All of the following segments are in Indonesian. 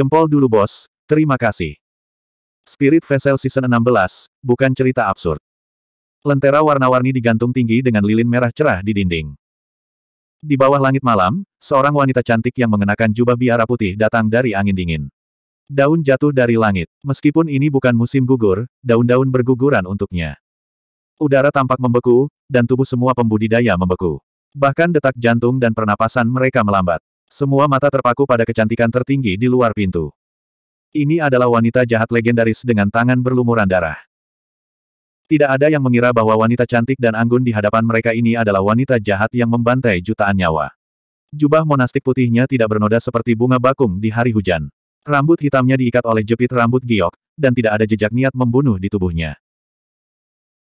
Jempol dulu bos, terima kasih. Spirit Vessel Season 16, bukan cerita absurd. Lentera warna-warni digantung tinggi dengan lilin merah cerah di dinding. Di bawah langit malam, seorang wanita cantik yang mengenakan jubah biara putih datang dari angin dingin. Daun jatuh dari langit. Meskipun ini bukan musim gugur, daun-daun berguguran untuknya. Udara tampak membeku, dan tubuh semua pembudidaya membeku. Bahkan detak jantung dan pernapasan mereka melambat. Semua mata terpaku pada kecantikan tertinggi di luar pintu. Ini adalah wanita jahat legendaris dengan tangan berlumuran darah. Tidak ada yang mengira bahwa wanita cantik dan anggun di hadapan mereka ini adalah wanita jahat yang membantai jutaan nyawa. Jubah monastik putihnya tidak bernoda seperti bunga bakung di hari hujan. Rambut hitamnya diikat oleh jepit rambut giok, dan tidak ada jejak niat membunuh di tubuhnya.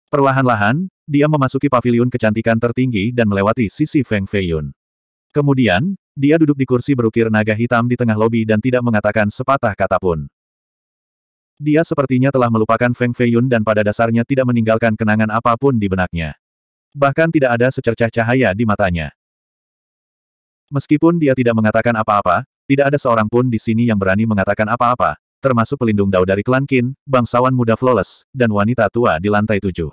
Perlahan-lahan, dia memasuki paviliun kecantikan tertinggi dan melewati sisi Feng Feiyun. Kemudian, dia duduk di kursi berukir naga hitam di tengah lobi dan tidak mengatakan sepatah kata pun. Dia sepertinya telah melupakan Feng Feiyun dan pada dasarnya tidak meninggalkan kenangan apapun di benaknya. Bahkan tidak ada secercah cahaya di matanya. Meskipun dia tidak mengatakan apa-apa, tidak ada seorang pun di sini yang berani mengatakan apa-apa, termasuk pelindung dao dari klan Qin, bangsawan muda flawless, dan wanita tua di lantai tujuh.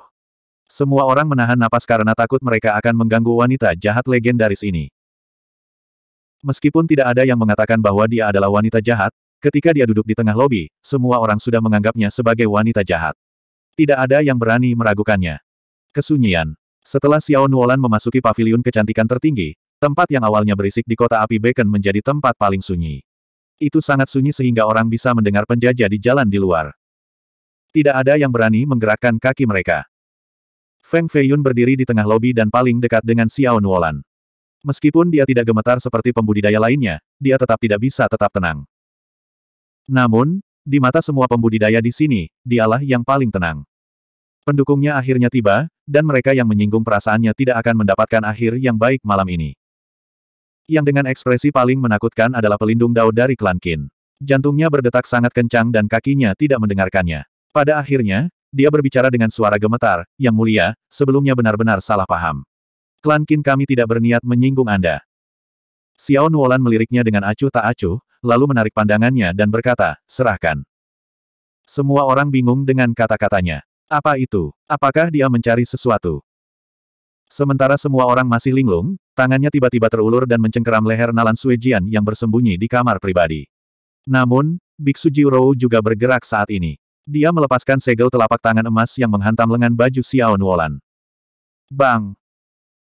Semua orang menahan napas karena takut mereka akan mengganggu wanita jahat legendaris ini. Meskipun tidak ada yang mengatakan bahwa dia adalah wanita jahat, ketika dia duduk di tengah lobi, semua orang sudah menganggapnya sebagai wanita jahat. Tidak ada yang berani meragukannya. Kesunyian. Setelah Xiao Nuolan memasuki pavilion kecantikan tertinggi, tempat yang awalnya berisik di kota api Beacon menjadi tempat paling sunyi. Itu sangat sunyi sehingga orang bisa mendengar penjajah di jalan di luar. Tidak ada yang berani menggerakkan kaki mereka. Feng Feiyun berdiri di tengah lobi dan paling dekat dengan Xiao Nuolan. Meskipun dia tidak gemetar seperti pembudidaya lainnya, dia tetap tidak bisa tetap tenang. Namun, di mata semua pembudidaya di sini, dialah yang paling tenang. Pendukungnya akhirnya tiba, dan mereka yang menyinggung perasaannya tidak akan mendapatkan akhir yang baik malam ini. Yang dengan ekspresi paling menakutkan adalah pelindung Dao dari klan Qin. Jantungnya berdetak sangat kencang dan kakinya tidak mendengarkannya. Pada akhirnya, dia berbicara dengan suara gemetar, yang mulia, sebelumnya benar-benar salah paham. Klan Qin kami tidak berniat menyinggung Anda. Xiao Nuolan meliriknya dengan acuh tak acuh, lalu menarik pandangannya dan berkata, serahkan. Semua orang bingung dengan kata-katanya. Apa itu? Apakah dia mencari sesuatu? Sementara semua orang masih linglung, tangannya tiba-tiba terulur dan mencengkeram leher Nalan Suejian yang bersembunyi di kamar pribadi. Namun, Biksu Jiro juga bergerak saat ini. Dia melepaskan segel telapak tangan emas yang menghantam lengan baju Xiao Nuolan. Bang!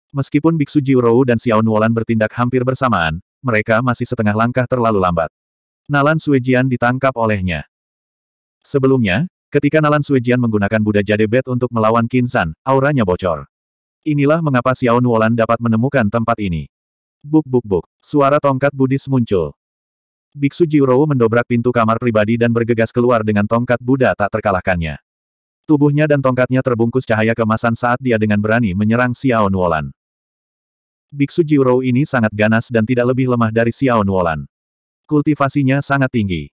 Meskipun Biksu Jiurou dan Xiao Nuolan bertindak hampir bersamaan, mereka masih setengah langkah terlalu lambat. Nalan Suejian ditangkap olehnya. Sebelumnya, ketika Nalan Suejian menggunakan Buddha Jade Bed untuk melawan Kinsan, auranya bocor. Inilah mengapa Xiao Nuolan dapat menemukan tempat ini. Buk buk buk, suara tongkat Buddhis muncul. Biksu Jiurou mendobrak pintu kamar pribadi dan bergegas keluar dengan tongkat Buddha tak terkalahkannya. Tubuhnya dan tongkatnya terbungkus cahaya kemasan saat dia dengan berani menyerang Xiao Nuolan. Biksu Jiurou ini sangat ganas dan tidak lebih lemah dari Xiao Nuolan. Kultivasinya sangat tinggi.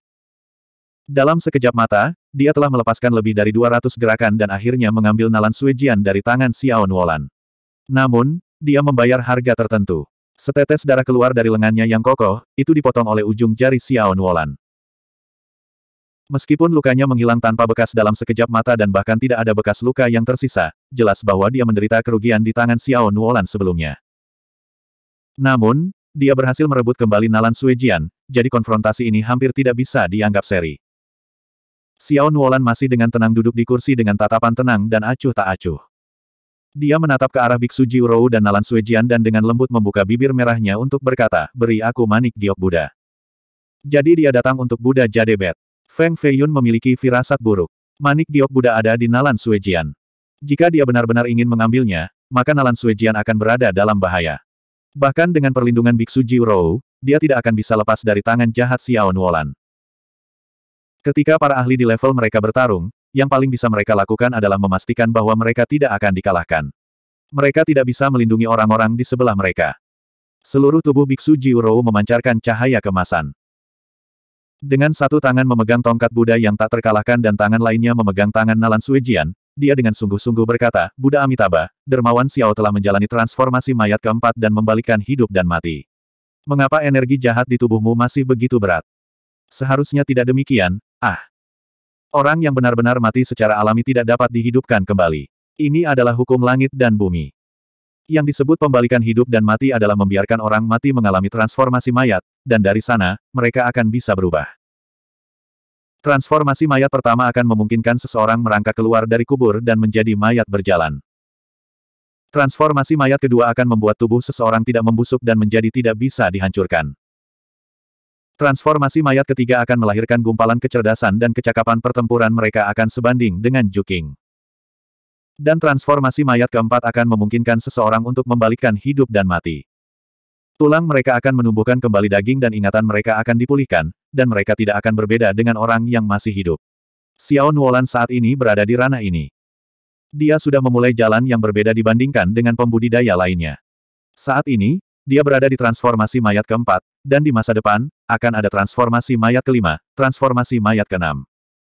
Dalam sekejap mata, dia telah melepaskan lebih dari 200 gerakan dan akhirnya mengambil nalan Suejian dari tangan Xiao Nuolan. Namun, dia membayar harga tertentu. Setetes darah keluar dari lengannya yang kokoh, itu dipotong oleh ujung jari Xiao Nuolan. Meskipun lukanya menghilang tanpa bekas dalam sekejap mata dan bahkan tidak ada bekas luka yang tersisa, jelas bahwa dia menderita kerugian di tangan Xiao Nuolan sebelumnya. Namun, dia berhasil merebut kembali Nalan Suejian, jadi konfrontasi ini hampir tidak bisa dianggap seri. Xiao Nuolan masih dengan tenang duduk di kursi dengan tatapan tenang dan acuh tak acuh. Dia menatap ke arah Biksu Jiurou dan Nalan Suejian dan dengan lembut membuka bibir merahnya untuk berkata, beri aku manik giok Buddha. Jadi dia datang untuk Buddha Jadebet. Feng Feiyun memiliki firasat buruk. Manik giok Buddha ada di Nalan Suejian. Jika dia benar-benar ingin mengambilnya, maka Nalan Suejian akan berada dalam bahaya. Bahkan dengan perlindungan Biksu Jiurou, dia tidak akan bisa lepas dari tangan jahat Xiao Nuolan. Ketika para ahli di level mereka bertarung, yang paling bisa mereka lakukan adalah memastikan bahwa mereka tidak akan dikalahkan. Mereka tidak bisa melindungi orang-orang di sebelah mereka. Seluruh tubuh Biksu Jiurou memancarkan cahaya kemasan. Dengan satu tangan memegang tongkat Buddha yang tak terkalahkan dan tangan lainnya memegang tangan Nalan Suijian dia dengan sungguh-sungguh berkata, Buddha Amitabha, Dermawan Xiao telah menjalani transformasi mayat keempat dan membalikkan hidup dan mati. Mengapa energi jahat di tubuhmu masih begitu berat? Seharusnya tidak demikian, ah. Orang yang benar-benar mati secara alami tidak dapat dihidupkan kembali. Ini adalah hukum langit dan bumi. Yang disebut pembalikan hidup dan mati adalah membiarkan orang mati mengalami transformasi mayat, dan dari sana, mereka akan bisa berubah. Transformasi mayat pertama akan memungkinkan seseorang merangkak keluar dari kubur dan menjadi mayat berjalan. Transformasi mayat kedua akan membuat tubuh seseorang tidak membusuk dan menjadi tidak bisa dihancurkan. Transformasi mayat ketiga akan melahirkan gumpalan kecerdasan dan kecakapan pertempuran mereka akan sebanding dengan Juking. Dan transformasi mayat keempat akan memungkinkan seseorang untuk membalikkan hidup dan mati. Tulang mereka akan menumbuhkan kembali daging dan ingatan mereka akan dipulihkan, dan mereka tidak akan berbeda dengan orang yang masih hidup. Xiao Nuolan saat ini berada di ranah ini. Dia sudah memulai jalan yang berbeda dibandingkan dengan pembudidaya lainnya. Saat ini, dia berada di transformasi mayat keempat, dan di masa depan, akan ada transformasi mayat kelima, transformasi mayat keenam.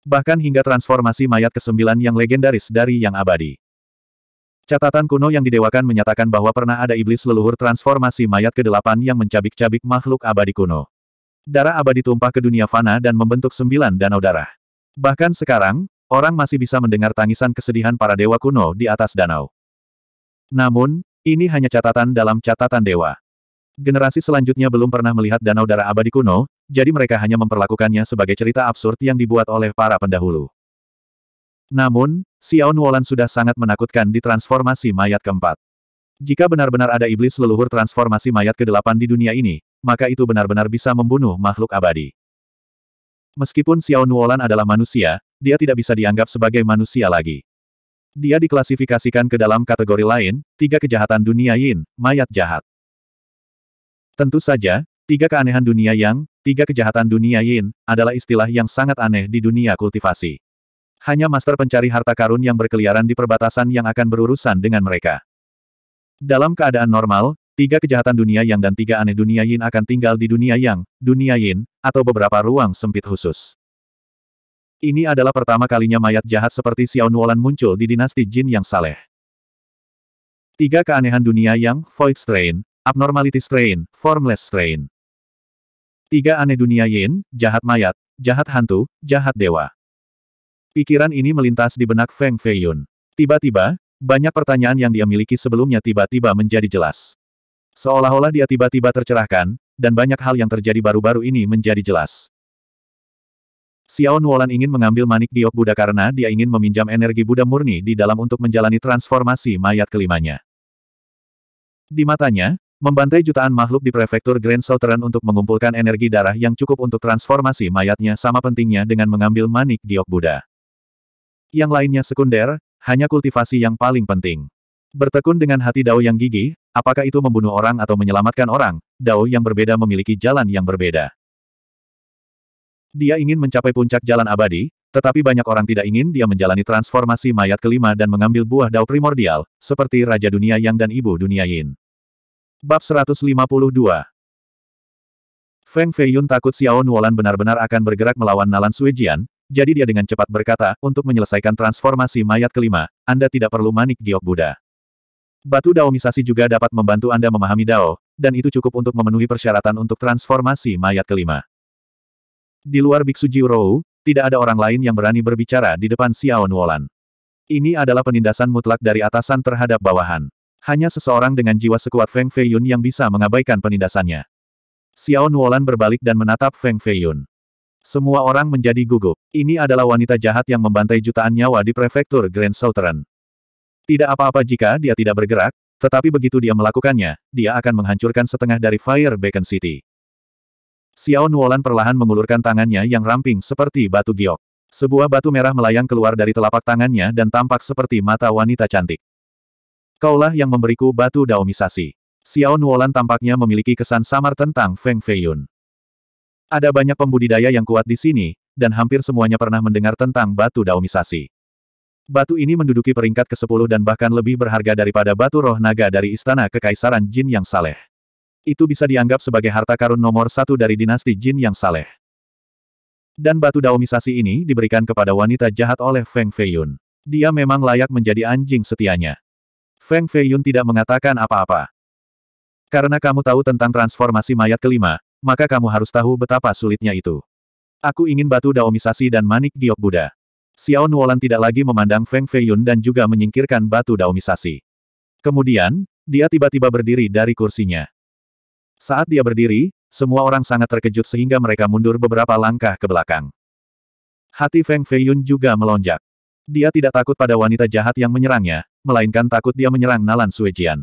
Bahkan hingga transformasi mayat kesembilan yang legendaris dari yang abadi. Catatan kuno yang didewakan menyatakan bahwa pernah ada iblis leluhur transformasi mayat ke-8 yang mencabik-cabik makhluk abadi kuno. Darah abadi tumpah ke dunia fana dan membentuk sembilan danau darah. Bahkan sekarang, orang masih bisa mendengar tangisan kesedihan para dewa kuno di atas danau. Namun, ini hanya catatan dalam catatan dewa. Generasi selanjutnya belum pernah melihat danau darah abadi kuno, jadi mereka hanya memperlakukannya sebagai cerita absurd yang dibuat oleh para pendahulu. Namun, Xiao Nuolan sudah sangat menakutkan di transformasi mayat keempat. Jika benar-benar ada iblis leluhur transformasi mayat ke-8 di dunia ini, maka itu benar-benar bisa membunuh makhluk abadi. Meskipun Xiao Nuolan adalah manusia, dia tidak bisa dianggap sebagai manusia lagi. Dia diklasifikasikan ke dalam kategori lain, tiga kejahatan dunia yin, mayat jahat. Tentu saja, tiga keanehan dunia yang, tiga kejahatan dunia yin, adalah istilah yang sangat aneh di dunia kultivasi. Hanya master pencari harta karun yang berkeliaran di perbatasan yang akan berurusan dengan mereka. Dalam keadaan normal, tiga kejahatan dunia yang dan tiga aneh dunia yin akan tinggal di dunia yang, dunia yin, atau beberapa ruang sempit khusus. Ini adalah pertama kalinya mayat jahat seperti Xiao Nuolan muncul di dinasti Jin yang saleh. Tiga keanehan dunia yang, Void Strain, Abnormality Strain, Formless Strain. Tiga aneh dunia yin, jahat mayat, jahat hantu, jahat dewa. Pikiran ini melintas di benak Feng Feiyun. Tiba-tiba, banyak pertanyaan yang dia miliki sebelumnya tiba-tiba menjadi jelas. Seolah-olah dia tiba-tiba tercerahkan, dan banyak hal yang terjadi baru-baru ini menjadi jelas. Xiao Nuolan ingin mengambil manik diok Buddha karena dia ingin meminjam energi Buddha murni di dalam untuk menjalani transformasi mayat kelimanya. Di matanya, membantai jutaan makhluk di prefektur Grand Southern untuk mengumpulkan energi darah yang cukup untuk transformasi mayatnya sama pentingnya dengan mengambil manik diok Buddha. Yang lainnya sekunder, hanya kultivasi yang paling penting. Bertekun dengan hati Dao yang gigih, apakah itu membunuh orang atau menyelamatkan orang, Dao yang berbeda memiliki jalan yang berbeda. Dia ingin mencapai puncak jalan abadi, tetapi banyak orang tidak ingin dia menjalani transformasi mayat kelima dan mengambil buah dao primordial, seperti Raja Dunia Yang dan Ibu Dunia Yin. Bab 152 Feng Feiyun takut Xiao Nuolan benar-benar akan bergerak melawan Nalan Suijian. Jadi dia dengan cepat berkata, untuk menyelesaikan transformasi mayat kelima, Anda tidak perlu manik giok Buddha. Batu Dao daomisasi juga dapat membantu Anda memahami dao, dan itu cukup untuk memenuhi persyaratan untuk transformasi mayat kelima. Di luar Biksu Jiurou, tidak ada orang lain yang berani berbicara di depan Xiao Nuolan. Ini adalah penindasan mutlak dari atasan terhadap bawahan. Hanya seseorang dengan jiwa sekuat Feng Feiyun yang bisa mengabaikan penindasannya. Xiao Nuolan berbalik dan menatap Feng Feiyun. Semua orang menjadi gugup. Ini adalah wanita jahat yang membantai jutaan nyawa di prefektur Grand Southern. Tidak apa-apa jika dia tidak bergerak, tetapi begitu dia melakukannya, dia akan menghancurkan setengah dari Fire Beacon City. Xiao Nuolan perlahan mengulurkan tangannya yang ramping seperti batu giok. Sebuah batu merah melayang keluar dari telapak tangannya dan tampak seperti mata wanita cantik. Kaulah yang memberiku batu daumisasi. Xiao Nuolan tampaknya memiliki kesan samar tentang Feng Feiyun. Ada banyak pembudidaya yang kuat di sini, dan hampir semuanya pernah mendengar tentang batu daumisasi. Batu ini menduduki peringkat ke-10 dan bahkan lebih berharga daripada batu roh naga dari Istana Kekaisaran Jin yang saleh. Itu bisa dianggap sebagai harta karun nomor satu dari dinasti Jin yang saleh. Dan batu daumisasi ini diberikan kepada wanita jahat oleh Feng Feiyun. Dia memang layak menjadi anjing setianya. Feng Feiyun tidak mengatakan apa-apa. Karena kamu tahu tentang transformasi mayat kelima, maka kamu harus tahu betapa sulitnya itu. Aku ingin batu daomisasi dan manik giok Buddha. Xiao Nuolan tidak lagi memandang Feng Feiyun dan juga menyingkirkan batu daomisasi. Kemudian, dia tiba-tiba berdiri dari kursinya. Saat dia berdiri, semua orang sangat terkejut sehingga mereka mundur beberapa langkah ke belakang. Hati Feng Feiyun juga melonjak. Dia tidak takut pada wanita jahat yang menyerangnya, melainkan takut dia menyerang Nalan Suejian.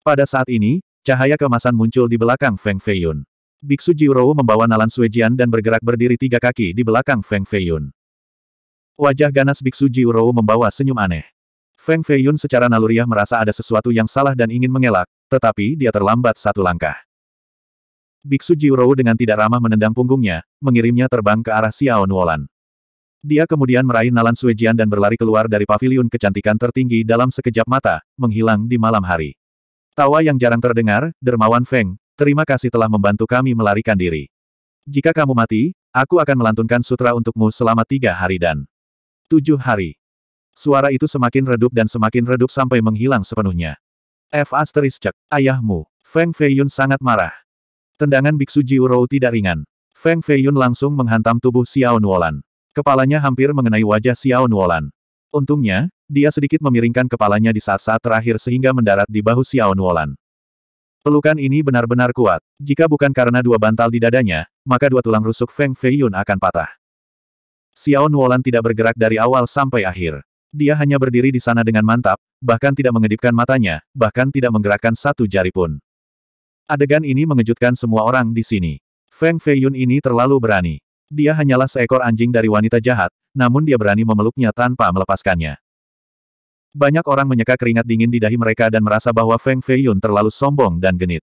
Pada saat ini, Cahaya kemasan muncul di belakang Feng Feiyun. Biksu Jiurou membawa nalan Suejian dan bergerak berdiri tiga kaki di belakang Feng Feiyun. Wajah ganas Biksu Jiurou membawa senyum aneh. Feng Feiyun secara naluriah merasa ada sesuatu yang salah dan ingin mengelak, tetapi dia terlambat satu langkah. Biksu Jiurou dengan tidak ramah menendang punggungnya, mengirimnya terbang ke arah Xiao Nuolan. Dia kemudian meraih nalan Suejian dan berlari keluar dari paviliun kecantikan tertinggi dalam sekejap mata, menghilang di malam hari. Tawa yang jarang terdengar, Dermawan Feng, terima kasih telah membantu kami melarikan diri. Jika kamu mati, aku akan melantunkan sutra untukmu selama tiga hari dan tujuh hari. Suara itu semakin redup dan semakin redup sampai menghilang sepenuhnya. F asteris cek, ayahmu, Feng Feiyun sangat marah. Tendangan biksu Jiurou tidak ringan. Feng Feiyun langsung menghantam tubuh Xiao Nuolan. Kepalanya hampir mengenai wajah Xiao Nuolan. Untungnya, dia sedikit memiringkan kepalanya di saat-saat terakhir sehingga mendarat di bahu Xiao Nuolan. Pelukan ini benar-benar kuat. Jika bukan karena dua bantal di dadanya, maka dua tulang rusuk Feng Feiyun akan patah. Xiao Nuolan tidak bergerak dari awal sampai akhir. Dia hanya berdiri di sana dengan mantap, bahkan tidak mengedipkan matanya, bahkan tidak menggerakkan satu jari pun. Adegan ini mengejutkan semua orang di sini. Feng Feiyun ini terlalu berani. Dia hanyalah seekor anjing dari wanita jahat, namun dia berani memeluknya tanpa melepaskannya. Banyak orang menyeka keringat dingin di dahi mereka dan merasa bahwa Feng Feiyun terlalu sombong dan genit.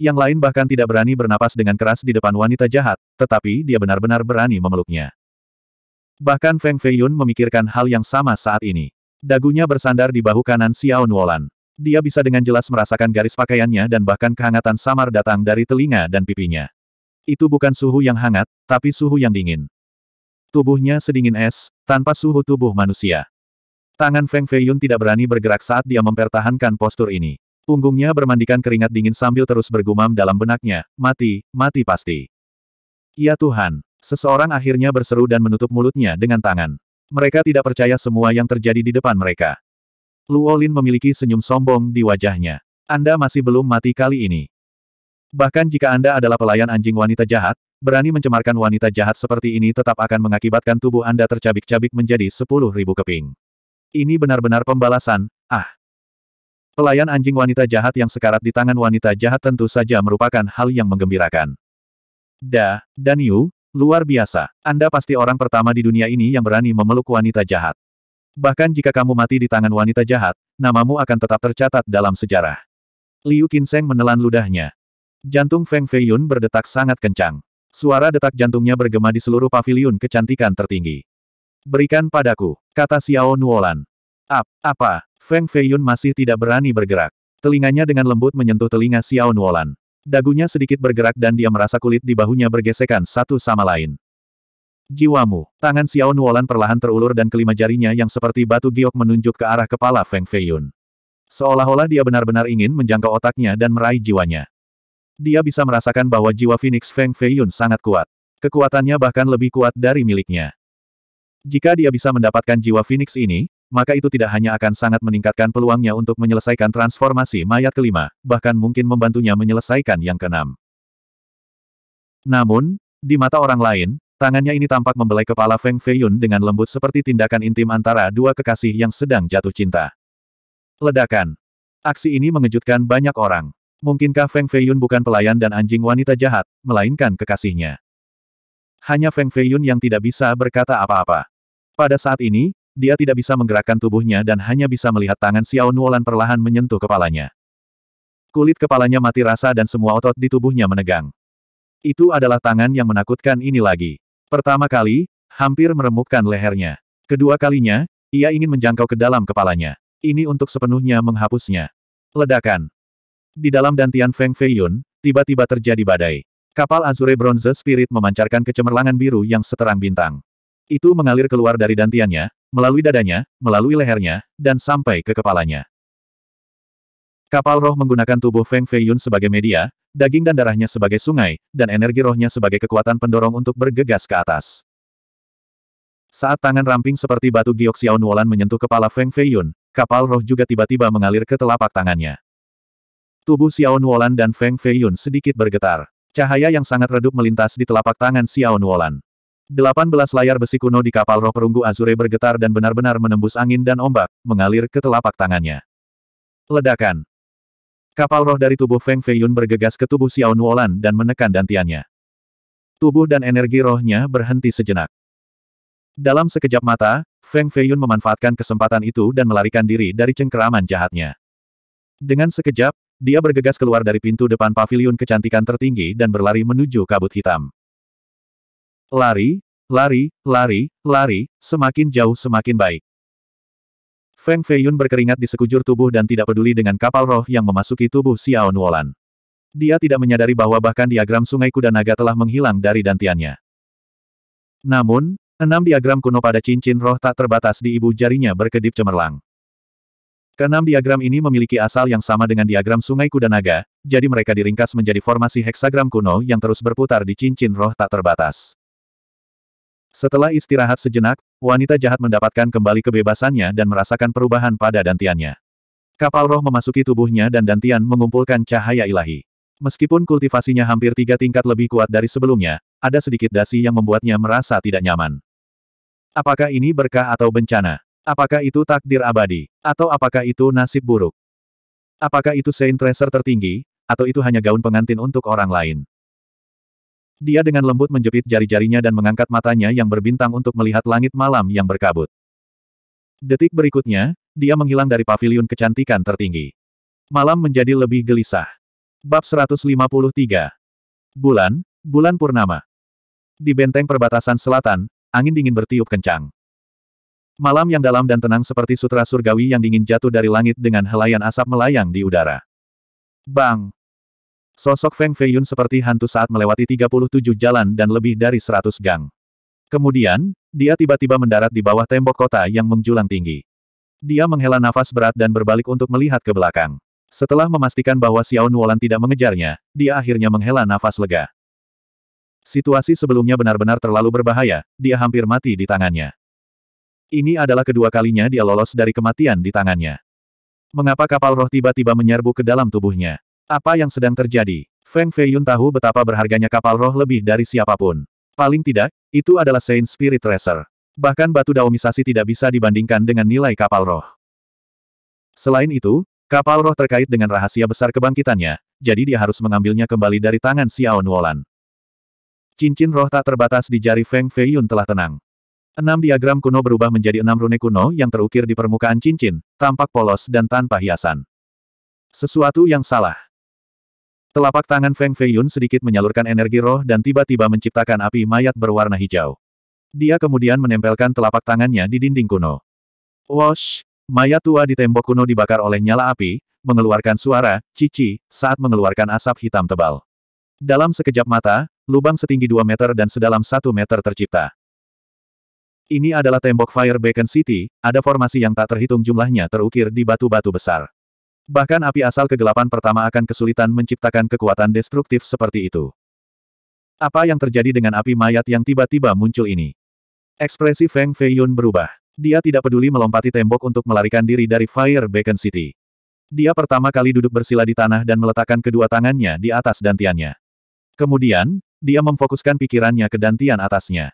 Yang lain bahkan tidak berani bernapas dengan keras di depan wanita jahat, tetapi dia benar-benar berani memeluknya. Bahkan Feng Feiyun memikirkan hal yang sama saat ini. Dagunya bersandar di bahu kanan Xiao Nuolan. Dia bisa dengan jelas merasakan garis pakaiannya dan bahkan kehangatan samar datang dari telinga dan pipinya. Itu bukan suhu yang hangat, tapi suhu yang dingin. Tubuhnya sedingin es, tanpa suhu tubuh manusia. Tangan Feng Feiyun tidak berani bergerak saat dia mempertahankan postur ini. Punggungnya bermandikan keringat dingin sambil terus bergumam dalam benaknya, mati, mati pasti. Ya Tuhan, seseorang akhirnya berseru dan menutup mulutnya dengan tangan. Mereka tidak percaya semua yang terjadi di depan mereka. Luolin memiliki senyum sombong di wajahnya. Anda masih belum mati kali ini. Bahkan jika Anda adalah pelayan anjing wanita jahat, berani mencemarkan wanita jahat seperti ini tetap akan mengakibatkan tubuh Anda tercabik-cabik menjadi sepuluh ribu keping. Ini benar-benar pembalasan, ah. Pelayan anjing wanita jahat yang sekarat di tangan wanita jahat tentu saja merupakan hal yang menggembirakan. Da, Daniu, luar biasa. Anda pasti orang pertama di dunia ini yang berani memeluk wanita jahat. Bahkan jika kamu mati di tangan wanita jahat, namamu akan tetap tercatat dalam sejarah. Liu Qinseng menelan ludahnya. Jantung Feng Feiyun berdetak sangat kencang. Suara detak jantungnya bergema di seluruh pavilion kecantikan tertinggi. Berikan padaku, kata Xiao Nuolan. Ap, apa? Feng Feiyun masih tidak berani bergerak. Telinganya dengan lembut menyentuh telinga Xiao Nuolan. Dagunya sedikit bergerak dan dia merasa kulit di bahunya bergesekan satu sama lain. Jiwamu, tangan Xiao Nuolan perlahan terulur dan kelima jarinya yang seperti batu giok menunjuk ke arah kepala Feng Feiyun. Seolah-olah dia benar-benar ingin menjangkau otaknya dan meraih jiwanya. Dia bisa merasakan bahwa jiwa Phoenix Feng Feiyun sangat kuat. Kekuatannya bahkan lebih kuat dari miliknya. Jika dia bisa mendapatkan jiwa Phoenix ini, maka itu tidak hanya akan sangat meningkatkan peluangnya untuk menyelesaikan transformasi mayat kelima, bahkan mungkin membantunya menyelesaikan yang keenam. Namun, di mata orang lain, tangannya ini tampak membelai kepala Feng Feiyun dengan lembut seperti tindakan intim antara dua kekasih yang sedang jatuh cinta. Ledakan. Aksi ini mengejutkan banyak orang. Mungkinkah Feng Feiyun bukan pelayan dan anjing wanita jahat, melainkan kekasihnya? hanya Feng Feiyun yang tidak bisa berkata apa-apa. Pada saat ini, dia tidak bisa menggerakkan tubuhnya dan hanya bisa melihat tangan Xiao Nuolan perlahan menyentuh kepalanya. Kulit kepalanya mati rasa dan semua otot di tubuhnya menegang. Itu adalah tangan yang menakutkan ini lagi. Pertama kali, hampir meremukkan lehernya. Kedua kalinya, ia ingin menjangkau ke dalam kepalanya. Ini untuk sepenuhnya menghapusnya. Ledakan. Di dalam dantian Feng Feiyun, tiba-tiba terjadi badai. Kapal Azure Bronze Spirit memancarkan kecemerlangan biru yang seterang bintang. Itu mengalir keluar dari dantiannya, melalui dadanya, melalui lehernya, dan sampai ke kepalanya. Kapal roh menggunakan tubuh Feng Feiyun sebagai media, daging dan darahnya sebagai sungai, dan energi rohnya sebagai kekuatan pendorong untuk bergegas ke atas. Saat tangan ramping seperti batu giok Xiaonuolan menyentuh kepala Feng Feiyun, kapal roh juga tiba-tiba mengalir ke telapak tangannya. Tubuh Xiaonuolan dan Feng Feiyun sedikit bergetar. Cahaya yang sangat redup melintas di telapak tangan Xiao Nuolan. 18 layar besi kuno di kapal roh perunggu Azure bergetar dan benar-benar menembus angin dan ombak, mengalir ke telapak tangannya. Ledakan. Kapal roh dari tubuh Feng Feiyun bergegas ke tubuh Xiao Nuolan dan menekan dantiannya. Tubuh dan energi rohnya berhenti sejenak. Dalam sekejap mata, Feng Feiyun memanfaatkan kesempatan itu dan melarikan diri dari cengkeraman jahatnya. Dengan sekejap, dia bergegas keluar dari pintu depan pavilion kecantikan tertinggi dan berlari menuju kabut hitam. Lari, lari, lari, lari, semakin jauh semakin baik. Feng Feiyun berkeringat di sekujur tubuh dan tidak peduli dengan kapal roh yang memasuki tubuh Xiao Nuolan. Dia tidak menyadari bahwa bahkan diagram sungai kuda naga telah menghilang dari dantiannya. Namun, enam diagram kuno pada cincin roh tak terbatas di ibu jarinya berkedip cemerlang. Keenam diagram ini memiliki asal yang sama dengan diagram Sungai Kuda Naga, jadi mereka diringkas menjadi formasi heksagram kuno yang terus berputar di cincin roh tak terbatas. Setelah istirahat sejenak, wanita jahat mendapatkan kembali kebebasannya dan merasakan perubahan pada dantiannya. Kapal roh memasuki tubuhnya dan dantian mengumpulkan cahaya ilahi. Meskipun kultivasinya hampir tiga tingkat lebih kuat dari sebelumnya, ada sedikit dasi yang membuatnya merasa tidak nyaman. Apakah ini berkah atau bencana? Apakah itu takdir abadi? Atau apakah itu nasib buruk? Apakah itu Saint Tracer tertinggi, atau itu hanya gaun pengantin untuk orang lain? Dia dengan lembut menjepit jari-jarinya dan mengangkat matanya yang berbintang untuk melihat langit malam yang berkabut. Detik berikutnya, dia menghilang dari paviliun kecantikan tertinggi. Malam menjadi lebih gelisah. Bab 153 Bulan, Bulan Purnama Di benteng perbatasan selatan, angin dingin bertiup kencang. Malam yang dalam dan tenang seperti sutra surgawi yang dingin jatuh dari langit dengan helaian asap melayang di udara. Bang! Sosok Feng Feiyun seperti hantu saat melewati 37 jalan dan lebih dari 100 gang. Kemudian, dia tiba-tiba mendarat di bawah tembok kota yang menjulang tinggi. Dia menghela nafas berat dan berbalik untuk melihat ke belakang. Setelah memastikan bahwa Xiao Nuolan tidak mengejarnya, dia akhirnya menghela nafas lega. Situasi sebelumnya benar-benar terlalu berbahaya, dia hampir mati di tangannya. Ini adalah kedua kalinya dia lolos dari kematian di tangannya. Mengapa kapal roh tiba-tiba menyerbu ke dalam tubuhnya? Apa yang sedang terjadi? Feng Feiyun tahu betapa berharganya kapal roh lebih dari siapapun. Paling tidak, itu adalah Saint Spirit Tracer. Bahkan batu daomisasi tidak bisa dibandingkan dengan nilai kapal roh. Selain itu, kapal roh terkait dengan rahasia besar kebangkitannya, jadi dia harus mengambilnya kembali dari tangan Xiao Nuolan. Cincin roh tak terbatas di jari Feng Feiyun telah tenang. Enam diagram kuno berubah menjadi enam rune kuno yang terukir di permukaan cincin, tampak polos dan tanpa hiasan. Sesuatu yang salah. Telapak tangan Feng Feiyun sedikit menyalurkan energi roh dan tiba-tiba menciptakan api mayat berwarna hijau. Dia kemudian menempelkan telapak tangannya di dinding kuno. Wash! Mayat tua di tembok kuno dibakar oleh nyala api, mengeluarkan suara, cici, saat mengeluarkan asap hitam tebal. Dalam sekejap mata, lubang setinggi 2 meter dan sedalam 1 meter tercipta. Ini adalah tembok Fire Beacon City, ada formasi yang tak terhitung jumlahnya terukir di batu-batu besar. Bahkan api asal kegelapan pertama akan kesulitan menciptakan kekuatan destruktif seperti itu. Apa yang terjadi dengan api mayat yang tiba-tiba muncul ini? Ekspresi Feng Feiyun berubah. Dia tidak peduli melompati tembok untuk melarikan diri dari Fire Beacon City. Dia pertama kali duduk bersila di tanah dan meletakkan kedua tangannya di atas dantiannya. Kemudian, dia memfokuskan pikirannya ke dantian atasnya.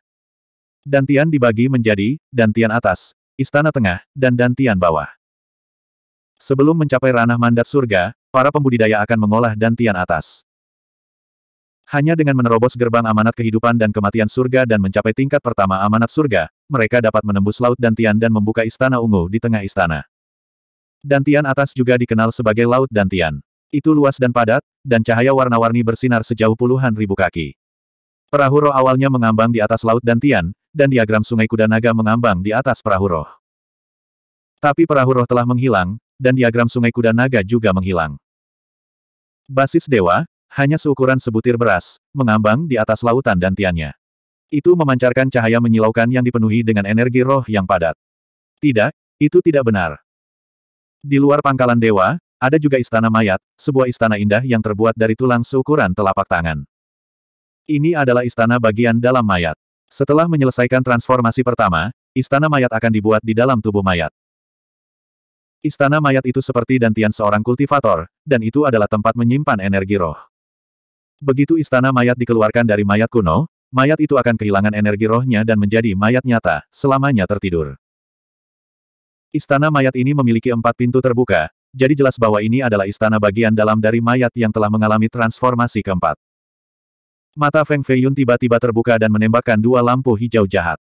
Dantian dibagi menjadi Dantian atas, Istana Tengah, dan Dantian bawah. Sebelum mencapai ranah mandat surga, para pembudidaya akan mengolah Dantian atas. Hanya dengan menerobos gerbang amanat kehidupan dan kematian surga dan mencapai tingkat pertama amanat surga, mereka dapat menembus Laut Dantian dan membuka istana ungu di tengah istana. Dantian atas juga dikenal sebagai Laut Dantian. Itu luas dan padat, dan cahaya warna-warni bersinar sejauh puluhan ribu kaki. Perahu roh awalnya mengambang di atas Laut Dantian, dan diagram sungai kuda naga mengambang di atas perahu roh. Tapi perahu roh telah menghilang, dan diagram sungai kuda naga juga menghilang. Basis dewa, hanya seukuran sebutir beras, mengambang di atas lautan dan tiannya. Itu memancarkan cahaya menyilaukan yang dipenuhi dengan energi roh yang padat. Tidak, itu tidak benar. Di luar pangkalan dewa, ada juga istana mayat, sebuah istana indah yang terbuat dari tulang seukuran telapak tangan. Ini adalah istana bagian dalam mayat. Setelah menyelesaikan transformasi pertama, istana mayat akan dibuat di dalam tubuh mayat. Istana mayat itu seperti dantian seorang kultivator, dan itu adalah tempat menyimpan energi roh. Begitu istana mayat dikeluarkan dari mayat kuno, mayat itu akan kehilangan energi rohnya dan menjadi mayat nyata, selamanya tertidur. Istana mayat ini memiliki empat pintu terbuka, jadi jelas bahwa ini adalah istana bagian dalam dari mayat yang telah mengalami transformasi keempat. Mata Feng Feiyun tiba-tiba terbuka dan menembakkan dua lampu hijau jahat.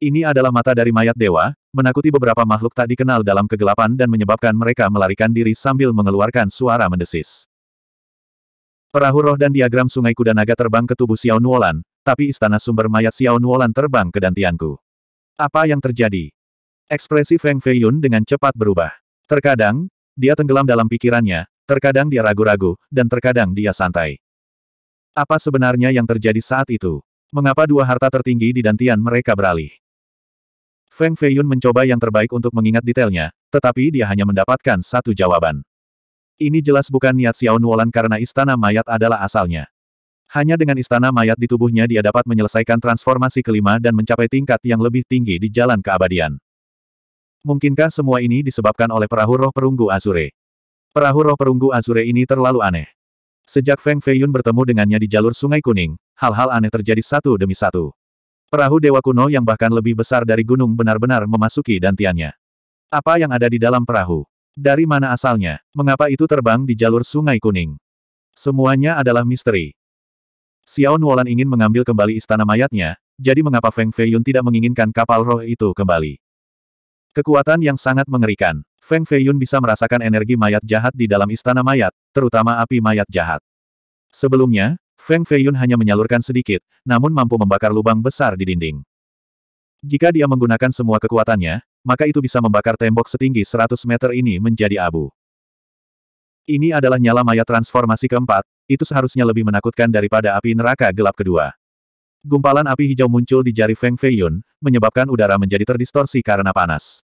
Ini adalah mata dari mayat dewa, menakuti beberapa makhluk tak dikenal dalam kegelapan dan menyebabkan mereka melarikan diri sambil mengeluarkan suara mendesis. Perahu roh dan diagram sungai kuda naga terbang ke tubuh Xiao Nuolan, tapi istana sumber mayat Xiao Nuolan terbang ke dantianku. Apa yang terjadi? Ekspresi Feng Feiyun dengan cepat berubah. Terkadang, dia tenggelam dalam pikirannya, terkadang dia ragu-ragu, dan terkadang dia santai. Apa sebenarnya yang terjadi saat itu? Mengapa dua harta tertinggi di Dantian mereka beralih? Feng Feiyun mencoba yang terbaik untuk mengingat detailnya, tetapi dia hanya mendapatkan satu jawaban. Ini jelas bukan niat Xiao Nuolan karena istana mayat adalah asalnya. Hanya dengan istana mayat di tubuhnya dia dapat menyelesaikan transformasi kelima dan mencapai tingkat yang lebih tinggi di jalan keabadian. Mungkinkah semua ini disebabkan oleh perahu roh perunggu Azure? Perahu roh perunggu Azure ini terlalu aneh. Sejak Feng Feiyun bertemu dengannya di jalur Sungai Kuning, hal-hal aneh terjadi satu demi satu. Perahu dewa kuno yang bahkan lebih besar dari gunung benar-benar memasuki dantiannya. Apa yang ada di dalam perahu? Dari mana asalnya? Mengapa itu terbang di jalur Sungai Kuning? Semuanya adalah misteri. Xiao Nuolan ingin mengambil kembali istana mayatnya, jadi mengapa Feng Feiyun tidak menginginkan kapal roh itu kembali? Kekuatan yang sangat mengerikan. Feng Feiyun bisa merasakan energi mayat jahat di dalam istana mayat, terutama api mayat jahat. Sebelumnya, Feng Feiyun hanya menyalurkan sedikit, namun mampu membakar lubang besar di dinding. Jika dia menggunakan semua kekuatannya, maka itu bisa membakar tembok setinggi 100 meter ini menjadi abu. Ini adalah nyala mayat transformasi keempat, itu seharusnya lebih menakutkan daripada api neraka gelap kedua. Gumpalan api hijau muncul di jari Feng Feiyun, menyebabkan udara menjadi terdistorsi karena panas.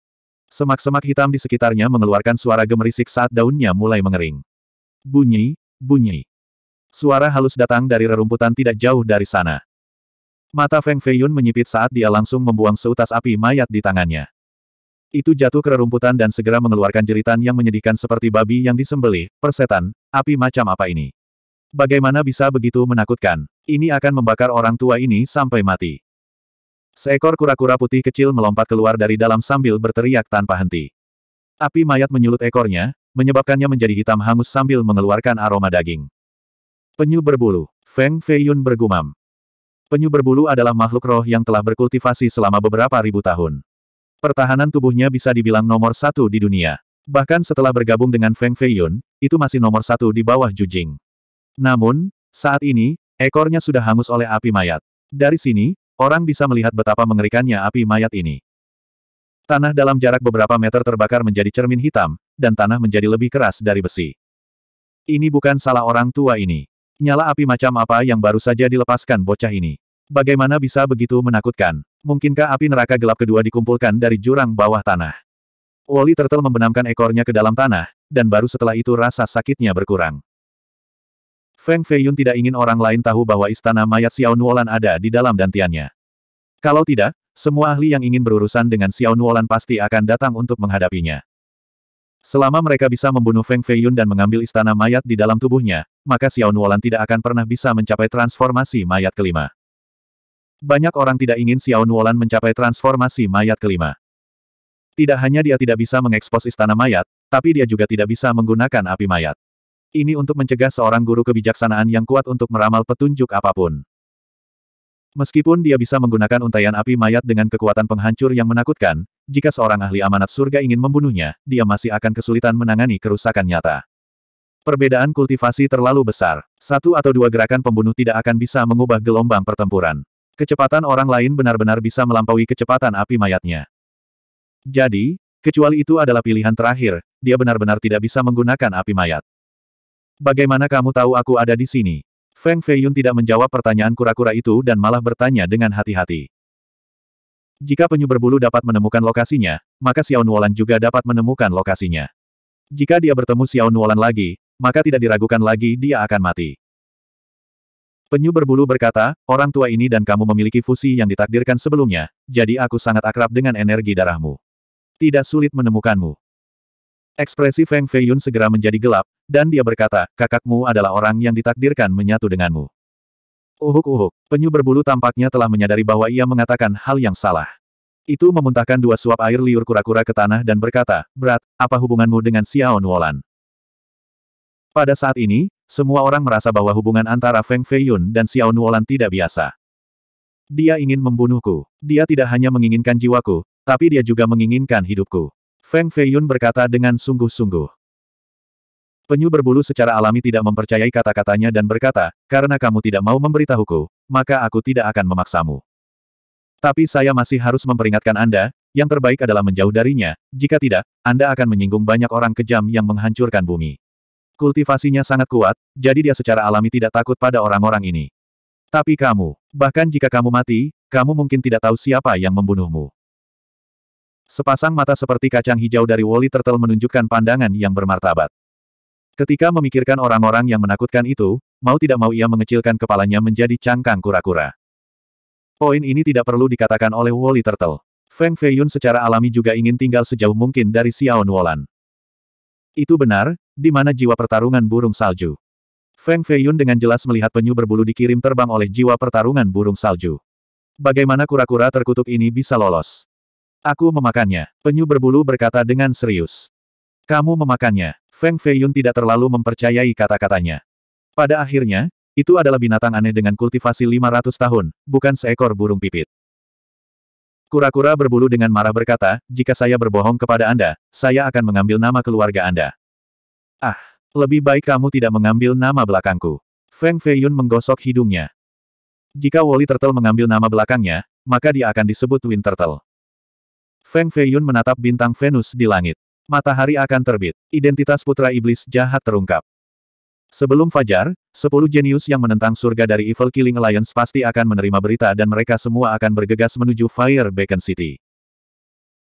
Semak-semak hitam di sekitarnya mengeluarkan suara gemerisik saat daunnya mulai mengering. Bunyi, bunyi. Suara halus datang dari rerumputan tidak jauh dari sana. Mata Feng Feiyun menyipit saat dia langsung membuang seutas api mayat di tangannya. Itu jatuh ke rerumputan dan segera mengeluarkan jeritan yang menyedihkan seperti babi yang disembeli. persetan, api macam apa ini. Bagaimana bisa begitu menakutkan? Ini akan membakar orang tua ini sampai mati. Seekor kura-kura putih kecil melompat keluar dari dalam sambil berteriak tanpa henti. Api mayat menyulut ekornya, menyebabkannya menjadi hitam hangus sambil mengeluarkan aroma daging. Penyu berbulu, Feng Feiyun bergumam. Penyu berbulu adalah makhluk roh yang telah berkultivasi selama beberapa ribu tahun. Pertahanan tubuhnya bisa dibilang nomor satu di dunia. Bahkan setelah bergabung dengan Feng Feiyun, itu masih nomor satu di bawah Jujing. Namun, saat ini, ekornya sudah hangus oleh api mayat. Dari sini, Orang bisa melihat betapa mengerikannya api mayat ini. Tanah dalam jarak beberapa meter terbakar menjadi cermin hitam, dan tanah menjadi lebih keras dari besi. Ini bukan salah orang tua ini. Nyala api macam apa yang baru saja dilepaskan bocah ini. Bagaimana bisa begitu menakutkan? Mungkinkah api neraka gelap kedua dikumpulkan dari jurang bawah tanah? Wally Turtle membenamkan ekornya ke dalam tanah, dan baru setelah itu rasa sakitnya berkurang. Feng Feiyun tidak ingin orang lain tahu bahwa istana mayat Xiao Nuolan ada di dalam dantiannya. Kalau tidak, semua ahli yang ingin berurusan dengan Xiao Nuolan pasti akan datang untuk menghadapinya. Selama mereka bisa membunuh Feng Feiyun dan mengambil istana mayat di dalam tubuhnya, maka Xiao Nuolan tidak akan pernah bisa mencapai transformasi mayat kelima. Banyak orang tidak ingin Xiao Nuolan mencapai transformasi mayat kelima. Tidak hanya dia tidak bisa mengekspos istana mayat, tapi dia juga tidak bisa menggunakan api mayat. Ini untuk mencegah seorang guru kebijaksanaan yang kuat untuk meramal petunjuk apapun. Meskipun dia bisa menggunakan untaian api mayat dengan kekuatan penghancur yang menakutkan, jika seorang ahli amanat surga ingin membunuhnya, dia masih akan kesulitan menangani kerusakan nyata. Perbedaan kultivasi terlalu besar. Satu atau dua gerakan pembunuh tidak akan bisa mengubah gelombang pertempuran. Kecepatan orang lain benar-benar bisa melampaui kecepatan api mayatnya. Jadi, kecuali itu adalah pilihan terakhir, dia benar-benar tidak bisa menggunakan api mayat. Bagaimana kamu tahu aku ada di sini? Feng Feiyun tidak menjawab pertanyaan kura-kura itu dan malah bertanya dengan hati-hati. Jika penyu berbulu dapat menemukan lokasinya, maka Xiao Nuolan juga dapat menemukan lokasinya. Jika dia bertemu Xiao Nuolan lagi, maka tidak diragukan lagi dia akan mati. Penyu berbulu berkata, orang tua ini dan kamu memiliki fusi yang ditakdirkan sebelumnya, jadi aku sangat akrab dengan energi darahmu. Tidak sulit menemukanmu. Ekspresi Feng Feiyun segera menjadi gelap, dan dia berkata, kakakmu adalah orang yang ditakdirkan menyatu denganmu. Uhuk-uhuk, penyu berbulu tampaknya telah menyadari bahwa ia mengatakan hal yang salah. Itu memuntahkan dua suap air liur kura-kura ke tanah dan berkata, Berat, apa hubunganmu dengan Xiao Nuolan? Pada saat ini, semua orang merasa bahwa hubungan antara Feng Feiyun dan Xiao Nuolan tidak biasa. Dia ingin membunuhku. Dia tidak hanya menginginkan jiwaku, tapi dia juga menginginkan hidupku. Feng Feiyun berkata dengan sungguh-sungguh. Penyu berbulu secara alami tidak mempercayai kata-katanya dan berkata, karena kamu tidak mau memberitahuku, maka aku tidak akan memaksamu. Tapi saya masih harus memperingatkan Anda, yang terbaik adalah menjauh darinya, jika tidak, Anda akan menyinggung banyak orang kejam yang menghancurkan bumi. Kultivasinya sangat kuat, jadi dia secara alami tidak takut pada orang-orang ini. Tapi kamu, bahkan jika kamu mati, kamu mungkin tidak tahu siapa yang membunuhmu. Sepasang mata seperti kacang hijau dari Woli Turtle menunjukkan pandangan yang bermartabat. Ketika memikirkan orang-orang yang menakutkan itu, mau tidak mau ia mengecilkan kepalanya menjadi cangkang kura-kura. Poin ini tidak perlu dikatakan oleh Woli Turtle. Feng Feiyun secara alami juga ingin tinggal sejauh mungkin dari Xiaon Wolan. Itu benar, di mana jiwa pertarungan burung salju. Feng Feiyun dengan jelas melihat penyu berbulu dikirim terbang oleh jiwa pertarungan burung salju. Bagaimana kura-kura terkutuk ini bisa lolos? Aku memakannya. Penyu berbulu berkata dengan serius. Kamu memakannya. Feng Feiyun tidak terlalu mempercayai kata-katanya. Pada akhirnya, itu adalah binatang aneh dengan kultivasi 500 tahun, bukan seekor burung pipit. Kura-kura berbulu dengan marah berkata, jika saya berbohong kepada Anda, saya akan mengambil nama keluarga Anda. Ah, lebih baik kamu tidak mengambil nama belakangku. Feng Feiyun menggosok hidungnya. Jika Wally Turtle mengambil nama belakangnya, maka dia akan disebut Wind Turtle. Feng Feiyun menatap bintang Venus di langit. Matahari akan terbit. Identitas putra iblis jahat terungkap. Sebelum Fajar, sepuluh jenius yang menentang surga dari Evil Killing Alliance pasti akan menerima berita dan mereka semua akan bergegas menuju Fire Beacon City.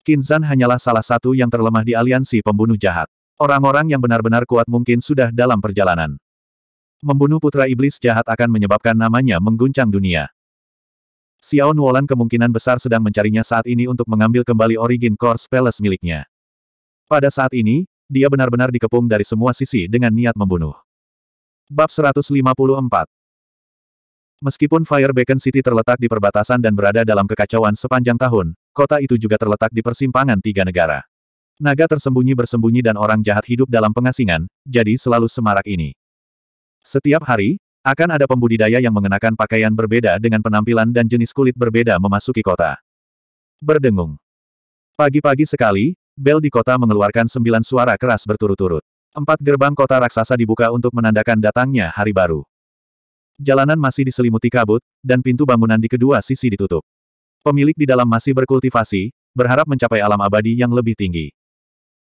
Kinzan hanyalah salah satu yang terlemah di aliansi pembunuh jahat. Orang-orang yang benar-benar kuat mungkin sudah dalam perjalanan. Membunuh putra iblis jahat akan menyebabkan namanya mengguncang dunia. Xiao Nuolan kemungkinan besar sedang mencarinya saat ini untuk mengambil kembali Origin Core Spells miliknya. Pada saat ini, dia benar-benar dikepung dari semua sisi dengan niat membunuh. Bab 154 Meskipun Fire Beacon City terletak di perbatasan dan berada dalam kekacauan sepanjang tahun, kota itu juga terletak di persimpangan tiga negara. Naga tersembunyi bersembunyi dan orang jahat hidup dalam pengasingan, jadi selalu semarak ini. Setiap hari, akan ada pembudidaya yang mengenakan pakaian berbeda dengan penampilan dan jenis kulit berbeda memasuki kota. Berdengung. Pagi-pagi sekali, bel di kota mengeluarkan sembilan suara keras berturut-turut. Empat gerbang kota raksasa dibuka untuk menandakan datangnya hari baru. Jalanan masih diselimuti kabut, dan pintu bangunan di kedua sisi ditutup. Pemilik di dalam masih berkultivasi, berharap mencapai alam abadi yang lebih tinggi.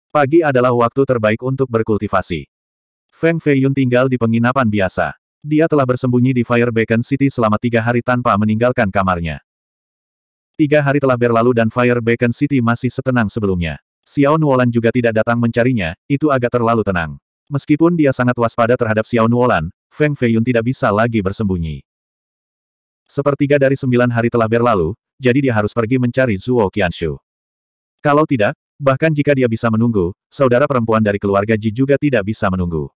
Pagi adalah waktu terbaik untuk berkultivasi. Feng Feiyun tinggal di penginapan biasa. Dia telah bersembunyi di Fire Beacon City selama tiga hari tanpa meninggalkan kamarnya. Tiga hari telah berlalu dan Fire Beacon City masih setenang sebelumnya. Xiao Nuolan juga tidak datang mencarinya, itu agak terlalu tenang. Meskipun dia sangat waspada terhadap Xiao Nuolan, Feng Feiyun tidak bisa lagi bersembunyi. Sepertiga dari sembilan hari telah berlalu, jadi dia harus pergi mencari Zuo Qianshu. Kalau tidak, bahkan jika dia bisa menunggu, saudara perempuan dari keluarga Ji juga tidak bisa menunggu.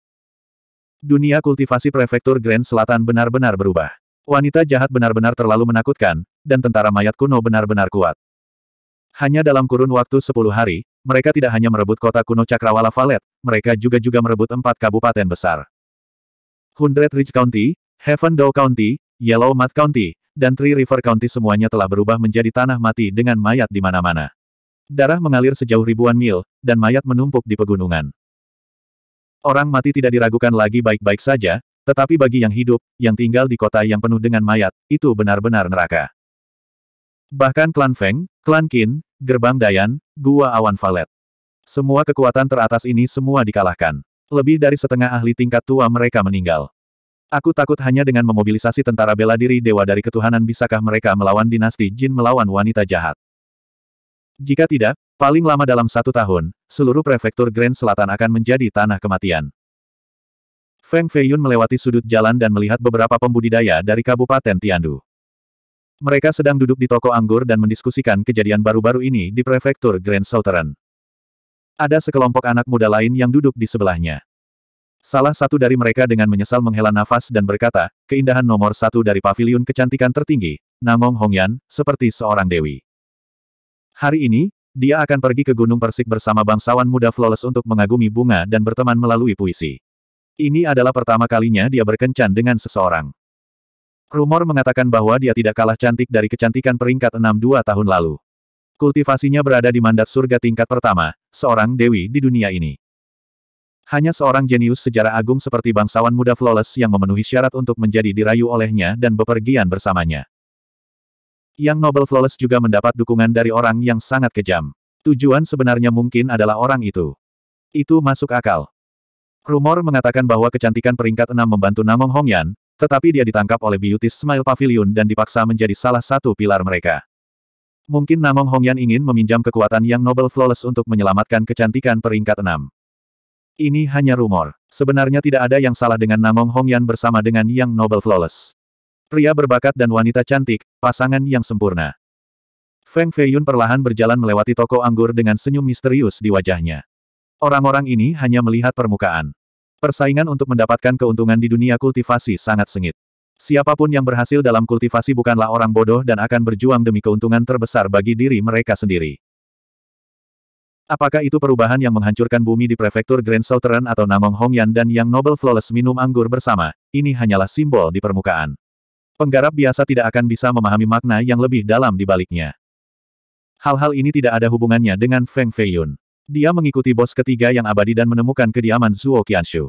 Dunia kultivasi prefektur Grand Selatan benar-benar berubah. Wanita jahat benar-benar terlalu menakutkan, dan tentara mayat kuno benar-benar kuat. Hanya dalam kurun waktu 10 hari, mereka tidak hanya merebut kota kuno Cakrawala Valet, mereka juga-juga merebut empat kabupaten besar. Hundred Ridge County, Heaven Dow County, Yellow Mud County, dan Three River County semuanya telah berubah menjadi tanah mati dengan mayat di mana-mana. Darah mengalir sejauh ribuan mil, dan mayat menumpuk di pegunungan. Orang mati tidak diragukan lagi baik-baik saja, tetapi bagi yang hidup, yang tinggal di kota yang penuh dengan mayat, itu benar-benar neraka. Bahkan klan Feng, klan Qin, gerbang Dayan, gua awan Valet. Semua kekuatan teratas ini semua dikalahkan. Lebih dari setengah ahli tingkat tua mereka meninggal. Aku takut hanya dengan memobilisasi tentara bela diri dewa dari ketuhanan bisakah mereka melawan dinasti jin melawan wanita jahat. Jika tidak, Paling lama dalam satu tahun, seluruh prefektur Grand Selatan akan menjadi tanah kematian. Feng Feiyun melewati sudut jalan dan melihat beberapa pembudidaya dari Kabupaten Tiandu. Mereka sedang duduk di toko anggur dan mendiskusikan kejadian baru-baru ini di prefektur Grand Southern. Ada sekelompok anak muda lain yang duduk di sebelahnya. Salah satu dari mereka dengan menyesal menghela nafas dan berkata, keindahan nomor satu dari Pavilion kecantikan tertinggi, Namong Hongyan, seperti seorang dewi. Hari ini, dia akan pergi ke Gunung Persik bersama bangsawan muda Flawless untuk mengagumi bunga dan berteman melalui puisi. Ini adalah pertama kalinya dia berkencan dengan seseorang. Rumor mengatakan bahwa dia tidak kalah cantik dari kecantikan peringkat 62 tahun lalu. Kultivasinya berada di mandat surga tingkat pertama, seorang dewi di dunia ini. Hanya seorang jenius sejarah agung seperti bangsawan muda Flawless yang memenuhi syarat untuk menjadi dirayu olehnya dan bepergian bersamanya. Yang Noble Flawless juga mendapat dukungan dari orang yang sangat kejam. Tujuan sebenarnya mungkin adalah orang itu. Itu masuk akal. Rumor mengatakan bahwa kecantikan peringkat enam membantu Namong Hongyan, tetapi dia ditangkap oleh Beauty Smile Pavilion dan dipaksa menjadi salah satu pilar mereka. Mungkin Namong Hongyan ingin meminjam kekuatan yang Noble Flawless untuk menyelamatkan kecantikan peringkat enam. Ini hanya rumor. Sebenarnya tidak ada yang salah dengan Namong Hongyan bersama dengan Yang Noble Flawless. Pria berbakat dan wanita cantik, pasangan yang sempurna. Feng Feiyun perlahan berjalan melewati toko anggur dengan senyum misterius di wajahnya. Orang-orang ini hanya melihat permukaan. Persaingan untuk mendapatkan keuntungan di dunia kultivasi sangat sengit. Siapapun yang berhasil dalam kultivasi bukanlah orang bodoh dan akan berjuang demi keuntungan terbesar bagi diri mereka sendiri. Apakah itu perubahan yang menghancurkan bumi di prefektur Grand Southern atau Namong Hongyan dan Yang Nobel Flawless minum anggur bersama? Ini hanyalah simbol di permukaan. Penggarap biasa tidak akan bisa memahami makna yang lebih dalam di baliknya. Hal-hal ini tidak ada hubungannya dengan Feng Feiyun. Dia mengikuti bos ketiga yang abadi dan menemukan kediaman Zuo Qianshu.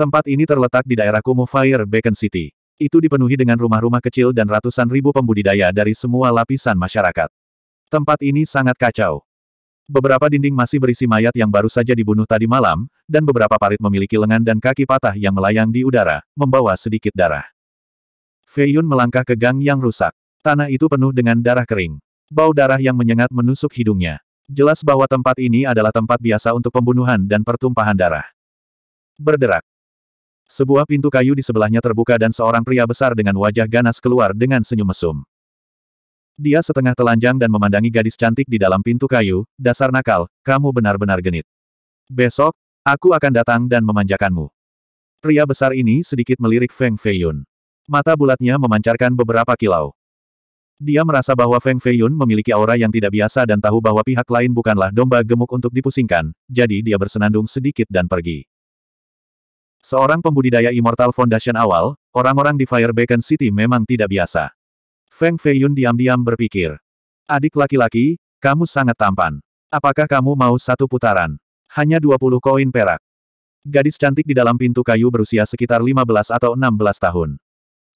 Tempat ini terletak di daerah Kumu Fire Beacon City. Itu dipenuhi dengan rumah-rumah kecil dan ratusan ribu pembudidaya dari semua lapisan masyarakat. Tempat ini sangat kacau. Beberapa dinding masih berisi mayat yang baru saja dibunuh tadi malam, dan beberapa parit memiliki lengan dan kaki patah yang melayang di udara, membawa sedikit darah. Fei Yun melangkah ke gang yang rusak. Tanah itu penuh dengan darah kering. Bau darah yang menyengat menusuk hidungnya. Jelas bahwa tempat ini adalah tempat biasa untuk pembunuhan dan pertumpahan darah. Berderak. Sebuah pintu kayu di sebelahnya terbuka dan seorang pria besar dengan wajah ganas keluar dengan senyum mesum. Dia setengah telanjang dan memandangi gadis cantik di dalam pintu kayu, dasar nakal, kamu benar-benar genit. Besok, aku akan datang dan memanjakanmu. Pria besar ini sedikit melirik Feng Feiyun. Mata bulatnya memancarkan beberapa kilau. Dia merasa bahwa Feng Feiyun memiliki aura yang tidak biasa dan tahu bahwa pihak lain bukanlah domba gemuk untuk dipusingkan, jadi dia bersenandung sedikit dan pergi. Seorang pembudidaya Immortal Foundation awal, orang-orang di Fire Beacon City memang tidak biasa. Feng Feiyun diam-diam berpikir. Adik laki-laki, kamu sangat tampan. Apakah kamu mau satu putaran? Hanya 20 koin perak. Gadis cantik di dalam pintu kayu berusia sekitar 15 atau 16 tahun.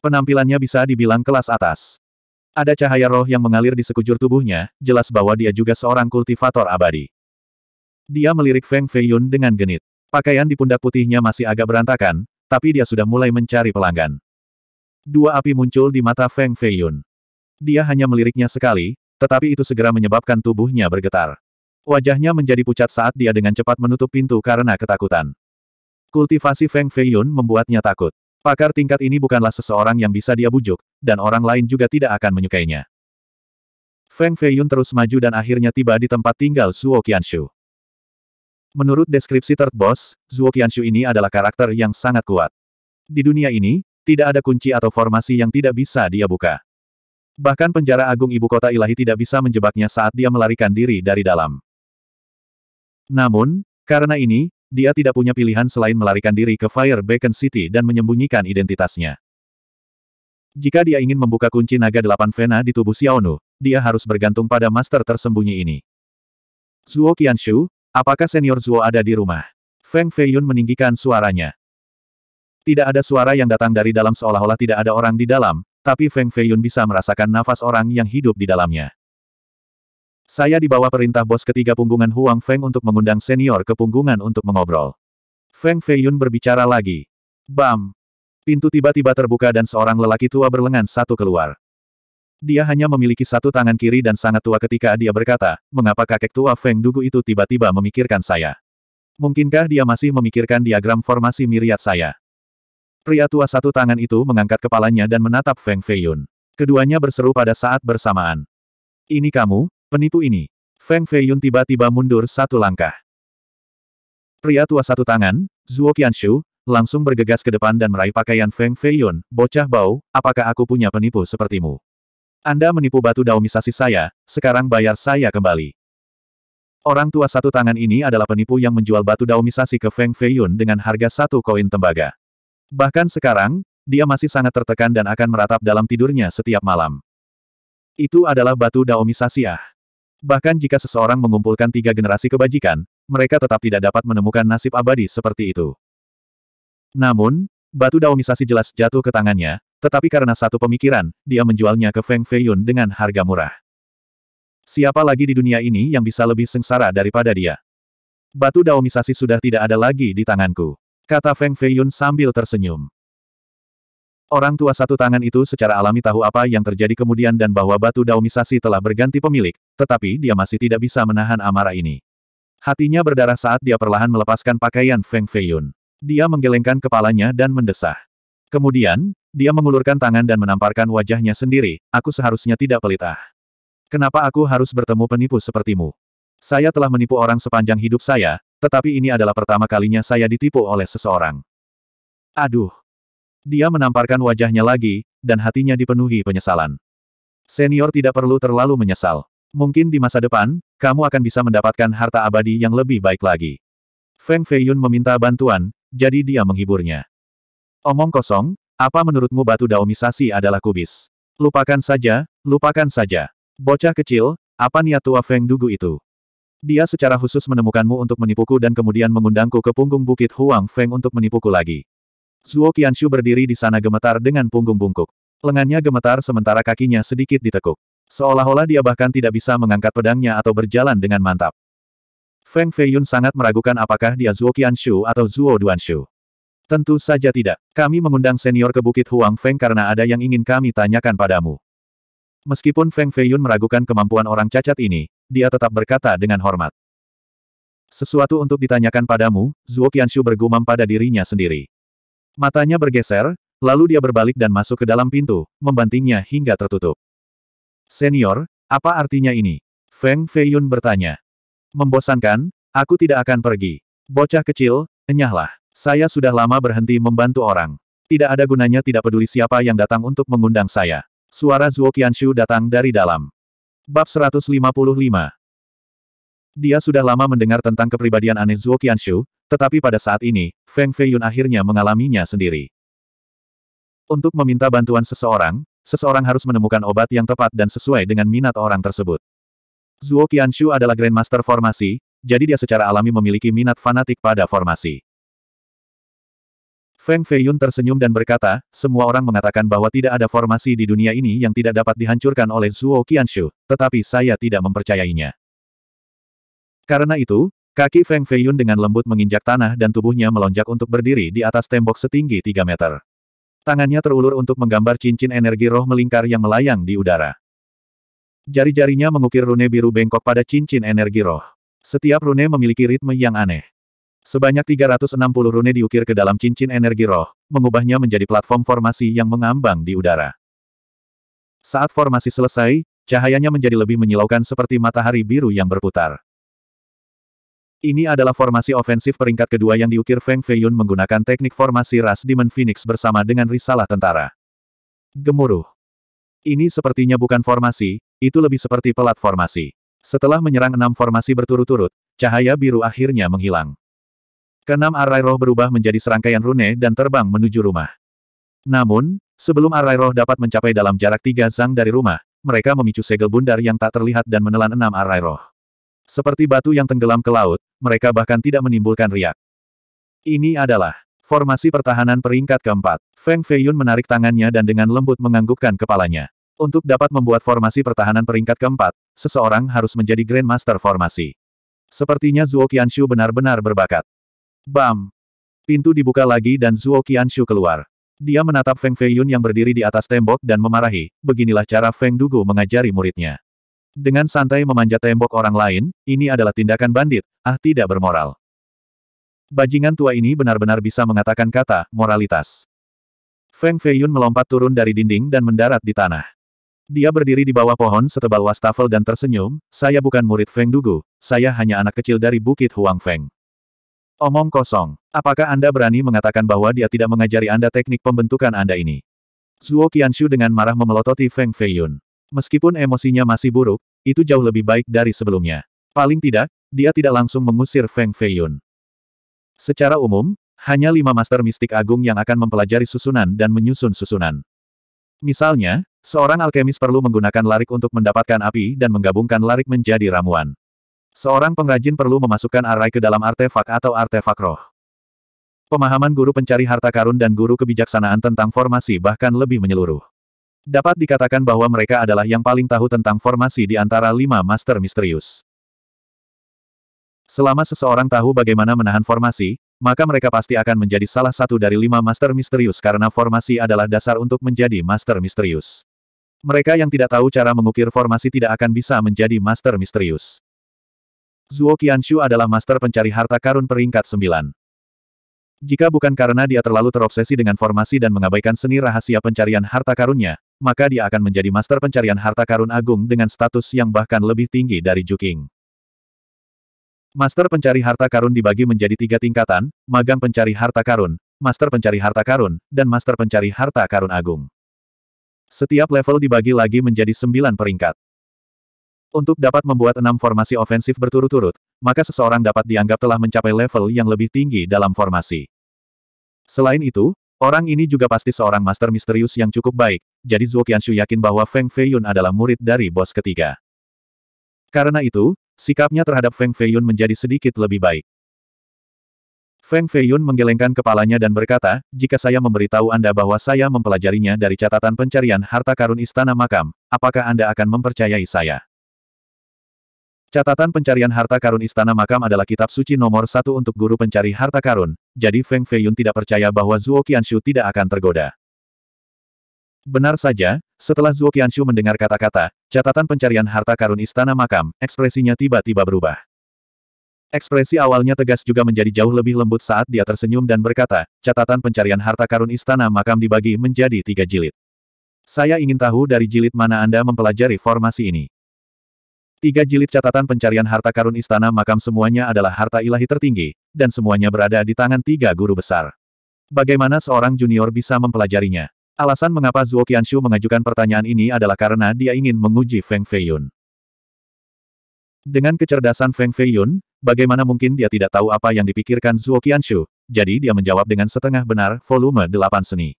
Penampilannya bisa dibilang kelas atas. Ada cahaya roh yang mengalir di sekujur tubuhnya, jelas bahwa dia juga seorang kultivator abadi. Dia melirik Feng Feiyun dengan genit. Pakaian di pundak putihnya masih agak berantakan, tapi dia sudah mulai mencari pelanggan. Dua api muncul di mata Feng Feiyun. Dia hanya meliriknya sekali, tetapi itu segera menyebabkan tubuhnya bergetar. Wajahnya menjadi pucat saat dia dengan cepat menutup pintu karena ketakutan. Kultivasi Feng Feiyun membuatnya takut. Pakar tingkat ini bukanlah seseorang yang bisa dia bujuk, dan orang lain juga tidak akan menyukainya. Feng Feiyun terus maju dan akhirnya tiba di tempat tinggal Zuo Qianshu. Menurut deskripsi Third Boss, Zuo Qianshu ini adalah karakter yang sangat kuat. Di dunia ini, tidak ada kunci atau formasi yang tidak bisa dia buka. Bahkan penjara agung ibu kota ilahi tidak bisa menjebaknya saat dia melarikan diri dari dalam. Namun, karena ini, dia tidak punya pilihan selain melarikan diri ke Fire Beacon City dan menyembunyikan identitasnya. Jika dia ingin membuka kunci naga delapan vena di tubuh Xiaonu, dia harus bergantung pada master tersembunyi ini. Zuo Qianshu, apakah senior Zuo ada di rumah? Feng Feiyun meninggikan suaranya. Tidak ada suara yang datang dari dalam seolah-olah tidak ada orang di dalam, tapi Feng Feiyun bisa merasakan nafas orang yang hidup di dalamnya. Saya dibawa perintah bos ketiga punggungan Huang Feng untuk mengundang senior ke punggungan untuk mengobrol. Feng Feiyun berbicara lagi. Bam! Pintu tiba-tiba terbuka dan seorang lelaki tua berlengan satu keluar. Dia hanya memiliki satu tangan kiri dan sangat tua ketika dia berkata, mengapa kakek tua Feng Dugu itu tiba-tiba memikirkan saya? Mungkinkah dia masih memikirkan diagram formasi miriat saya? Pria tua satu tangan itu mengangkat kepalanya dan menatap Feng Feiyun. Keduanya berseru pada saat bersamaan. Ini kamu, Penipu ini. Feng Feiyun tiba-tiba mundur satu langkah. Pria tua satu tangan, Zhuo Qianshu, langsung bergegas ke depan dan meraih pakaian Feng Feiyun, bocah bau, apakah aku punya penipu sepertimu? Anda menipu batu daumisasi saya, sekarang bayar saya kembali. Orang tua satu tangan ini adalah penipu yang menjual batu daumisasi ke Feng Feiyun dengan harga satu koin tembaga. Bahkan sekarang, dia masih sangat tertekan dan akan meratap dalam tidurnya setiap malam. Itu adalah batu daumisasi ah. Bahkan jika seseorang mengumpulkan tiga generasi kebajikan, mereka tetap tidak dapat menemukan nasib abadi seperti itu. Namun, batu daomisasi jelas jatuh ke tangannya, tetapi karena satu pemikiran, dia menjualnya ke Feng Feiyun dengan harga murah. Siapa lagi di dunia ini yang bisa lebih sengsara daripada dia? Batu daomisasi sudah tidak ada lagi di tanganku. Kata Feng Feiyun sambil tersenyum. Orang tua satu tangan itu secara alami tahu apa yang terjadi kemudian dan bahwa batu daumisasi telah berganti pemilik, tetapi dia masih tidak bisa menahan amarah ini. Hatinya berdarah saat dia perlahan melepaskan pakaian Feng Feiyun. Dia menggelengkan kepalanya dan mendesah. Kemudian, dia mengulurkan tangan dan menamparkan wajahnya sendiri, aku seharusnya tidak pelit ah. Kenapa aku harus bertemu penipu sepertimu? Saya telah menipu orang sepanjang hidup saya, tetapi ini adalah pertama kalinya saya ditipu oleh seseorang. Aduh, dia menamparkan wajahnya lagi, dan hatinya dipenuhi penyesalan. Senior tidak perlu terlalu menyesal. Mungkin di masa depan, kamu akan bisa mendapatkan harta abadi yang lebih baik lagi. Feng Feiyun meminta bantuan, jadi dia menghiburnya. Omong kosong, apa menurutmu batu daomisasi adalah kubis? Lupakan saja, lupakan saja. Bocah kecil, apa niat tua Feng Dugu itu? Dia secara khusus menemukanmu untuk menipuku dan kemudian mengundangku ke punggung bukit Huang Feng untuk menipuku lagi. Zuo Qianxu berdiri di sana gemetar dengan punggung bungkuk. Lengannya gemetar sementara kakinya sedikit ditekuk. Seolah-olah dia bahkan tidak bisa mengangkat pedangnya atau berjalan dengan mantap. Feng Feiyun sangat meragukan apakah dia Zuo Qianxu atau Zuo Duanshu. Tentu saja tidak. Kami mengundang senior ke Bukit Huang Feng karena ada yang ingin kami tanyakan padamu. Meskipun Feng Feiyun meragukan kemampuan orang cacat ini, dia tetap berkata dengan hormat. Sesuatu untuk ditanyakan padamu, Zuo Qianxu bergumam pada dirinya sendiri. Matanya bergeser, lalu dia berbalik dan masuk ke dalam pintu, membantingnya hingga tertutup. Senior, apa artinya ini? Feng Feiyun bertanya. Membosankan, aku tidak akan pergi. Bocah kecil, enyahlah. Saya sudah lama berhenti membantu orang. Tidak ada gunanya tidak peduli siapa yang datang untuk mengundang saya. Suara Zhuo Qianshu datang dari dalam. Bab 155 dia sudah lama mendengar tentang kepribadian aneh Zuo Qianshu, tetapi pada saat ini, Feng Feiyun akhirnya mengalaminya sendiri. Untuk meminta bantuan seseorang, seseorang harus menemukan obat yang tepat dan sesuai dengan minat orang tersebut. Zuo Qianshu adalah Grandmaster Formasi, jadi dia secara alami memiliki minat fanatik pada formasi. Feng Feiyun tersenyum dan berkata, semua orang mengatakan bahwa tidak ada formasi di dunia ini yang tidak dapat dihancurkan oleh Zuo Qianshu, tetapi saya tidak mempercayainya. Karena itu, kaki Feng Feiyun dengan lembut menginjak tanah dan tubuhnya melonjak untuk berdiri di atas tembok setinggi 3 meter. Tangannya terulur untuk menggambar cincin energi roh melingkar yang melayang di udara. Jari-jarinya mengukir rune biru bengkok pada cincin energi roh. Setiap rune memiliki ritme yang aneh. Sebanyak 360 rune diukir ke dalam cincin energi roh, mengubahnya menjadi platform formasi yang mengambang di udara. Saat formasi selesai, cahayanya menjadi lebih menyilaukan seperti matahari biru yang berputar. Ini adalah formasi ofensif peringkat kedua yang diukir Feng Feiyun menggunakan teknik formasi ras Demon Phoenix bersama dengan risalah tentara. Gemuruh. Ini sepertinya bukan formasi, itu lebih seperti pelat formasi. Setelah menyerang enam formasi berturut-turut, cahaya biru akhirnya menghilang. Keenam arai roh berubah menjadi serangkaian rune dan terbang menuju rumah. Namun, sebelum arai roh dapat mencapai dalam jarak tiga zang dari rumah, mereka memicu segel bundar yang tak terlihat dan menelan enam arai roh. Seperti batu yang tenggelam ke laut, mereka bahkan tidak menimbulkan riak. Ini adalah formasi pertahanan peringkat keempat. Feng Feiyun menarik tangannya dan dengan lembut menganggukkan kepalanya. Untuk dapat membuat formasi pertahanan peringkat keempat, seseorang harus menjadi Grandmaster formasi. Sepertinya Zuo Qianshu benar-benar berbakat. Bam! Pintu dibuka lagi dan Zuo Qianshu keluar. Dia menatap Feng Feiyun yang berdiri di atas tembok dan memarahi, beginilah cara Feng Dugu mengajari muridnya. Dengan santai memanjat tembok orang lain, ini adalah tindakan bandit, ah tidak bermoral. Bajingan tua ini benar-benar bisa mengatakan kata, moralitas. Feng Feiyun melompat turun dari dinding dan mendarat di tanah. Dia berdiri di bawah pohon setebal wastafel dan tersenyum, saya bukan murid Feng Dugu, saya hanya anak kecil dari Bukit Huang Feng. Omong kosong. Apakah Anda berani mengatakan bahwa dia tidak mengajari Anda teknik pembentukan Anda ini? Zuo Qianshu dengan marah memelototi Feng Feiyun. Meskipun emosinya masih buruk, itu jauh lebih baik dari sebelumnya. Paling tidak, dia tidak langsung mengusir Feng Feiyun. Secara umum, hanya lima master mistik agung yang akan mempelajari susunan dan menyusun susunan. Misalnya, seorang alkemis perlu menggunakan larik untuk mendapatkan api dan menggabungkan larik menjadi ramuan. Seorang pengrajin perlu memasukkan arai ke dalam artefak atau artefak roh. Pemahaman guru pencari harta karun dan guru kebijaksanaan tentang formasi bahkan lebih menyeluruh. Dapat dikatakan bahwa mereka adalah yang paling tahu tentang formasi di antara lima master misterius. Selama seseorang tahu bagaimana menahan formasi, maka mereka pasti akan menjadi salah satu dari lima master misterius karena formasi adalah dasar untuk menjadi master misterius. Mereka yang tidak tahu cara mengukir formasi tidak akan bisa menjadi master misterius. Zuo Qianshu adalah master pencari harta karun peringkat sembilan. Jika bukan karena dia terlalu terobsesi dengan formasi dan mengabaikan seni rahasia pencarian harta karunnya, maka dia akan menjadi master pencarian harta karun agung dengan status yang bahkan lebih tinggi dari Juking. Master pencari harta karun dibagi menjadi tiga tingkatan, magang pencari harta karun, master pencari harta karun, dan master pencari harta karun agung. Setiap level dibagi lagi menjadi sembilan peringkat. Untuk dapat membuat enam formasi ofensif berturut-turut, maka seseorang dapat dianggap telah mencapai level yang lebih tinggi dalam formasi. Selain itu, Orang ini juga pasti seorang master misterius yang cukup baik, jadi Zhuo Qianshu yakin bahwa Feng Feiyun adalah murid dari bos ketiga. Karena itu, sikapnya terhadap Feng Feiyun menjadi sedikit lebih baik. Feng Feiyun menggelengkan kepalanya dan berkata, jika saya memberitahu Anda bahwa saya mempelajarinya dari catatan pencarian harta karun istana makam, apakah Anda akan mempercayai saya? Catatan pencarian harta karun Istana Makam adalah kitab suci nomor satu untuk guru pencari harta karun, jadi Feng Feiyun tidak percaya bahwa Zuo Qianshu tidak akan tergoda. Benar saja, setelah Zuo Qianshu mendengar kata-kata, catatan pencarian harta karun istana makam, ekspresinya tiba-tiba berubah. Ekspresi awalnya tegas juga menjadi jauh lebih lembut saat dia tersenyum dan berkata, catatan pencarian harta karun istana makam dibagi menjadi tiga jilid. Saya ingin tahu dari jilid mana Anda mempelajari formasi ini. Tiga jilid catatan pencarian harta karun istana makam semuanya adalah harta ilahi tertinggi, dan semuanya berada di tangan tiga guru besar. Bagaimana seorang junior bisa mempelajarinya? Alasan mengapa Zuo Qianshu mengajukan pertanyaan ini adalah karena dia ingin menguji Feng Feiyun. Dengan kecerdasan Feng Feiyun, bagaimana mungkin dia tidak tahu apa yang dipikirkan Zuo Qianshu, jadi dia menjawab dengan setengah benar volume 8 seni.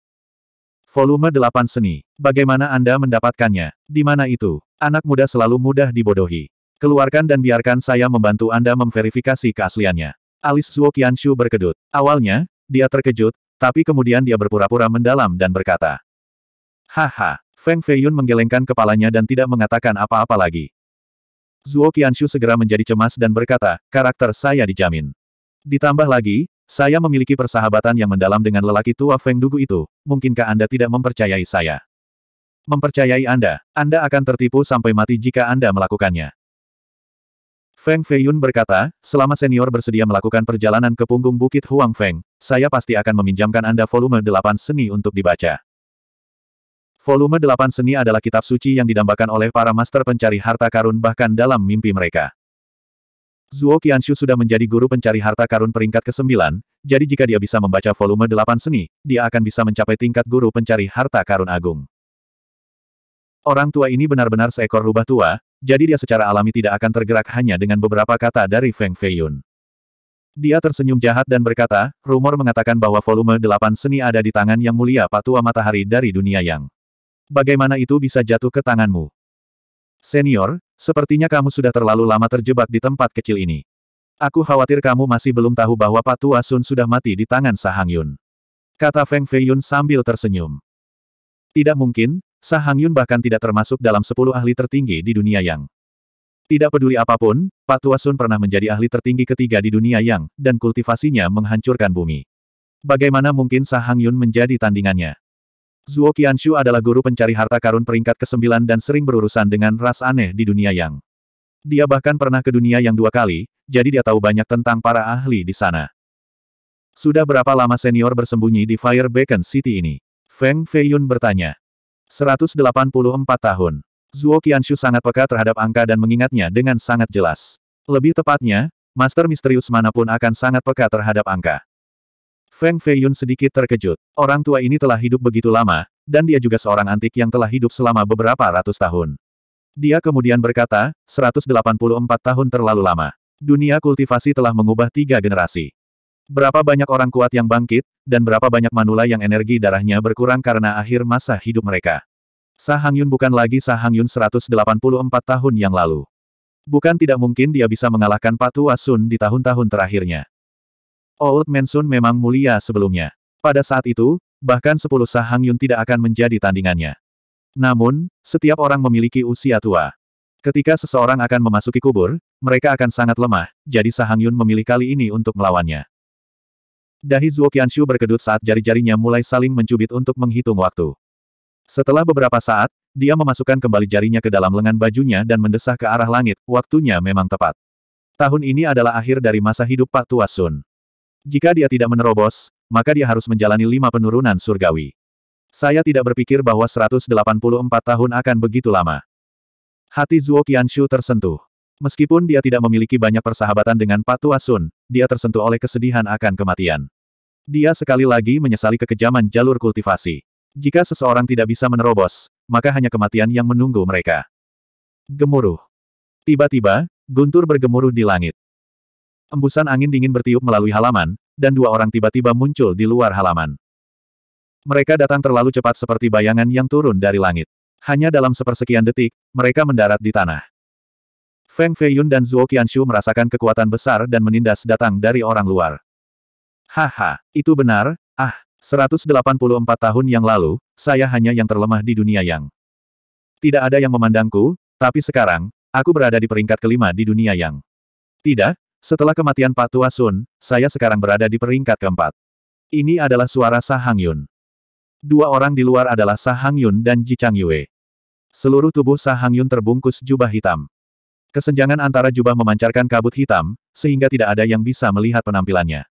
Volume 8 seni. Bagaimana Anda mendapatkannya? Di mana itu? Anak muda selalu mudah dibodohi. Keluarkan dan biarkan saya membantu Anda memverifikasi keasliannya. Alis Zuo Qianshu berkedut. Awalnya, dia terkejut, tapi kemudian dia berpura-pura mendalam dan berkata. Haha, Feng Feiyun menggelengkan kepalanya dan tidak mengatakan apa-apa lagi. Zuo Qianshu segera menjadi cemas dan berkata, karakter saya dijamin. Ditambah lagi, saya memiliki persahabatan yang mendalam dengan lelaki tua Feng Dugu itu, mungkinkah Anda tidak mempercayai saya? Mempercayai Anda, Anda akan tertipu sampai mati jika Anda melakukannya. Feng Feiyun berkata, selama senior bersedia melakukan perjalanan ke punggung bukit Huang Feng, saya pasti akan meminjamkan Anda volume 8 seni untuk dibaca. Volume 8 seni adalah kitab suci yang didambakan oleh para master pencari harta karun bahkan dalam mimpi mereka. Zuo Qianshu sudah menjadi guru pencari harta karun peringkat ke-9, jadi jika dia bisa membaca volume 8 seni, dia akan bisa mencapai tingkat guru pencari harta karun agung. Orang tua ini benar-benar seekor rubah tua, jadi dia secara alami tidak akan tergerak hanya dengan beberapa kata dari Feng Feiyun. Dia tersenyum jahat dan berkata, rumor mengatakan bahwa volume delapan seni ada di tangan yang mulia Patua Matahari dari dunia yang. Bagaimana itu bisa jatuh ke tanganmu? Senior, sepertinya kamu sudah terlalu lama terjebak di tempat kecil ini. Aku khawatir kamu masih belum tahu bahwa Patua Sun sudah mati di tangan Sahang Yun. Kata Feng Feiyun sambil tersenyum. Tidak mungkin, Sa Yun bahkan tidak termasuk dalam sepuluh ahli tertinggi di dunia Yang. Tidak peduli apapun, Pak Tua Sun pernah menjadi ahli tertinggi ketiga di dunia Yang, dan kultivasinya menghancurkan bumi. Bagaimana mungkin Sa Yun menjadi tandingannya? Zuo Qianshu adalah guru pencari harta karun peringkat ke-9 dan sering berurusan dengan ras aneh di dunia Yang. Dia bahkan pernah ke dunia Yang dua kali, jadi dia tahu banyak tentang para ahli di sana. Sudah berapa lama senior bersembunyi di Fire Beacon City ini? Feng Feiyun bertanya. 184 tahun. Zuo Qianshu sangat peka terhadap angka dan mengingatnya dengan sangat jelas. Lebih tepatnya, master misterius manapun akan sangat peka terhadap angka. Feng Feiyun sedikit terkejut. Orang tua ini telah hidup begitu lama, dan dia juga seorang antik yang telah hidup selama beberapa ratus tahun. Dia kemudian berkata, 184 tahun terlalu lama. Dunia kultivasi telah mengubah tiga generasi. Berapa banyak orang kuat yang bangkit, dan berapa banyak manula yang energi darahnya berkurang karena akhir masa hidup mereka. Sa Yun bukan lagi Sa Yun 184 tahun yang lalu. Bukan tidak mungkin dia bisa mengalahkan Patu Sun di tahun-tahun terakhirnya. Old oh, Man Sun memang mulia sebelumnya. Pada saat itu, bahkan 10 Sa Yun tidak akan menjadi tandingannya. Namun, setiap orang memiliki usia tua. Ketika seseorang akan memasuki kubur, mereka akan sangat lemah, jadi Sa Yun memilih kali ini untuk melawannya. Dahi Zuo Qianshu berkedut saat jari-jarinya mulai saling mencubit untuk menghitung waktu. Setelah beberapa saat, dia memasukkan kembali jarinya ke dalam lengan bajunya dan mendesah ke arah langit, waktunya memang tepat. Tahun ini adalah akhir dari masa hidup Pak Tua Sun. Jika dia tidak menerobos, maka dia harus menjalani lima penurunan surgawi. Saya tidak berpikir bahwa 184 tahun akan begitu lama. Hati Zuo Qianshu tersentuh. Meskipun dia tidak memiliki banyak persahabatan dengan Patu Asun, dia tersentuh oleh kesedihan akan kematian. Dia sekali lagi menyesali kekejaman jalur kultivasi. Jika seseorang tidak bisa menerobos, maka hanya kematian yang menunggu mereka. Gemuruh. Tiba-tiba, guntur bergemuruh di langit. Embusan angin dingin bertiup melalui halaman, dan dua orang tiba-tiba muncul di luar halaman. Mereka datang terlalu cepat seperti bayangan yang turun dari langit. Hanya dalam sepersekian detik, mereka mendarat di tanah. Feng Feiyun dan Zhuo Qianshu merasakan kekuatan besar dan menindas datang dari orang luar. Haha, itu benar, ah, 184 tahun yang lalu, saya hanya yang terlemah di dunia yang. Tidak ada yang memandangku, tapi sekarang, aku berada di peringkat kelima di dunia yang. Tidak, setelah kematian Pak Tua Sun, saya sekarang berada di peringkat keempat. Ini adalah suara Sahang Hang Yun. Dua orang di luar adalah Sahang Hang Yun dan Ji Chang Yue. Seluruh tubuh Sahang Hang Yun terbungkus jubah hitam. Kesenjangan antara jubah memancarkan kabut hitam, sehingga tidak ada yang bisa melihat penampilannya.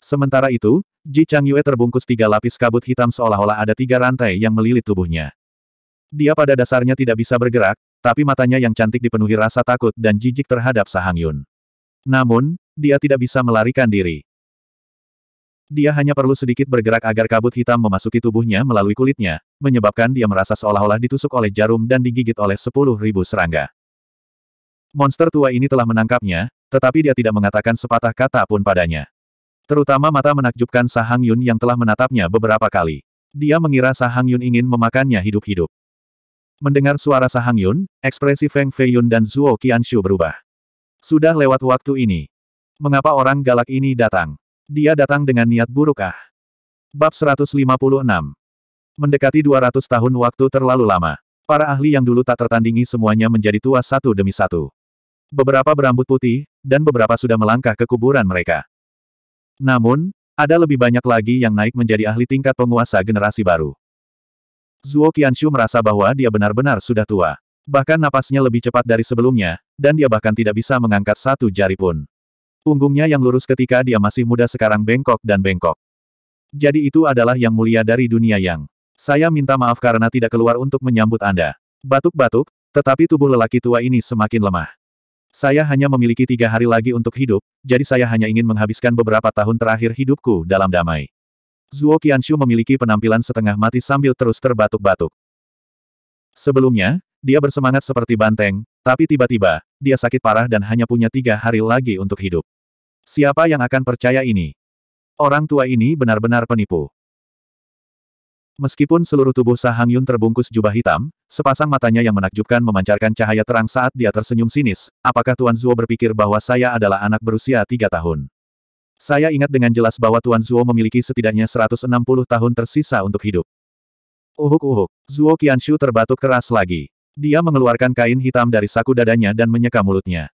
Sementara itu, Ji Chang Yue terbungkus tiga lapis kabut hitam seolah-olah ada tiga rantai yang melilit tubuhnya. Dia pada dasarnya tidak bisa bergerak, tapi matanya yang cantik dipenuhi rasa takut dan jijik terhadap Sahang Yun. Namun, dia tidak bisa melarikan diri. Dia hanya perlu sedikit bergerak agar kabut hitam memasuki tubuhnya melalui kulitnya, menyebabkan dia merasa seolah-olah ditusuk oleh jarum dan digigit oleh sepuluh ribu serangga. Monster tua ini telah menangkapnya, tetapi dia tidak mengatakan sepatah kata pun padanya. Terutama mata menakjubkan Sahang Yun yang telah menatapnya beberapa kali. Dia mengira Sahang Yun ingin memakannya hidup-hidup. Mendengar suara Sahang Yun, ekspresi Feng Fei Yun dan Zuo Qianshu berubah. Sudah lewat waktu ini. Mengapa orang galak ini datang? Dia datang dengan niat buruk ah. Bab 156 Mendekati 200 tahun waktu terlalu lama. Para ahli yang dulu tak tertandingi semuanya menjadi tua satu demi satu. Beberapa berambut putih, dan beberapa sudah melangkah ke kuburan mereka. Namun, ada lebih banyak lagi yang naik menjadi ahli tingkat penguasa generasi baru. Zuo Qianshu merasa bahwa dia benar-benar sudah tua. Bahkan napasnya lebih cepat dari sebelumnya, dan dia bahkan tidak bisa mengangkat satu jari pun. Punggungnya yang lurus ketika dia masih muda sekarang bengkok dan bengkok. Jadi itu adalah yang mulia dari dunia yang. Saya minta maaf karena tidak keluar untuk menyambut Anda. Batuk-batuk, tetapi tubuh lelaki tua ini semakin lemah. Saya hanya memiliki tiga hari lagi untuk hidup, jadi saya hanya ingin menghabiskan beberapa tahun terakhir hidupku dalam damai. Zuo Qianshu memiliki penampilan setengah mati sambil terus terbatuk-batuk. Sebelumnya, dia bersemangat seperti banteng, tapi tiba-tiba, dia sakit parah dan hanya punya tiga hari lagi untuk hidup. Siapa yang akan percaya ini? Orang tua ini benar-benar penipu. Meskipun seluruh tubuh Sahang Yun terbungkus jubah hitam, sepasang matanya yang menakjubkan memancarkan cahaya terang saat dia tersenyum sinis, apakah Tuan Zuo berpikir bahwa saya adalah anak berusia tiga tahun? Saya ingat dengan jelas bahwa Tuan Zuo memiliki setidaknya 160 tahun tersisa untuk hidup. Uhuk-uhuk, Zuo Qianshu terbatuk keras lagi. Dia mengeluarkan kain hitam dari saku dadanya dan menyeka mulutnya.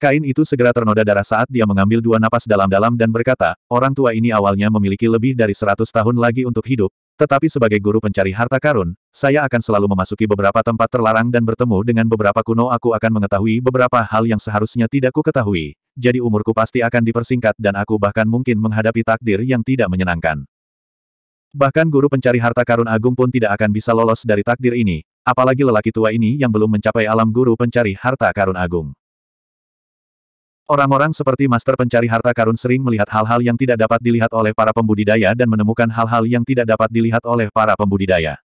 Kain itu segera ternoda darah saat dia mengambil dua napas dalam-dalam dan berkata, orang tua ini awalnya memiliki lebih dari seratus tahun lagi untuk hidup, tetapi sebagai guru pencari harta karun, saya akan selalu memasuki beberapa tempat terlarang dan bertemu dengan beberapa kuno aku akan mengetahui beberapa hal yang seharusnya tidak ku ketahui, jadi umurku pasti akan dipersingkat dan aku bahkan mungkin menghadapi takdir yang tidak menyenangkan. Bahkan guru pencari harta karun agung pun tidak akan bisa lolos dari takdir ini, apalagi lelaki tua ini yang belum mencapai alam guru pencari harta karun agung. Orang-orang seperti master pencari harta karun sering melihat hal-hal yang tidak dapat dilihat oleh para pembudidaya dan menemukan hal-hal yang tidak dapat dilihat oleh para pembudidaya.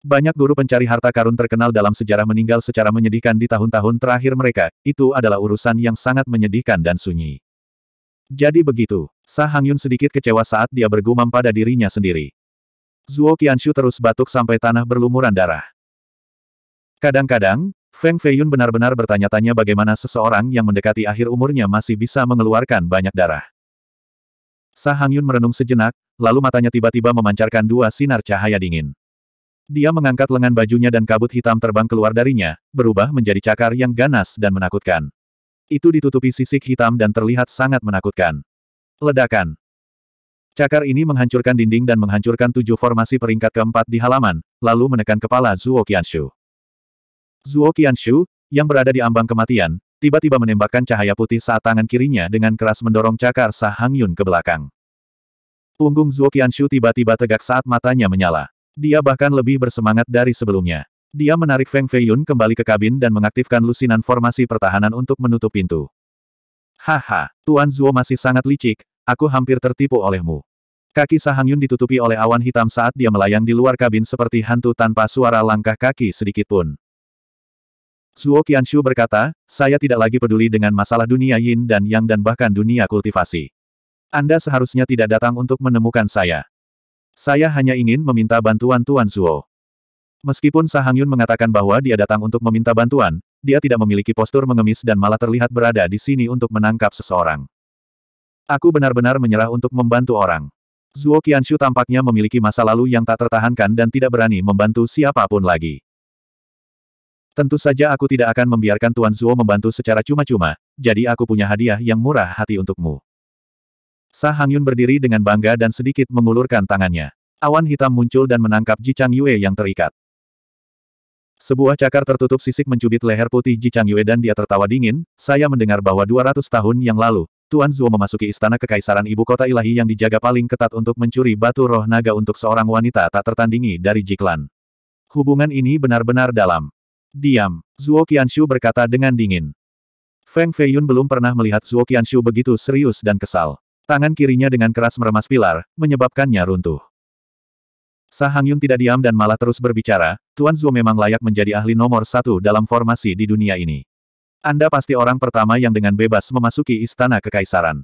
Banyak guru pencari harta karun terkenal dalam sejarah meninggal secara menyedihkan di tahun-tahun terakhir mereka, itu adalah urusan yang sangat menyedihkan dan sunyi. Jadi begitu, Hang Hangyun sedikit kecewa saat dia bergumam pada dirinya sendiri. Zuo Qianshu terus batuk sampai tanah berlumuran darah. Kadang-kadang, Feng Feiyun benar-benar bertanya-tanya bagaimana seseorang yang mendekati akhir umurnya masih bisa mengeluarkan banyak darah. Sahang Yun merenung sejenak, lalu matanya tiba-tiba memancarkan dua sinar cahaya dingin. Dia mengangkat lengan bajunya dan kabut hitam terbang keluar darinya, berubah menjadi cakar yang ganas dan menakutkan. Itu ditutupi sisik hitam dan terlihat sangat menakutkan. Ledakan. Cakar ini menghancurkan dinding dan menghancurkan tujuh formasi peringkat keempat di halaman, lalu menekan kepala Zuo Qianshu. Zuo Qianshu, yang berada di ambang kematian, tiba-tiba menembakkan cahaya putih saat tangan kirinya dengan keras mendorong cakar Sa Hang Yun ke belakang. Punggung Zuo Qianshu tiba-tiba tegak saat matanya menyala. Dia bahkan lebih bersemangat dari sebelumnya. Dia menarik Feng Feiyun kembali ke kabin dan mengaktifkan lusinan formasi pertahanan untuk menutup pintu. Haha, Tuan Zuo masih sangat licik, aku hampir tertipu olehmu. Kaki Sahang Yun ditutupi oleh awan hitam saat dia melayang di luar kabin seperti hantu tanpa suara langkah kaki sedikitpun. Zuo Qianshu berkata, saya tidak lagi peduli dengan masalah dunia yin dan yang dan bahkan dunia kultivasi. Anda seharusnya tidak datang untuk menemukan saya. Saya hanya ingin meminta bantuan Tuan Zuo. Meskipun Sahang Yun mengatakan bahwa dia datang untuk meminta bantuan, dia tidak memiliki postur mengemis dan malah terlihat berada di sini untuk menangkap seseorang. Aku benar-benar menyerah untuk membantu orang. Zuo Qianshu tampaknya memiliki masa lalu yang tak tertahankan dan tidak berani membantu siapapun lagi. Tentu saja aku tidak akan membiarkan Tuan Zuo membantu secara cuma-cuma, jadi aku punya hadiah yang murah hati untukmu. Sa Hangyun berdiri dengan bangga dan sedikit mengulurkan tangannya. Awan hitam muncul dan menangkap Ji Chang Yue yang terikat. Sebuah cakar tertutup sisik mencubit leher putih Ji Chang Yue dan dia tertawa dingin, saya mendengar bahwa 200 tahun yang lalu, Tuan Zuo memasuki istana kekaisaran ibu kota ilahi yang dijaga paling ketat untuk mencuri batu roh naga untuk seorang wanita tak tertandingi dari Jiklan. Hubungan ini benar-benar dalam. Diam. Zuo Qianshu berkata dengan dingin. Feng Feiyun belum pernah melihat Zuo Qianshu begitu serius dan kesal. Tangan kirinya dengan keras meremas pilar, menyebabkannya runtuh. Sahang Yun tidak diam dan malah terus berbicara, Tuan Zuo memang layak menjadi ahli nomor satu dalam formasi di dunia ini. Anda pasti orang pertama yang dengan bebas memasuki istana kekaisaran.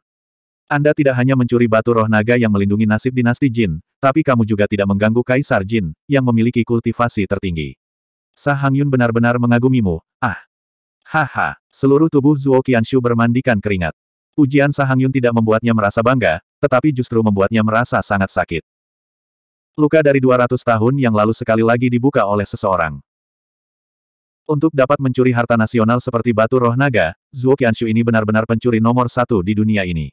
Anda tidak hanya mencuri batu roh naga yang melindungi nasib dinasti Jin, tapi kamu juga tidak mengganggu Kaisar Jin, yang memiliki kultivasi tertinggi. Sa Yun benar-benar mengagumimu, ah. Haha, seluruh tubuh Zuo Qianshu bermandikan keringat. Ujian Sa Yun tidak membuatnya merasa bangga, tetapi justru membuatnya merasa sangat sakit. Luka dari 200 tahun yang lalu sekali lagi dibuka oleh seseorang. Untuk dapat mencuri harta nasional seperti batu roh naga, Zuo Qianshu ini benar-benar pencuri nomor satu di dunia ini.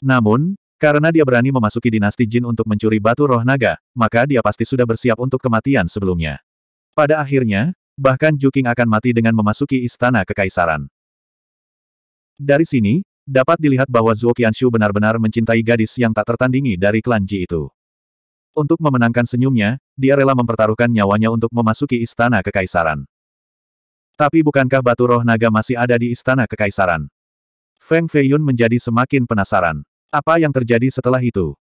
Namun, karena dia berani memasuki dinasti Jin untuk mencuri batu roh naga, maka dia pasti sudah bersiap untuk kematian sebelumnya. Pada akhirnya, bahkan Juking akan mati dengan memasuki istana kekaisaran. Dari sini, dapat dilihat bahwa Zhuo Qianxu benar-benar mencintai gadis yang tak tertandingi dari klan Ji itu. Untuk memenangkan senyumnya, dia rela mempertaruhkan nyawanya untuk memasuki istana kekaisaran. Tapi bukankah batu roh naga masih ada di istana kekaisaran? Feng Feiyun menjadi semakin penasaran. Apa yang terjadi setelah itu?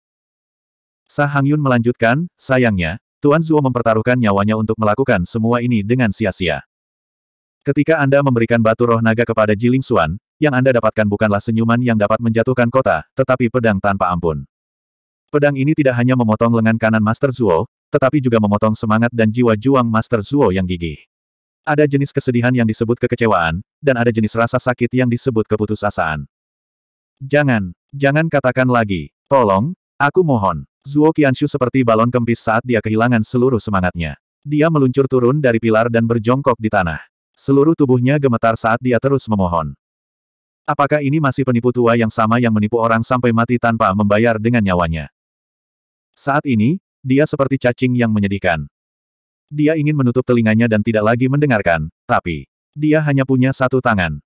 Sa Hangyun melanjutkan, sayangnya, Tuan Zuo mempertaruhkan nyawanya untuk melakukan semua ini dengan sia-sia. Ketika Anda memberikan batu roh naga kepada Jiling Xuan, yang Anda dapatkan bukanlah senyuman yang dapat menjatuhkan kota, tetapi pedang tanpa ampun. Pedang ini tidak hanya memotong lengan kanan Master Zuo, tetapi juga memotong semangat dan jiwa juang Master Zuo yang gigih. Ada jenis kesedihan yang disebut kekecewaan, dan ada jenis rasa sakit yang disebut keputusasaan. Jangan, jangan katakan lagi, tolong, aku mohon. Zuo Qianshu seperti balon kempis saat dia kehilangan seluruh semangatnya. Dia meluncur turun dari pilar dan berjongkok di tanah. Seluruh tubuhnya gemetar saat dia terus memohon. Apakah ini masih penipu tua yang sama yang menipu orang sampai mati tanpa membayar dengan nyawanya? Saat ini, dia seperti cacing yang menyedihkan. Dia ingin menutup telinganya dan tidak lagi mendengarkan, tapi dia hanya punya satu tangan.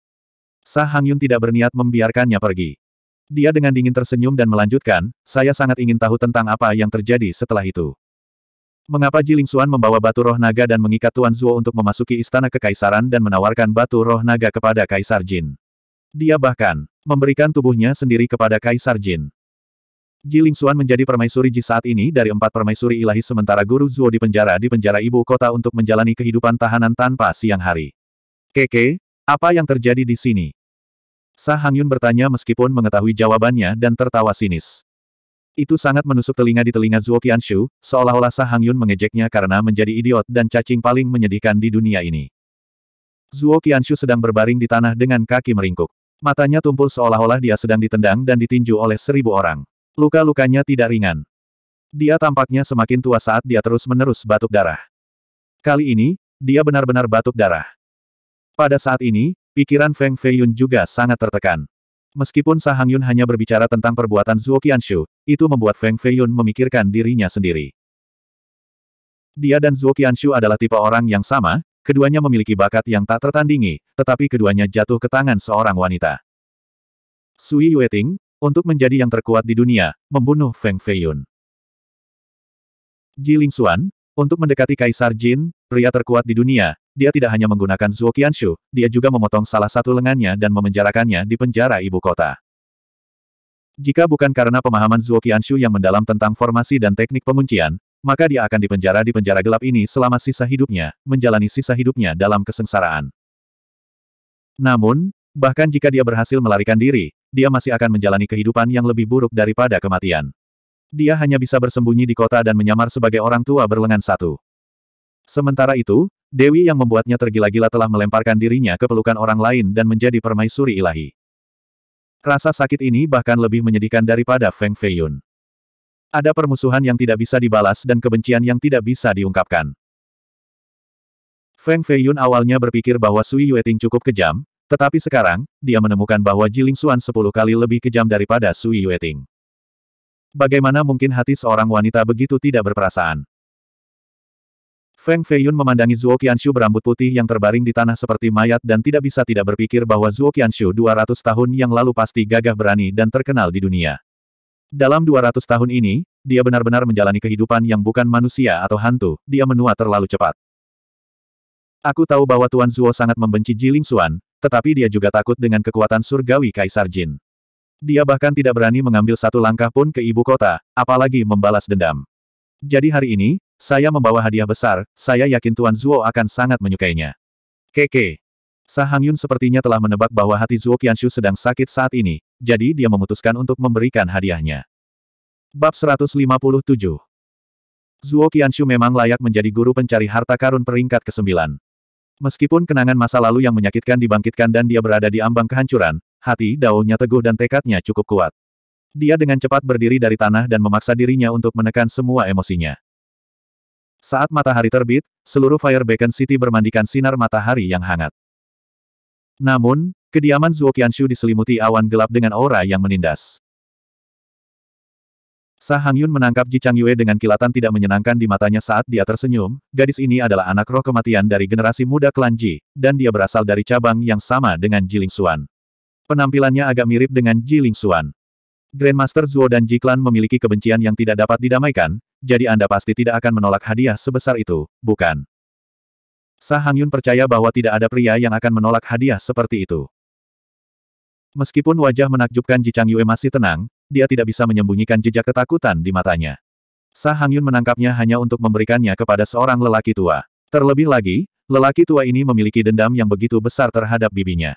Sa Hangyun tidak berniat membiarkannya pergi. Dia dengan dingin tersenyum dan melanjutkan, saya sangat ingin tahu tentang apa yang terjadi setelah itu. Mengapa Jiling Xuan membawa batu roh naga dan mengikat Tuan Zuo untuk memasuki istana kekaisaran dan menawarkan batu roh naga kepada Kaisar Jin? Dia bahkan memberikan tubuhnya sendiri kepada Kaisar Jin. Jiling Xuan menjadi permaisuri Ji saat ini dari empat permaisuri ilahi sementara guru Zuo dipenjara di penjara ibu kota untuk menjalani kehidupan tahanan tanpa siang hari. Keke, apa yang terjadi di sini? Sa Hangyun bertanya meskipun mengetahui jawabannya dan tertawa sinis. Itu sangat menusuk telinga di telinga Zuo Qianshu, seolah-olah Sa Hangyun mengejeknya karena menjadi idiot dan cacing paling menyedihkan di dunia ini. Zuo Qianshu sedang berbaring di tanah dengan kaki meringkuk. Matanya tumpul seolah-olah dia sedang ditendang dan ditinju oleh seribu orang. Luka-lukanya tidak ringan. Dia tampaknya semakin tua saat dia terus-menerus batuk darah. Kali ini, dia benar-benar batuk darah. Pada saat ini, Pikiran Feng Feiyun juga sangat tertekan. Meskipun Sahang Yun hanya berbicara tentang perbuatan Zhuo Qianshu, itu membuat Feng Feiyun memikirkan dirinya sendiri. Dia dan Zhuo Qianshu adalah tipe orang yang sama, keduanya memiliki bakat yang tak tertandingi, tetapi keduanya jatuh ke tangan seorang wanita. Sui Yueting, untuk menjadi yang terkuat di dunia, membunuh Feng Feiyun. Ji Ling Xuan, untuk mendekati Kaisar Jin, pria terkuat di dunia, dia tidak hanya menggunakan Zuo Qianshu, dia juga memotong salah satu lengannya dan memenjarakannya di penjara ibu kota. Jika bukan karena pemahaman Zuo Qianshu yang mendalam tentang formasi dan teknik penguncian, maka dia akan dipenjara di penjara gelap ini selama sisa hidupnya, menjalani sisa hidupnya dalam kesengsaraan. Namun, bahkan jika dia berhasil melarikan diri, dia masih akan menjalani kehidupan yang lebih buruk daripada kematian. Dia hanya bisa bersembunyi di kota dan menyamar sebagai orang tua berlengan satu. Sementara itu, Dewi yang membuatnya tergila-gila telah melemparkan dirinya ke pelukan orang lain dan menjadi permaisuri ilahi. Rasa sakit ini bahkan lebih menyedihkan daripada Feng Feiyun. Ada permusuhan yang tidak bisa dibalas dan kebencian yang tidak bisa diungkapkan. Feng Feiyun awalnya berpikir bahwa Sui Yueting cukup kejam, tetapi sekarang, dia menemukan bahwa Jilingsuan 10 sepuluh kali lebih kejam daripada Sui Yueting. Bagaimana mungkin hati seorang wanita begitu tidak berperasaan? Feng Feiyun memandangi Zuo Qianshu berambut putih yang terbaring di tanah seperti mayat dan tidak bisa tidak berpikir bahwa Zuo Qianshu 200 tahun yang lalu pasti gagah berani dan terkenal di dunia. Dalam 200 tahun ini, dia benar-benar menjalani kehidupan yang bukan manusia atau hantu, dia menua terlalu cepat. Aku tahu bahwa Tuan Zuo sangat membenci Jiling Xuan, tetapi dia juga takut dengan kekuatan surgawi Kaisar Jin. Dia bahkan tidak berani mengambil satu langkah pun ke ibu kota, apalagi membalas dendam. Jadi hari ini, saya membawa hadiah besar, saya yakin Tuan Zuo akan sangat menyukainya. Keke. Sahang Yun sepertinya telah menebak bahwa hati Zuo Qianshu sedang sakit saat ini, jadi dia memutuskan untuk memberikan hadiahnya. Bab 157 Zuo Qianshu memang layak menjadi guru pencari harta karun peringkat ke-9. Meskipun kenangan masa lalu yang menyakitkan dibangkitkan dan dia berada di ambang kehancuran, Hati daunnya teguh dan tekadnya cukup kuat. Dia dengan cepat berdiri dari tanah dan memaksa dirinya untuk menekan semua emosinya. Saat matahari terbit, seluruh Fire Beacon City bermandikan sinar matahari yang hangat. Namun, kediaman Zuo Qianshu diselimuti awan gelap dengan aura yang menindas. Sa Yun menangkap Ji Chang Yue dengan kilatan tidak menyenangkan di matanya saat dia tersenyum, gadis ini adalah anak roh kematian dari generasi muda klan Ji, dan dia berasal dari cabang yang sama dengan Jiling Xuan. Penampilannya agak mirip dengan Ji Ling Grandmaster Zuo dan Ji Klan memiliki kebencian yang tidak dapat didamaikan, jadi Anda pasti tidak akan menolak hadiah sebesar itu, bukan? Sa Hang Yun percaya bahwa tidak ada pria yang akan menolak hadiah seperti itu. Meskipun wajah menakjubkan Ji Chang Yue masih tenang, dia tidak bisa menyembunyikan jejak ketakutan di matanya. Sa Hang Yun menangkapnya hanya untuk memberikannya kepada seorang lelaki tua. Terlebih lagi, lelaki tua ini memiliki dendam yang begitu besar terhadap bibinya.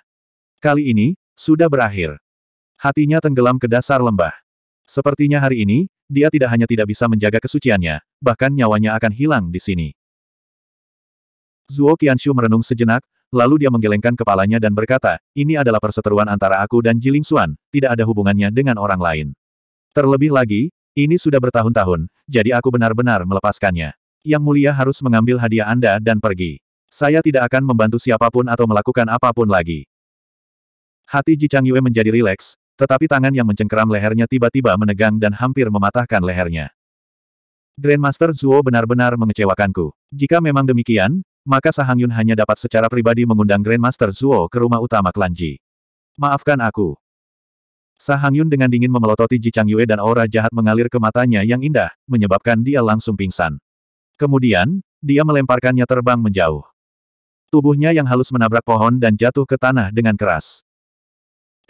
Kali ini, sudah berakhir. Hatinya tenggelam ke dasar lembah. Sepertinya hari ini, dia tidak hanya tidak bisa menjaga kesuciannya, bahkan nyawanya akan hilang di sini. Zuo Qianshu merenung sejenak, lalu dia menggelengkan kepalanya dan berkata, ini adalah perseteruan antara aku dan Jiling Xuan, tidak ada hubungannya dengan orang lain. Terlebih lagi, ini sudah bertahun-tahun, jadi aku benar-benar melepaskannya. Yang mulia harus mengambil hadiah Anda dan pergi. Saya tidak akan membantu siapapun atau melakukan apapun lagi. Hati Ji Chang Yue menjadi rileks, tetapi tangan yang mencengkeram lehernya tiba-tiba menegang dan hampir mematahkan lehernya. Grandmaster Zuo benar-benar mengecewakanku. Jika memang demikian, maka Sahang Yun hanya dapat secara pribadi mengundang Grandmaster Zuo ke rumah utama klan Ji. Maafkan aku. Sahang Yun dengan dingin memelototi Ji Chang Yue dan aura jahat mengalir ke matanya yang indah, menyebabkan dia langsung pingsan. Kemudian, dia melemparkannya terbang menjauh. Tubuhnya yang halus menabrak pohon dan jatuh ke tanah dengan keras.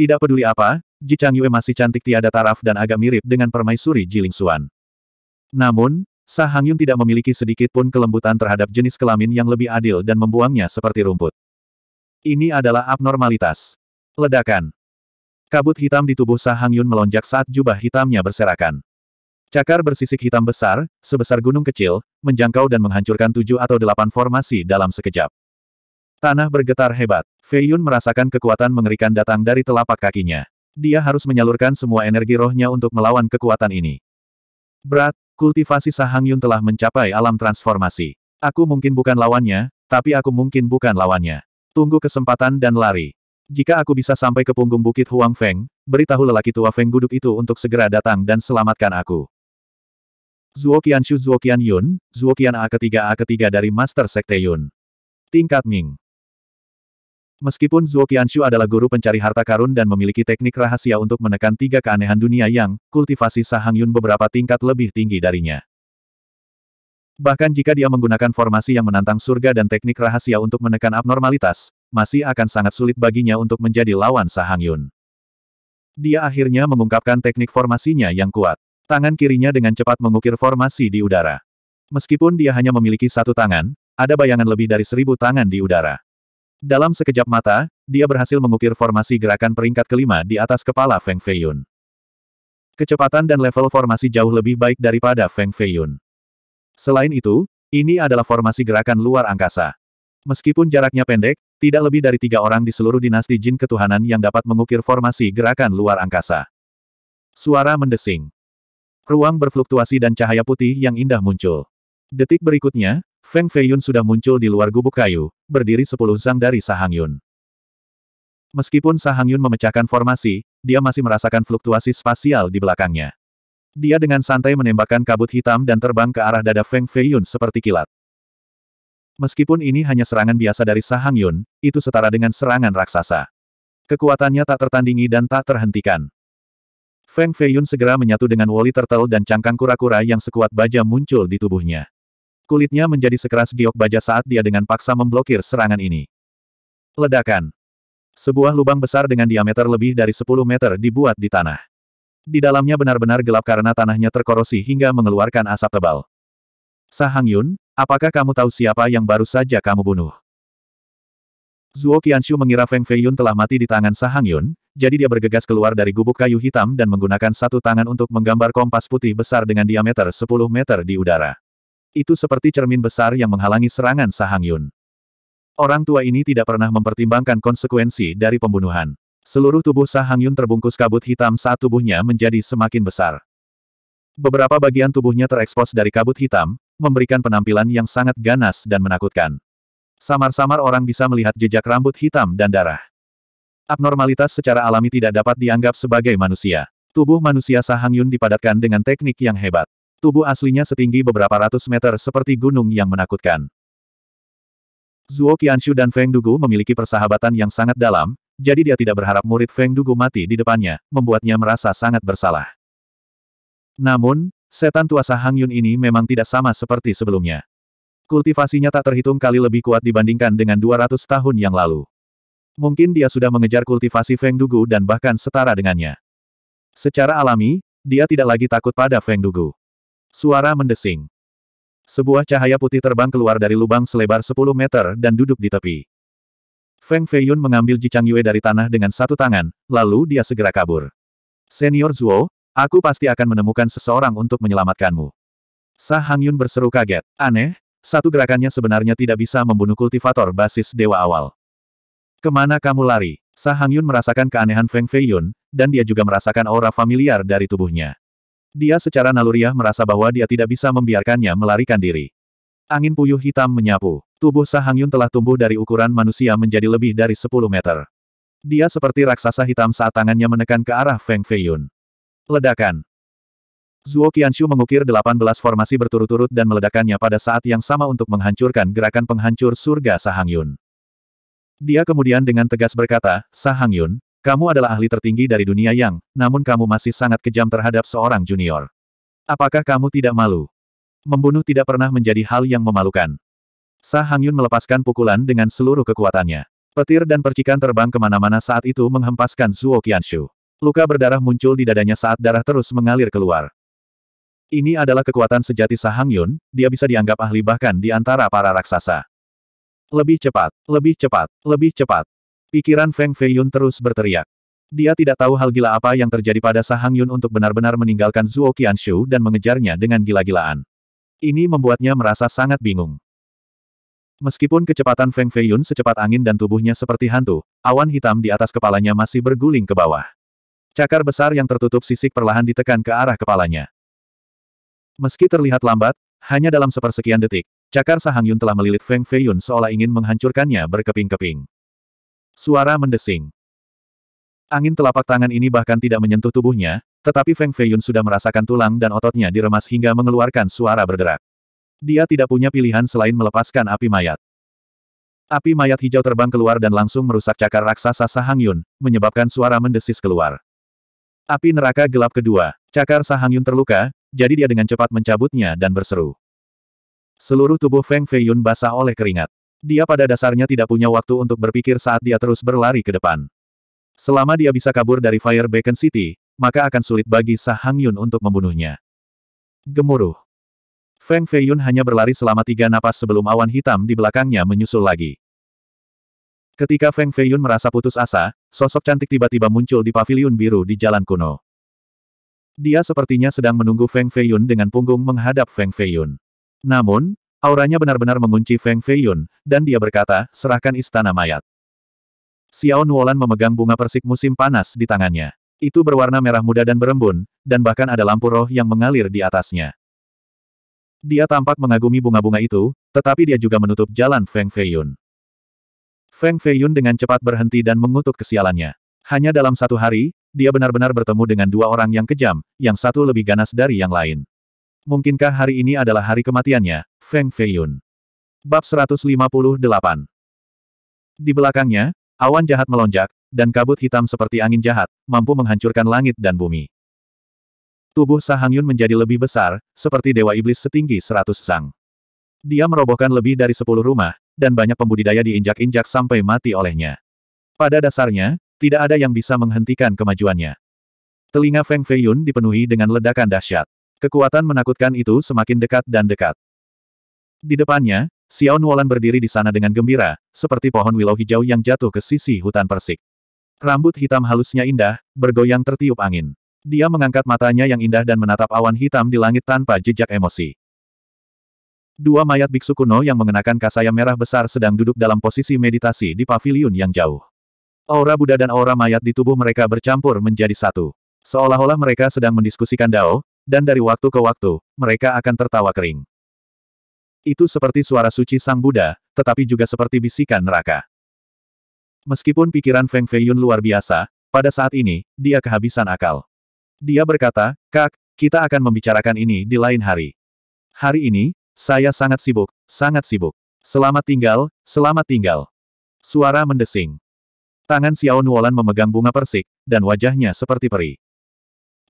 Tidak peduli apa, Ji Chang Yue masih cantik tiada taraf dan agak mirip dengan permaisuri Ji Ling Xuan. Namun, Sa Hang Yun tidak memiliki sedikit pun kelembutan terhadap jenis kelamin yang lebih adil dan membuangnya seperti rumput. Ini adalah abnormalitas. Ledakan. Kabut hitam di tubuh Sa Hang Yun melonjak saat jubah hitamnya berserakan. Cakar bersisik hitam besar, sebesar gunung kecil, menjangkau dan menghancurkan tujuh atau delapan formasi dalam sekejap. Tanah bergetar hebat. Fei Yun merasakan kekuatan mengerikan datang dari telapak kakinya. Dia harus menyalurkan semua energi rohnya untuk melawan kekuatan ini. Berat, kultivasi Sahang Yun telah mencapai alam transformasi. Aku mungkin bukan lawannya, tapi aku mungkin bukan lawannya. Tunggu kesempatan dan lari. Jika aku bisa sampai ke punggung bukit Huang Feng, beritahu lelaki tua Feng Guduk itu untuk segera datang dan selamatkan aku. Zuo Qianshu Zuo Qian Yun, Zuo Qian A ketiga A ketiga dari Master Sekte Yun. Tingkat Ming. Meskipun Zhuo Qianshu adalah guru pencari harta karun dan memiliki teknik rahasia untuk menekan tiga keanehan dunia yang, kultivasi Sahang Yun beberapa tingkat lebih tinggi darinya. Bahkan jika dia menggunakan formasi yang menantang surga dan teknik rahasia untuk menekan abnormalitas, masih akan sangat sulit baginya untuk menjadi lawan Sahang Yun. Dia akhirnya mengungkapkan teknik formasinya yang kuat. Tangan kirinya dengan cepat mengukir formasi di udara. Meskipun dia hanya memiliki satu tangan, ada bayangan lebih dari seribu tangan di udara. Dalam sekejap mata, dia berhasil mengukir formasi gerakan peringkat kelima di atas kepala Feng Feiyun. Kecepatan dan level formasi jauh lebih baik daripada Feng Feiyun. Selain itu, ini adalah formasi gerakan luar angkasa. Meskipun jaraknya pendek, tidak lebih dari tiga orang di seluruh dinasti jin ketuhanan yang dapat mengukir formasi gerakan luar angkasa. Suara mendesing. Ruang berfluktuasi dan cahaya putih yang indah muncul. Detik berikutnya, Feng Feiyun sudah muncul di luar gubuk kayu, berdiri sepuluh zang dari Sahang Yun. Meskipun Sahang Yun memecahkan formasi, dia masih merasakan fluktuasi spasial di belakangnya. Dia dengan santai menembakkan kabut hitam dan terbang ke arah dada Feng Feiyun seperti kilat. Meskipun ini hanya serangan biasa dari Sahang Yun, itu setara dengan serangan raksasa. Kekuatannya tak tertandingi dan tak terhentikan. Feng Feiyun segera menyatu dengan Woli Turtle dan cangkang kura-kura yang sekuat baja muncul di tubuhnya. Kulitnya menjadi sekeras giok baja saat dia dengan paksa memblokir serangan ini. Ledakan. Sebuah lubang besar dengan diameter lebih dari 10 meter dibuat di tanah. Di dalamnya benar-benar gelap karena tanahnya terkorosi hingga mengeluarkan asap tebal. Sahang Yun, apakah kamu tahu siapa yang baru saja kamu bunuh? Zuo Qianshu mengira Feng Feiyun telah mati di tangan Sahang Yun, jadi dia bergegas keluar dari gubuk kayu hitam dan menggunakan satu tangan untuk menggambar kompas putih besar dengan diameter 10 meter di udara. Itu seperti cermin besar yang menghalangi serangan Sahang Yun. Orang tua ini tidak pernah mempertimbangkan konsekuensi dari pembunuhan. Seluruh tubuh Sahang Yun terbungkus kabut hitam saat tubuhnya menjadi semakin besar. Beberapa bagian tubuhnya terekspos dari kabut hitam, memberikan penampilan yang sangat ganas dan menakutkan. Samar-samar orang bisa melihat jejak rambut hitam dan darah. Abnormalitas secara alami tidak dapat dianggap sebagai manusia. Tubuh manusia Sahang Yun dipadatkan dengan teknik yang hebat. Tubuh aslinya setinggi beberapa ratus meter seperti gunung yang menakutkan. Zuo Qianshu dan Feng Dugu memiliki persahabatan yang sangat dalam, jadi dia tidak berharap murid Feng Dugu mati di depannya, membuatnya merasa sangat bersalah. Namun, setan tua Hang Yun ini memang tidak sama seperti sebelumnya. Kultivasinya tak terhitung kali lebih kuat dibandingkan dengan 200 tahun yang lalu. Mungkin dia sudah mengejar kultivasi Feng Dugu dan bahkan setara dengannya. Secara alami, dia tidak lagi takut pada Feng Dugu. Suara mendesing. Sebuah cahaya putih terbang keluar dari lubang selebar 10 meter dan duduk di tepi. Feng Feiyun mengambil Jichang Yue dari tanah dengan satu tangan, lalu dia segera kabur. Senior Zhuo, aku pasti akan menemukan seseorang untuk menyelamatkanmu. Sah Hang Yun berseru kaget. Aneh, satu gerakannya sebenarnya tidak bisa membunuh kultivator basis dewa awal. Kemana kamu lari? Sah Hang Yun merasakan keanehan Feng Feiyun, dan dia juga merasakan aura familiar dari tubuhnya. Dia secara naluriah merasa bahwa dia tidak bisa membiarkannya melarikan diri. Angin puyuh hitam menyapu. Tubuh Sahang Yun telah tumbuh dari ukuran manusia menjadi lebih dari 10 meter. Dia seperti raksasa hitam saat tangannya menekan ke arah Feng Feiyun. Ledakan. Zuo Qianshu mengukir 18 formasi berturut-turut dan meledakannya pada saat yang sama untuk menghancurkan gerakan penghancur surga Sahang Yun. Dia kemudian dengan tegas berkata, Sahang Yun. Kamu adalah ahli tertinggi dari dunia yang, namun kamu masih sangat kejam terhadap seorang junior. Apakah kamu tidak malu? Membunuh tidak pernah menjadi hal yang memalukan. Sa Hangyun melepaskan pukulan dengan seluruh kekuatannya. Petir dan percikan terbang kemana-mana saat itu menghempaskan Zuo Qianshu. Luka berdarah muncul di dadanya saat darah terus mengalir keluar. Ini adalah kekuatan sejati Sa Hangyun, dia bisa dianggap ahli bahkan di antara para raksasa. Lebih cepat, lebih cepat, lebih cepat. Pikiran Feng Feiyun terus berteriak. Dia tidak tahu hal gila apa yang terjadi pada Sahang Yun untuk benar-benar meninggalkan Zuo Shu dan mengejarnya dengan gila-gilaan. Ini membuatnya merasa sangat bingung. Meskipun kecepatan Feng Feiyun secepat angin dan tubuhnya seperti hantu, awan hitam di atas kepalanya masih berguling ke bawah. Cakar besar yang tertutup sisik perlahan ditekan ke arah kepalanya. Meski terlihat lambat, hanya dalam sepersekian detik, cakar Sahang Yun telah melilit Feng Feiyun seolah ingin menghancurkannya berkeping-keping. Suara mendesing. Angin telapak tangan ini bahkan tidak menyentuh tubuhnya, tetapi Feng Feiyun sudah merasakan tulang dan ototnya diremas hingga mengeluarkan suara berderak. Dia tidak punya pilihan selain melepaskan api mayat. Api mayat hijau terbang keluar dan langsung merusak cakar raksasa Sahangyun, menyebabkan suara mendesis keluar. Api neraka gelap kedua, cakar Sahangyun terluka, jadi dia dengan cepat mencabutnya dan berseru. Seluruh tubuh Feng Feiyun basah oleh keringat. Dia pada dasarnya tidak punya waktu untuk berpikir saat dia terus berlari ke depan. Selama dia bisa kabur dari Fire Beacon City, maka akan sulit bagi Sah Hang Yun untuk membunuhnya. Gemuruh. Feng Feiyun hanya berlari selama tiga napas sebelum awan hitam di belakangnya menyusul lagi. Ketika Feng Feiyun merasa putus asa, sosok cantik tiba-tiba muncul di paviliun biru di jalan kuno. Dia sepertinya sedang menunggu Feng Feiyun dengan punggung menghadap Feng Feiyun. Namun, Auranya benar-benar mengunci Feng Feiyun, dan dia berkata, serahkan istana mayat. Xiao Nuolan memegang bunga persik musim panas di tangannya. Itu berwarna merah muda dan berembun, dan bahkan ada lampu roh yang mengalir di atasnya. Dia tampak mengagumi bunga-bunga itu, tetapi dia juga menutup jalan Feng Feiyun. Feng Feiyun dengan cepat berhenti dan mengutuk kesialannya. Hanya dalam satu hari, dia benar-benar bertemu dengan dua orang yang kejam, yang satu lebih ganas dari yang lain. Mungkinkah hari ini adalah hari kematiannya, Feng Feiyun? Bab 158 Di belakangnya, awan jahat melonjak, dan kabut hitam seperti angin jahat, mampu menghancurkan langit dan bumi. Tubuh Sahangyun menjadi lebih besar, seperti dewa iblis setinggi seratus sang. Dia merobohkan lebih dari sepuluh rumah, dan banyak pembudidaya diinjak-injak sampai mati olehnya. Pada dasarnya, tidak ada yang bisa menghentikan kemajuannya. Telinga Feng Feiyun dipenuhi dengan ledakan dahsyat. Kekuatan menakutkan itu semakin dekat dan dekat. Di depannya, Xiao Nuolan berdiri di sana dengan gembira, seperti pohon willow hijau yang jatuh ke sisi hutan persik. Rambut hitam halusnya indah, bergoyang tertiup angin. Dia mengangkat matanya yang indah dan menatap awan hitam di langit tanpa jejak emosi. Dua mayat biksu kuno yang mengenakan kasaya merah besar sedang duduk dalam posisi meditasi di paviliun yang jauh. Aura Buddha dan aura mayat di tubuh mereka bercampur menjadi satu. Seolah-olah mereka sedang mendiskusikan Dao, dan dari waktu ke waktu, mereka akan tertawa kering. Itu seperti suara suci sang Buddha, tetapi juga seperti bisikan neraka. Meskipun pikiran Feng Fei Yun luar biasa, pada saat ini, dia kehabisan akal. Dia berkata, Kak, kita akan membicarakan ini di lain hari. Hari ini, saya sangat sibuk, sangat sibuk. Selamat tinggal, selamat tinggal. Suara mendesing. Tangan Xiao Nuolan memegang bunga persik, dan wajahnya seperti peri.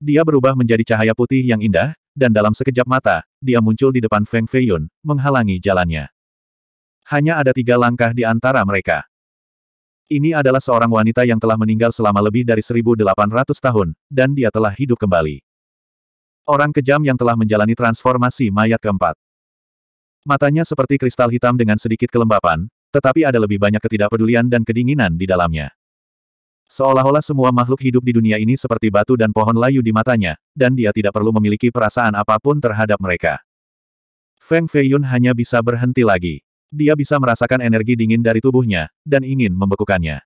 Dia berubah menjadi cahaya putih yang indah, dan dalam sekejap mata, dia muncul di depan Feng Feiyun, menghalangi jalannya. Hanya ada tiga langkah di antara mereka. Ini adalah seorang wanita yang telah meninggal selama lebih dari 1800 tahun, dan dia telah hidup kembali. Orang kejam yang telah menjalani transformasi mayat keempat. Matanya seperti kristal hitam dengan sedikit kelembapan, tetapi ada lebih banyak ketidakpedulian dan kedinginan di dalamnya. Seolah-olah semua makhluk hidup di dunia ini seperti batu dan pohon layu di matanya, dan dia tidak perlu memiliki perasaan apapun terhadap mereka. Feng Feiyun hanya bisa berhenti lagi. Dia bisa merasakan energi dingin dari tubuhnya, dan ingin membekukannya.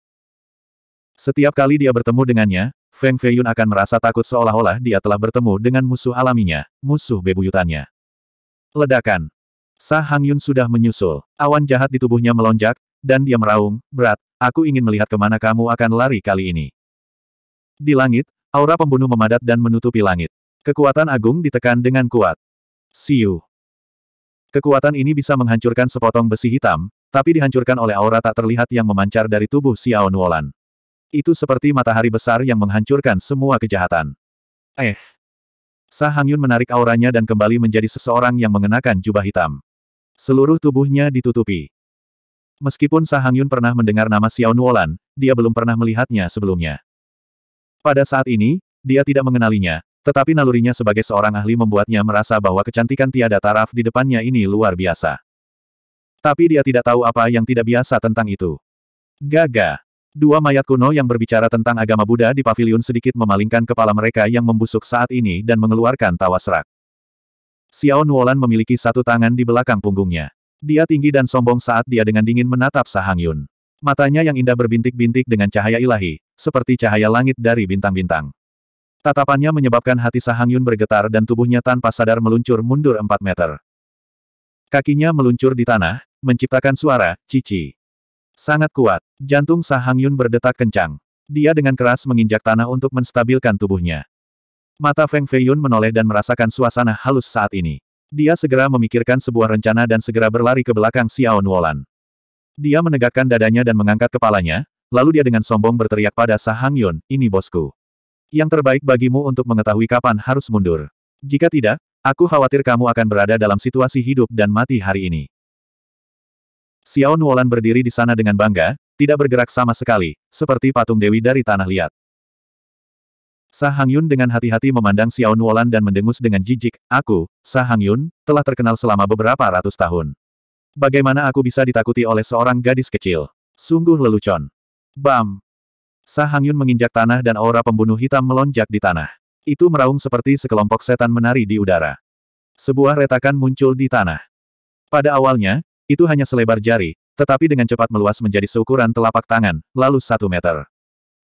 Setiap kali dia bertemu dengannya, Feng Feiyun akan merasa takut seolah-olah dia telah bertemu dengan musuh alaminya, musuh bebuyutannya. Ledakan. Sa Hang Yun sudah menyusul. Awan jahat di tubuhnya melonjak, dan dia meraung, berat, Aku ingin melihat kemana kamu akan lari kali ini. Di langit, aura pembunuh memadat dan menutupi langit. Kekuatan agung ditekan dengan kuat. Siu. Kekuatan ini bisa menghancurkan sepotong besi hitam, tapi dihancurkan oleh aura tak terlihat yang memancar dari tubuh Xiao Nuolan. Itu seperti matahari besar yang menghancurkan semua kejahatan. Eh. Sa Hangyun menarik auranya dan kembali menjadi seseorang yang mengenakan jubah hitam. Seluruh tubuhnya ditutupi. Meskipun Sahang Yun pernah mendengar nama Xiao Nuolan, dia belum pernah melihatnya sebelumnya. Pada saat ini, dia tidak mengenalinya, tetapi nalurinya sebagai seorang ahli membuatnya merasa bahwa kecantikan tiada taraf di depannya ini luar biasa. Tapi dia tidak tahu apa yang tidak biasa tentang itu. Gaga. Dua mayat kuno yang berbicara tentang agama Buddha di pavilion sedikit memalingkan kepala mereka yang membusuk saat ini dan mengeluarkan tawa serak. Xiao Nuolan memiliki satu tangan di belakang punggungnya. Dia tinggi dan sombong saat dia dengan dingin menatap Sahang Yun. Matanya yang indah berbintik-bintik dengan cahaya ilahi, seperti cahaya langit dari bintang-bintang. Tatapannya menyebabkan hati Sahang Yun bergetar dan tubuhnya tanpa sadar meluncur mundur 4 meter. Kakinya meluncur di tanah, menciptakan suara, cici. Sangat kuat. Jantung Sahang Yun berdetak kencang. Dia dengan keras menginjak tanah untuk menstabilkan tubuhnya. Mata Feng Feiyun menoleh dan merasakan suasana halus saat ini. Dia segera memikirkan sebuah rencana dan segera berlari ke belakang Xiao Nuolan. Dia menegakkan dadanya dan mengangkat kepalanya, lalu dia dengan sombong berteriak pada Sahang Yun, ini bosku. Yang terbaik bagimu untuk mengetahui kapan harus mundur. Jika tidak, aku khawatir kamu akan berada dalam situasi hidup dan mati hari ini. Xiao Nuolan berdiri di sana dengan bangga, tidak bergerak sama sekali, seperti patung dewi dari tanah liat. Sa Yun dengan hati-hati memandang Xiao Nuolan dan mendengus dengan jijik, aku, Sa Yun, telah terkenal selama beberapa ratus tahun. Bagaimana aku bisa ditakuti oleh seorang gadis kecil? Sungguh lelucon. Bam! Sa Yun menginjak tanah dan aura pembunuh hitam melonjak di tanah. Itu meraung seperti sekelompok setan menari di udara. Sebuah retakan muncul di tanah. Pada awalnya, itu hanya selebar jari, tetapi dengan cepat meluas menjadi seukuran telapak tangan, lalu satu meter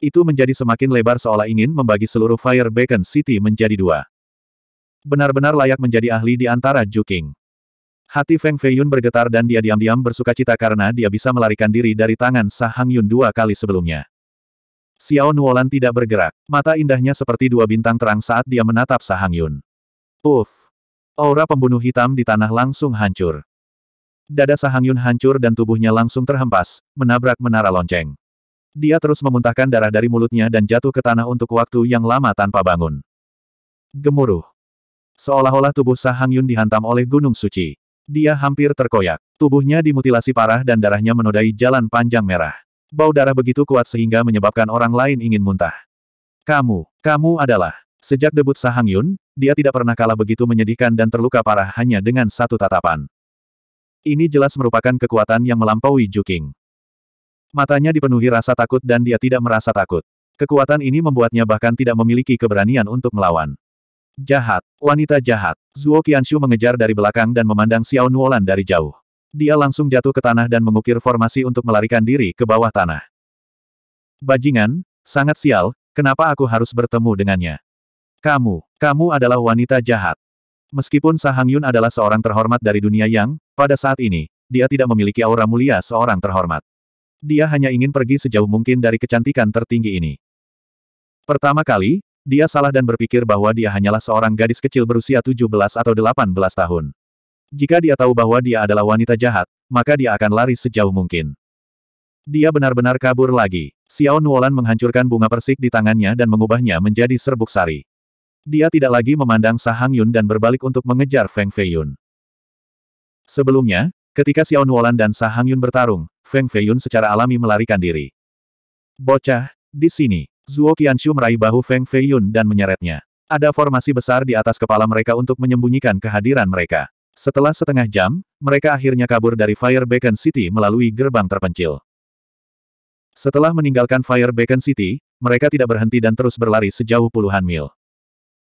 itu menjadi semakin lebar seolah ingin membagi seluruh Fire Beacon City menjadi dua. Benar-benar layak menjadi ahli di antara Juking. Hati Feng Feiyun bergetar dan dia diam-diam bersuka cita karena dia bisa melarikan diri dari tangan Sah Hang Yun dua kali sebelumnya. Xiao Nuolan tidak bergerak, mata indahnya seperti dua bintang terang saat dia menatap Sah Hang Yun. Uff! Aura pembunuh hitam di tanah langsung hancur. Dada Sahangyun hancur dan tubuhnya langsung terhempas, menabrak menara lonceng. Dia terus memuntahkan darah dari mulutnya dan jatuh ke tanah untuk waktu yang lama tanpa bangun. Gemuruh. Seolah-olah tubuh Sa Hang Yun dihantam oleh gunung suci. Dia hampir terkoyak. Tubuhnya dimutilasi parah dan darahnya menodai jalan panjang merah. Bau darah begitu kuat sehingga menyebabkan orang lain ingin muntah. Kamu, kamu adalah. Sejak debut Sa Hang Yun, dia tidak pernah kalah begitu menyedihkan dan terluka parah hanya dengan satu tatapan. Ini jelas merupakan kekuatan yang melampaui Juking. Matanya dipenuhi rasa takut dan dia tidak merasa takut. Kekuatan ini membuatnya bahkan tidak memiliki keberanian untuk melawan. Jahat, wanita jahat. Zuo Qianshu mengejar dari belakang dan memandang Xiao Nuolan dari jauh. Dia langsung jatuh ke tanah dan mengukir formasi untuk melarikan diri ke bawah tanah. Bajingan, sangat sial, kenapa aku harus bertemu dengannya? Kamu, kamu adalah wanita jahat. Meskipun Sahang Yun adalah seorang terhormat dari dunia Yang, pada saat ini, dia tidak memiliki aura mulia seorang terhormat dia hanya ingin pergi sejauh mungkin dari kecantikan tertinggi ini. Pertama kali, dia salah dan berpikir bahwa dia hanyalah seorang gadis kecil berusia 17 atau 18 tahun. Jika dia tahu bahwa dia adalah wanita jahat, maka dia akan lari sejauh mungkin. Dia benar-benar kabur lagi. Xiao Nuolan menghancurkan bunga persik di tangannya dan mengubahnya menjadi serbuk sari. Dia tidak lagi memandang Sahang Yun dan berbalik untuk mengejar Feng Feiyun. Sebelumnya, Ketika Xiao Nuolan dan Sa Hangyun bertarung, Feng Feiyun secara alami melarikan diri. Bocah, di sini, Zuo Qianshu meraih bahu Feng Feiyun dan menyeretnya. Ada formasi besar di atas kepala mereka untuk menyembunyikan kehadiran mereka. Setelah setengah jam, mereka akhirnya kabur dari Fire Beacon City melalui gerbang terpencil. Setelah meninggalkan Fire Beacon City, mereka tidak berhenti dan terus berlari sejauh puluhan mil.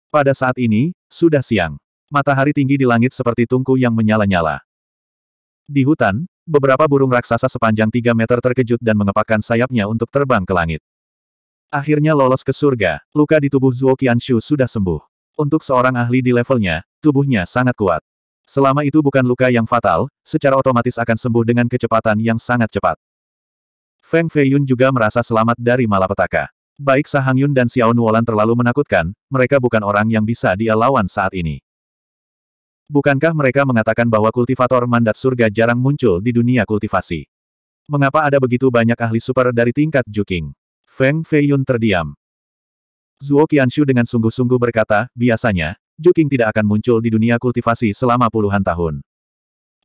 Pada saat ini, sudah siang. Matahari tinggi di langit seperti tungku yang menyala-nyala. Di hutan, beberapa burung raksasa sepanjang 3 meter terkejut dan mengepakkan sayapnya untuk terbang ke langit. Akhirnya lolos ke surga, luka di tubuh Zuo Qianshu sudah sembuh. Untuk seorang ahli di levelnya, tubuhnya sangat kuat. Selama itu bukan luka yang fatal, secara otomatis akan sembuh dengan kecepatan yang sangat cepat. Feng Feiyun juga merasa selamat dari malapetaka. Baik Sahang Yun dan Xiao Nuolan terlalu menakutkan, mereka bukan orang yang bisa dia lawan saat ini. Bukankah mereka mengatakan bahwa kultivator mandat surga jarang muncul di dunia kultivasi? Mengapa ada begitu banyak ahli super dari tingkat Juking? Feng Feiyun terdiam. Zhuo Qianshu dengan sungguh-sungguh berkata, biasanya, Juking tidak akan muncul di dunia kultivasi selama puluhan tahun.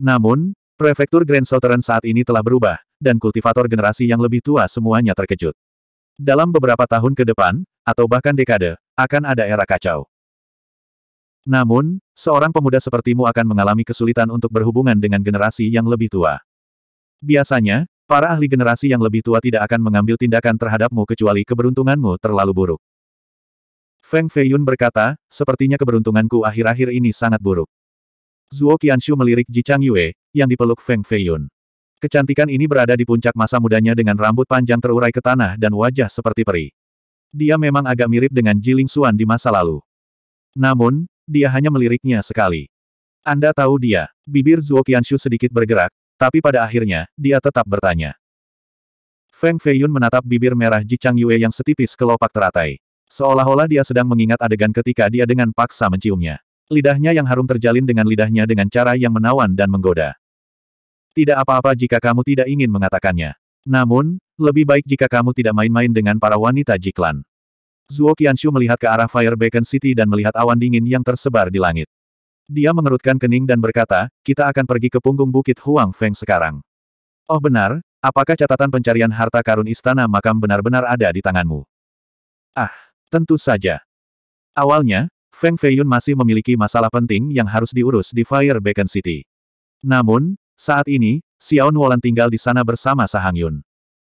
Namun, prefektur Grand Southern saat ini telah berubah, dan kultivator generasi yang lebih tua semuanya terkejut. Dalam beberapa tahun ke depan, atau bahkan dekade, akan ada era kacau. Namun, seorang pemuda sepertimu akan mengalami kesulitan untuk berhubungan dengan generasi yang lebih tua. Biasanya, para ahli generasi yang lebih tua tidak akan mengambil tindakan terhadapmu kecuali keberuntunganmu terlalu buruk. Feng Feiyun berkata, sepertinya keberuntunganku akhir-akhir ini sangat buruk. Zhuo Qianshu melirik Ji Chang Yue, yang dipeluk Feng Feiyun. Kecantikan ini berada di puncak masa mudanya dengan rambut panjang terurai ke tanah dan wajah seperti peri. Dia memang agak mirip dengan Ji Ling Xuan di masa lalu. Namun, dia hanya meliriknya sekali. Anda tahu dia, bibir Zuo Qianshu sedikit bergerak, tapi pada akhirnya, dia tetap bertanya. Feng Feiyun menatap bibir merah Ji Chang Yue yang setipis kelopak teratai. Seolah-olah dia sedang mengingat adegan ketika dia dengan paksa menciumnya. Lidahnya yang harum terjalin dengan lidahnya dengan cara yang menawan dan menggoda. Tidak apa-apa jika kamu tidak ingin mengatakannya. Namun, lebih baik jika kamu tidak main-main dengan para wanita jiklan. Zuo Qianshu melihat ke arah Fire Beacon City dan melihat awan dingin yang tersebar di langit. Dia mengerutkan kening dan berkata, kita akan pergi ke punggung bukit Huang Feng sekarang. Oh benar, apakah catatan pencarian harta karun istana makam benar-benar ada di tanganmu? Ah, tentu saja. Awalnya, Feng Feiyun masih memiliki masalah penting yang harus diurus di Fire Beacon City. Namun, saat ini, Xiaon Wolan tinggal di sana bersama Sahang Yun.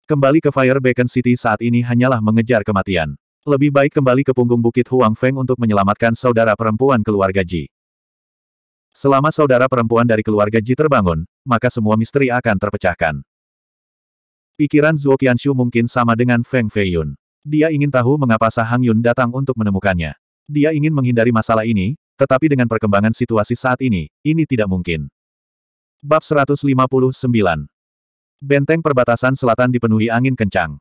Kembali ke Fire Beacon City saat ini hanyalah mengejar kematian. Lebih baik kembali ke punggung bukit Huang Feng untuk menyelamatkan saudara perempuan keluarga Ji. Selama saudara perempuan dari keluarga Ji terbangun, maka semua misteri akan terpecahkan. Pikiran Zhuo Qianshu mungkin sama dengan Feng Feiyun. Dia ingin tahu mengapa Sahang Yun datang untuk menemukannya. Dia ingin menghindari masalah ini, tetapi dengan perkembangan situasi saat ini, ini tidak mungkin. Bab 159 Benteng perbatasan selatan dipenuhi angin kencang.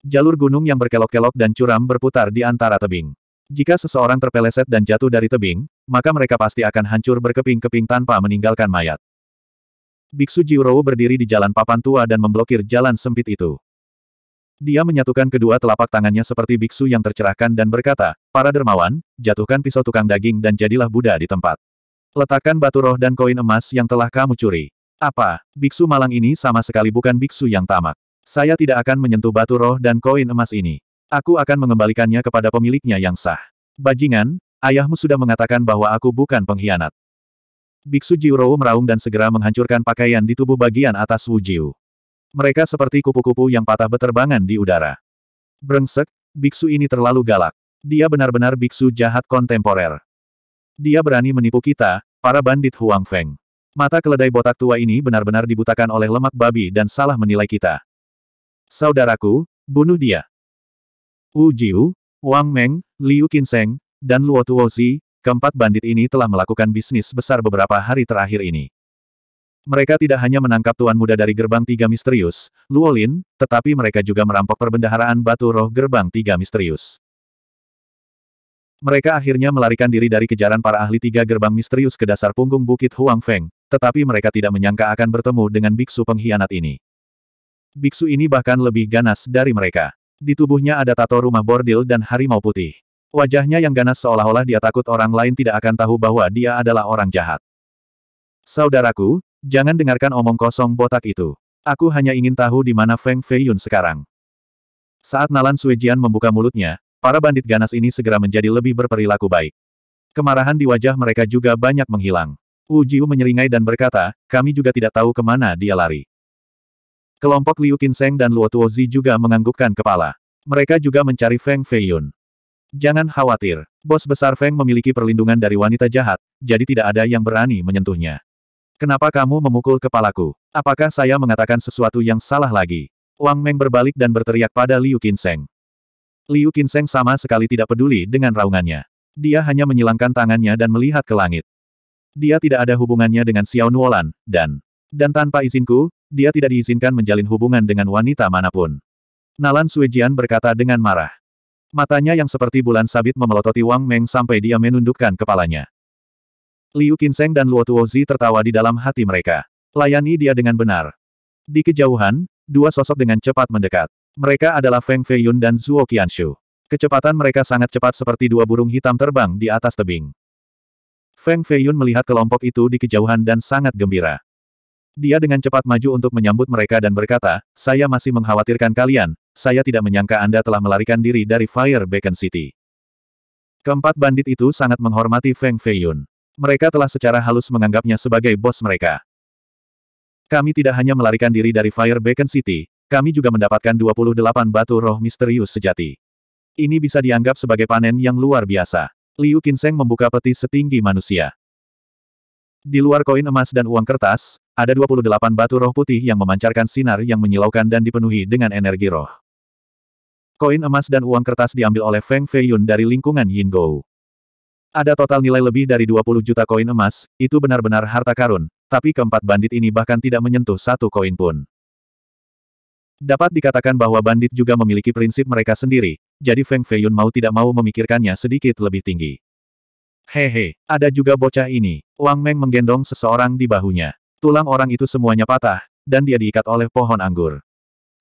Jalur gunung yang berkelok-kelok dan curam berputar di antara tebing. Jika seseorang terpeleset dan jatuh dari tebing, maka mereka pasti akan hancur berkeping-keping tanpa meninggalkan mayat. Biksu Jiurowo berdiri di jalan papan tua dan memblokir jalan sempit itu. Dia menyatukan kedua telapak tangannya seperti biksu yang tercerahkan dan berkata, Para dermawan, jatuhkan pisau tukang daging dan jadilah Buddha di tempat. Letakkan batu roh dan koin emas yang telah kamu curi. Apa, biksu malang ini sama sekali bukan biksu yang tamak. Saya tidak akan menyentuh batu roh dan koin emas ini. Aku akan mengembalikannya kepada pemiliknya yang sah. Bajingan, ayahmu sudah mengatakan bahwa aku bukan pengkhianat. Biksu Jiuro meraung dan segera menghancurkan pakaian di tubuh bagian atas Wu Jiu. Mereka seperti kupu-kupu yang patah beterbangan di udara. Brengsek, biksu ini terlalu galak. Dia benar-benar biksu jahat kontemporer. Dia berani menipu kita, para bandit Huang Feng. Mata keledai botak tua ini benar-benar dibutakan oleh lemak babi dan salah menilai kita. Saudaraku, bunuh dia. Wu Jiu, Wang Meng, Liu Qinseng, dan Luo Tuozi, keempat bandit ini telah melakukan bisnis besar beberapa hari terakhir ini. Mereka tidak hanya menangkap tuan muda dari gerbang tiga misterius, Luolin, tetapi mereka juga merampok perbendaharaan batu roh gerbang tiga misterius. Mereka akhirnya melarikan diri dari kejaran para ahli tiga gerbang misterius ke dasar punggung bukit Huang Feng, tetapi mereka tidak menyangka akan bertemu dengan biksu pengkhianat ini. Biksu ini bahkan lebih ganas dari mereka. Di tubuhnya ada tato rumah bordil dan harimau putih. Wajahnya yang ganas seolah-olah dia takut orang lain tidak akan tahu bahwa dia adalah orang jahat. Saudaraku, jangan dengarkan omong kosong botak itu. Aku hanya ingin tahu di mana Feng Feiyun sekarang. Saat Nalan Suijian membuka mulutnya, para bandit ganas ini segera menjadi lebih berperilaku baik. Kemarahan di wajah mereka juga banyak menghilang. Wu Jiu menyeringai dan berkata, kami juga tidak tahu kemana dia lari. Kelompok Liu Qinseng dan Luo Tuozi juga menganggukkan kepala. Mereka juga mencari Feng Feiyun. Jangan khawatir, bos besar Feng memiliki perlindungan dari wanita jahat, jadi tidak ada yang berani menyentuhnya. Kenapa kamu memukul kepalaku? Apakah saya mengatakan sesuatu yang salah lagi? Wang Meng berbalik dan berteriak pada Liu Qinseng. Liu Qinseng sama sekali tidak peduli dengan raungannya. Dia hanya menyilangkan tangannya dan melihat ke langit. Dia tidak ada hubungannya dengan Xiao Nuolan, dan dan tanpa izinku, dia tidak diizinkan menjalin hubungan dengan wanita manapun. Nalan Suijian berkata dengan marah. Matanya yang seperti bulan sabit memelototi Wang Meng sampai dia menundukkan kepalanya. Liu Qinseng dan Luo Tuozi tertawa di dalam hati mereka. Layani dia dengan benar. Di kejauhan, dua sosok dengan cepat mendekat. Mereka adalah Feng Feiyun dan Zhuo Qianshu. Kecepatan mereka sangat cepat seperti dua burung hitam terbang di atas tebing. Feng Feiyun melihat kelompok itu di kejauhan dan sangat gembira. Dia dengan cepat maju untuk menyambut mereka dan berkata, saya masih mengkhawatirkan kalian, saya tidak menyangka Anda telah melarikan diri dari Fire Beacon City. Keempat bandit itu sangat menghormati Feng Feiyun. Mereka telah secara halus menganggapnya sebagai bos mereka. Kami tidak hanya melarikan diri dari Fire Beacon City, kami juga mendapatkan 28 batu roh misterius sejati. Ini bisa dianggap sebagai panen yang luar biasa. Liu Qinseng membuka peti setinggi manusia. Di luar koin emas dan uang kertas, ada 28 batu roh putih yang memancarkan sinar yang menyilaukan dan dipenuhi dengan energi roh. Koin emas dan uang kertas diambil oleh Feng Feiyun dari lingkungan Yin Yingou. Ada total nilai lebih dari 20 juta koin emas, itu benar-benar harta karun, tapi keempat bandit ini bahkan tidak menyentuh satu koin pun. Dapat dikatakan bahwa bandit juga memiliki prinsip mereka sendiri, jadi Feng Feiyun mau tidak mau memikirkannya sedikit lebih tinggi. Hehe, ada juga bocah ini. Wang Meng menggendong seseorang di bahunya. Tulang orang itu semuanya patah, dan dia diikat oleh pohon anggur.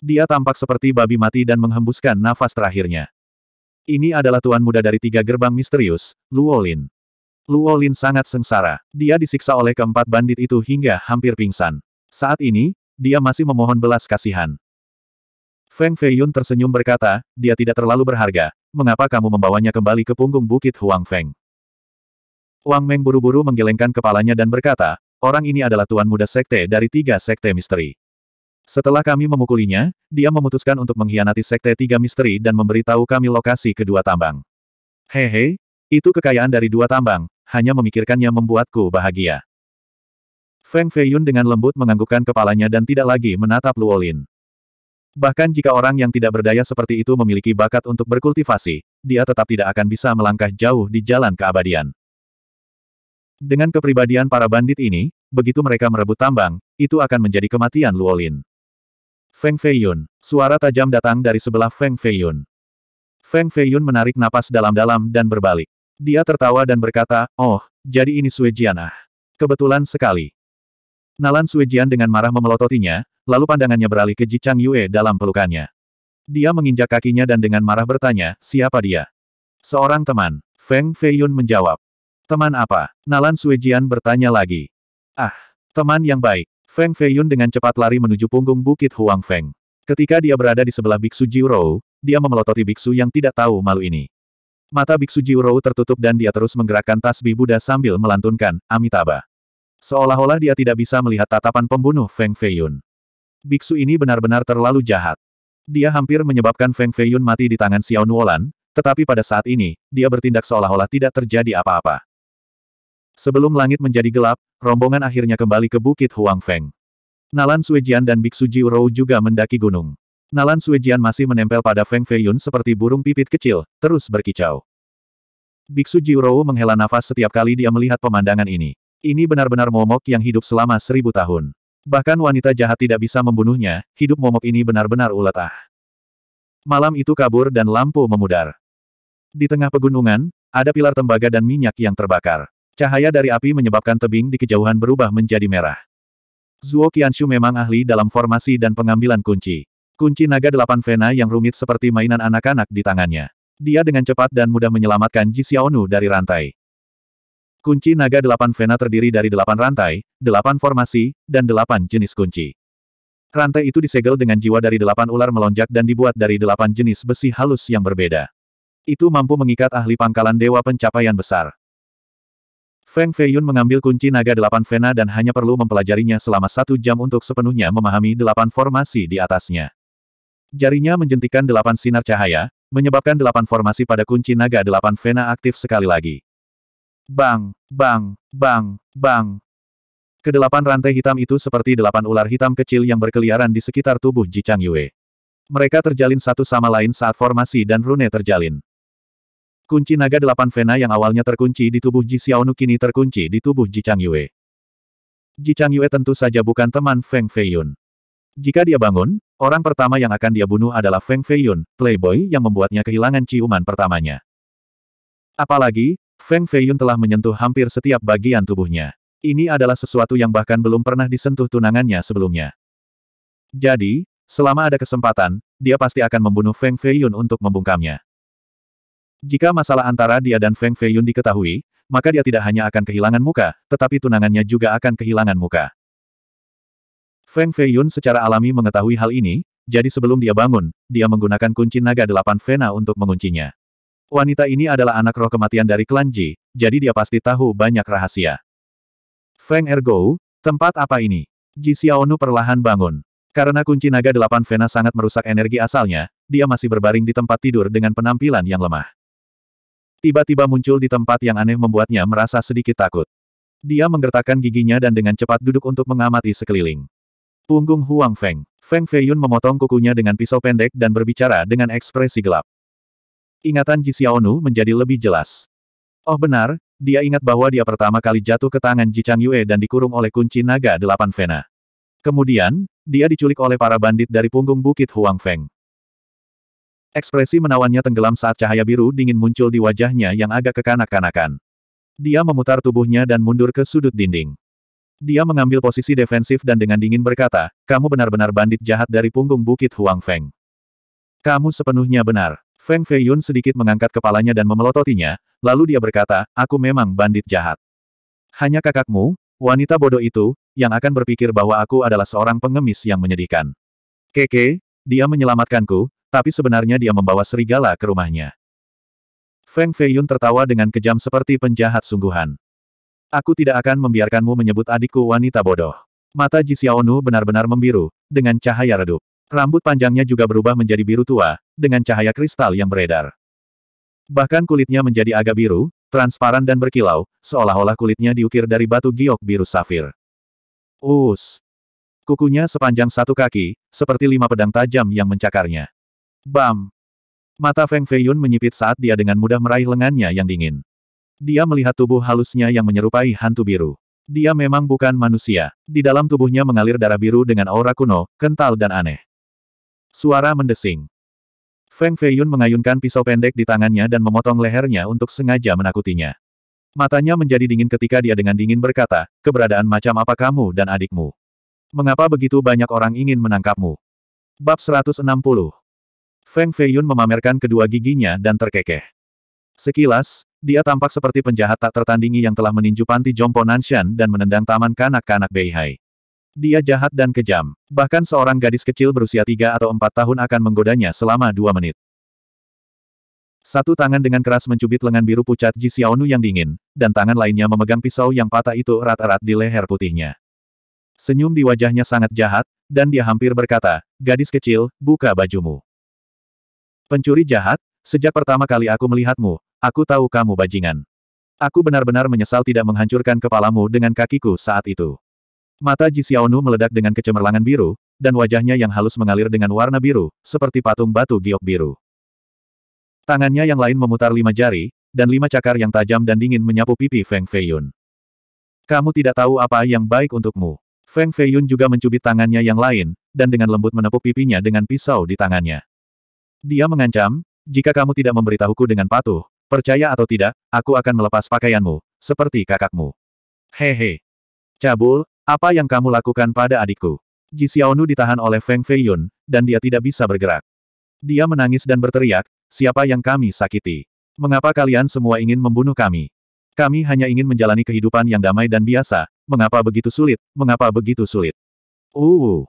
Dia tampak seperti babi mati dan menghembuskan nafas terakhirnya. Ini adalah tuan muda dari tiga gerbang misterius, Luolin. Luolin sangat sengsara. Dia disiksa oleh keempat bandit itu hingga hampir pingsan. Saat ini, dia masih memohon belas kasihan. Feng Feiyun tersenyum berkata, dia tidak terlalu berharga. Mengapa kamu membawanya kembali ke punggung bukit Huang Feng? Wang Meng buru-buru menggelengkan kepalanya dan berkata, orang ini adalah tuan muda sekte dari tiga sekte misteri. Setelah kami memukulinya, dia memutuskan untuk mengkhianati sekte tiga misteri dan memberitahu kami lokasi kedua tambang. Hehe, itu kekayaan dari dua tambang, hanya memikirkannya membuatku bahagia. Feng Feiyun dengan lembut menganggukkan kepalanya dan tidak lagi menatap Luolin. Bahkan jika orang yang tidak berdaya seperti itu memiliki bakat untuk berkultivasi, dia tetap tidak akan bisa melangkah jauh di jalan keabadian. Dengan kepribadian para bandit ini, begitu mereka merebut tambang, itu akan menjadi kematian Luolin. Feng Feiyun, suara tajam datang dari sebelah Feng Feiyun. Feng Feiyun menarik napas dalam-dalam dan berbalik. Dia tertawa dan berkata, oh, jadi ini Suejian ah. Kebetulan sekali. Nalan Suejian dengan marah memelototinya, lalu pandangannya beralih ke Ji Yue dalam pelukannya. Dia menginjak kakinya dan dengan marah bertanya, siapa dia? Seorang teman. Feng Feiyun menjawab. Teman apa? Nalan Suejian bertanya lagi. Ah, teman yang baik. Feng Feiyun dengan cepat lari menuju punggung bukit Huang Feng. Ketika dia berada di sebelah Biksu Jiurou, dia memelototi biksu yang tidak tahu malu ini. Mata Biksu Jiurou tertutup dan dia terus menggerakkan tasbih Buddha sambil melantunkan, Amitabha. Seolah-olah dia tidak bisa melihat tatapan pembunuh Feng Feiyun. Biksu ini benar-benar terlalu jahat. Dia hampir menyebabkan Feng Feiyun mati di tangan Xiao Nuolan, tetapi pada saat ini, dia bertindak seolah-olah tidak terjadi apa-apa. Sebelum langit menjadi gelap, rombongan akhirnya kembali ke Bukit Huang Feng. Nalan Suijian dan Biksu Jiurou juga mendaki gunung. Nalan Suijian masih menempel pada Feng Feiyun seperti burung pipit kecil, terus berkicau. Biksu Jiurou menghela nafas setiap kali dia melihat pemandangan ini. Ini benar-benar momok yang hidup selama seribu tahun. Bahkan wanita jahat tidak bisa membunuhnya, hidup momok ini benar-benar ulet ah. Malam itu kabur dan lampu memudar. Di tengah pegunungan, ada pilar tembaga dan minyak yang terbakar. Cahaya dari api menyebabkan tebing di kejauhan berubah menjadi merah. Zuo Qianshu memang ahli dalam formasi dan pengambilan kunci. Kunci naga delapan vena yang rumit seperti mainan anak-anak di tangannya. Dia dengan cepat dan mudah menyelamatkan Ji Xiaonu dari rantai. Kunci naga delapan vena terdiri dari delapan rantai, delapan formasi, dan delapan jenis kunci. Rantai itu disegel dengan jiwa dari delapan ular melonjak dan dibuat dari delapan jenis besi halus yang berbeda. Itu mampu mengikat ahli pangkalan dewa pencapaian besar. Feng Feiyun mengambil kunci naga delapan Vena dan hanya perlu mempelajarinya selama satu jam untuk sepenuhnya memahami delapan formasi di atasnya. Jarinya menjentikan delapan sinar cahaya, menyebabkan delapan formasi pada kunci naga delapan Vena aktif sekali lagi. Bang, bang, bang, bang. Kedelapan rantai hitam itu seperti delapan ular hitam kecil yang berkeliaran di sekitar tubuh Ji Chang Yue. Mereka terjalin satu sama lain saat formasi dan rune terjalin. Kunci naga delapan vena yang awalnya terkunci di tubuh Ji Xiaonu kini terkunci di tubuh Ji Changyue. Ji Changyue tentu saja bukan teman Feng Feiyun. Jika dia bangun, orang pertama yang akan dia bunuh adalah Feng Feiyun, playboy yang membuatnya kehilangan ciuman pertamanya. Apalagi, Feng Feiyun telah menyentuh hampir setiap bagian tubuhnya. Ini adalah sesuatu yang bahkan belum pernah disentuh tunangannya sebelumnya. Jadi, selama ada kesempatan, dia pasti akan membunuh Feng Feiyun untuk membungkamnya. Jika masalah antara dia dan Feng Feiyun diketahui, maka dia tidak hanya akan kehilangan muka, tetapi tunangannya juga akan kehilangan muka. Feng Feiyun secara alami mengetahui hal ini, jadi sebelum dia bangun, dia menggunakan kunci naga delapan Vena untuk menguncinya. Wanita ini adalah anak roh kematian dari klan Ji, jadi dia pasti tahu banyak rahasia. Feng Ergo, tempat apa ini? Ji Xiaonu perlahan bangun. Karena kunci naga delapan Vena sangat merusak energi asalnya, dia masih berbaring di tempat tidur dengan penampilan yang lemah. Tiba-tiba muncul di tempat yang aneh membuatnya merasa sedikit takut. Dia menggertakkan giginya dan dengan cepat duduk untuk mengamati sekeliling. Punggung Huang Feng. Feng Feiyun memotong kukunya dengan pisau pendek dan berbicara dengan ekspresi gelap. Ingatan Ji Xiaonu menjadi lebih jelas. Oh benar, dia ingat bahwa dia pertama kali jatuh ke tangan Ji Chang Yue dan dikurung oleh kunci naga delapan Vena. Kemudian, dia diculik oleh para bandit dari punggung bukit Huang Feng. Ekspresi menawannya tenggelam saat cahaya biru dingin muncul di wajahnya yang agak kekanak-kanakan. Dia memutar tubuhnya dan mundur ke sudut dinding. Dia mengambil posisi defensif dan dengan dingin berkata, kamu benar-benar bandit jahat dari punggung bukit Huang Feng. Kamu sepenuhnya benar. Feng Feiyun sedikit mengangkat kepalanya dan memelototinya, lalu dia berkata, aku memang bandit jahat. Hanya kakakmu, wanita bodoh itu, yang akan berpikir bahwa aku adalah seorang pengemis yang menyedihkan. Keke, dia menyelamatkanku, tapi sebenarnya dia membawa serigala ke rumahnya. Feng Feiyun tertawa dengan kejam seperti penjahat sungguhan. Aku tidak akan membiarkanmu menyebut adikku wanita bodoh. Mata Ji Xiaonu benar-benar membiru, dengan cahaya redup. Rambut panjangnya juga berubah menjadi biru tua, dengan cahaya kristal yang beredar. Bahkan kulitnya menjadi agak biru, transparan dan berkilau, seolah-olah kulitnya diukir dari batu giok biru safir. Us! Kukunya sepanjang satu kaki, seperti lima pedang tajam yang mencakarnya. Bam! Mata Feng Feiyun menyipit saat dia dengan mudah meraih lengannya yang dingin. Dia melihat tubuh halusnya yang menyerupai hantu biru. Dia memang bukan manusia. Di dalam tubuhnya mengalir darah biru dengan aura kuno, kental dan aneh. Suara mendesing. Feng Feiyun mengayunkan pisau pendek di tangannya dan memotong lehernya untuk sengaja menakutinya. Matanya menjadi dingin ketika dia dengan dingin berkata, keberadaan macam apa kamu dan adikmu? Mengapa begitu banyak orang ingin menangkapmu? Bab 160 Feng Feiyun memamerkan kedua giginya dan terkekeh. Sekilas, dia tampak seperti penjahat tak tertandingi yang telah meninju panti jompo Nanshan dan menendang taman kanak-kanak Beihai. Dia jahat dan kejam. Bahkan seorang gadis kecil berusia tiga atau empat tahun akan menggodanya selama dua menit. Satu tangan dengan keras mencubit lengan biru pucat Ji Xiaonu yang dingin, dan tangan lainnya memegang pisau yang patah itu erat-erat di leher putihnya. Senyum di wajahnya sangat jahat, dan dia hampir berkata, gadis kecil, buka bajumu. Pencuri jahat, sejak pertama kali aku melihatmu, aku tahu kamu bajingan. Aku benar-benar menyesal tidak menghancurkan kepalamu dengan kakiku saat itu. Mata Ji Xiaonu meledak dengan kecemerlangan biru, dan wajahnya yang halus mengalir dengan warna biru, seperti patung batu giok biru. Tangannya yang lain memutar lima jari, dan lima cakar yang tajam dan dingin menyapu pipi Feng Feiyun. Kamu tidak tahu apa yang baik untukmu. Feng Feiyun juga mencubit tangannya yang lain, dan dengan lembut menepuk pipinya dengan pisau di tangannya. Dia mengancam, jika kamu tidak memberitahuku dengan patuh, percaya atau tidak, aku akan melepas pakaianmu, seperti kakakmu. Hehe. Cabul, apa yang kamu lakukan pada adikku? Ji Xiaonu ditahan oleh Feng Feiyun, dan dia tidak bisa bergerak. Dia menangis dan berteriak, siapa yang kami sakiti? Mengapa kalian semua ingin membunuh kami? Kami hanya ingin menjalani kehidupan yang damai dan biasa, mengapa begitu sulit, mengapa begitu sulit? Uh,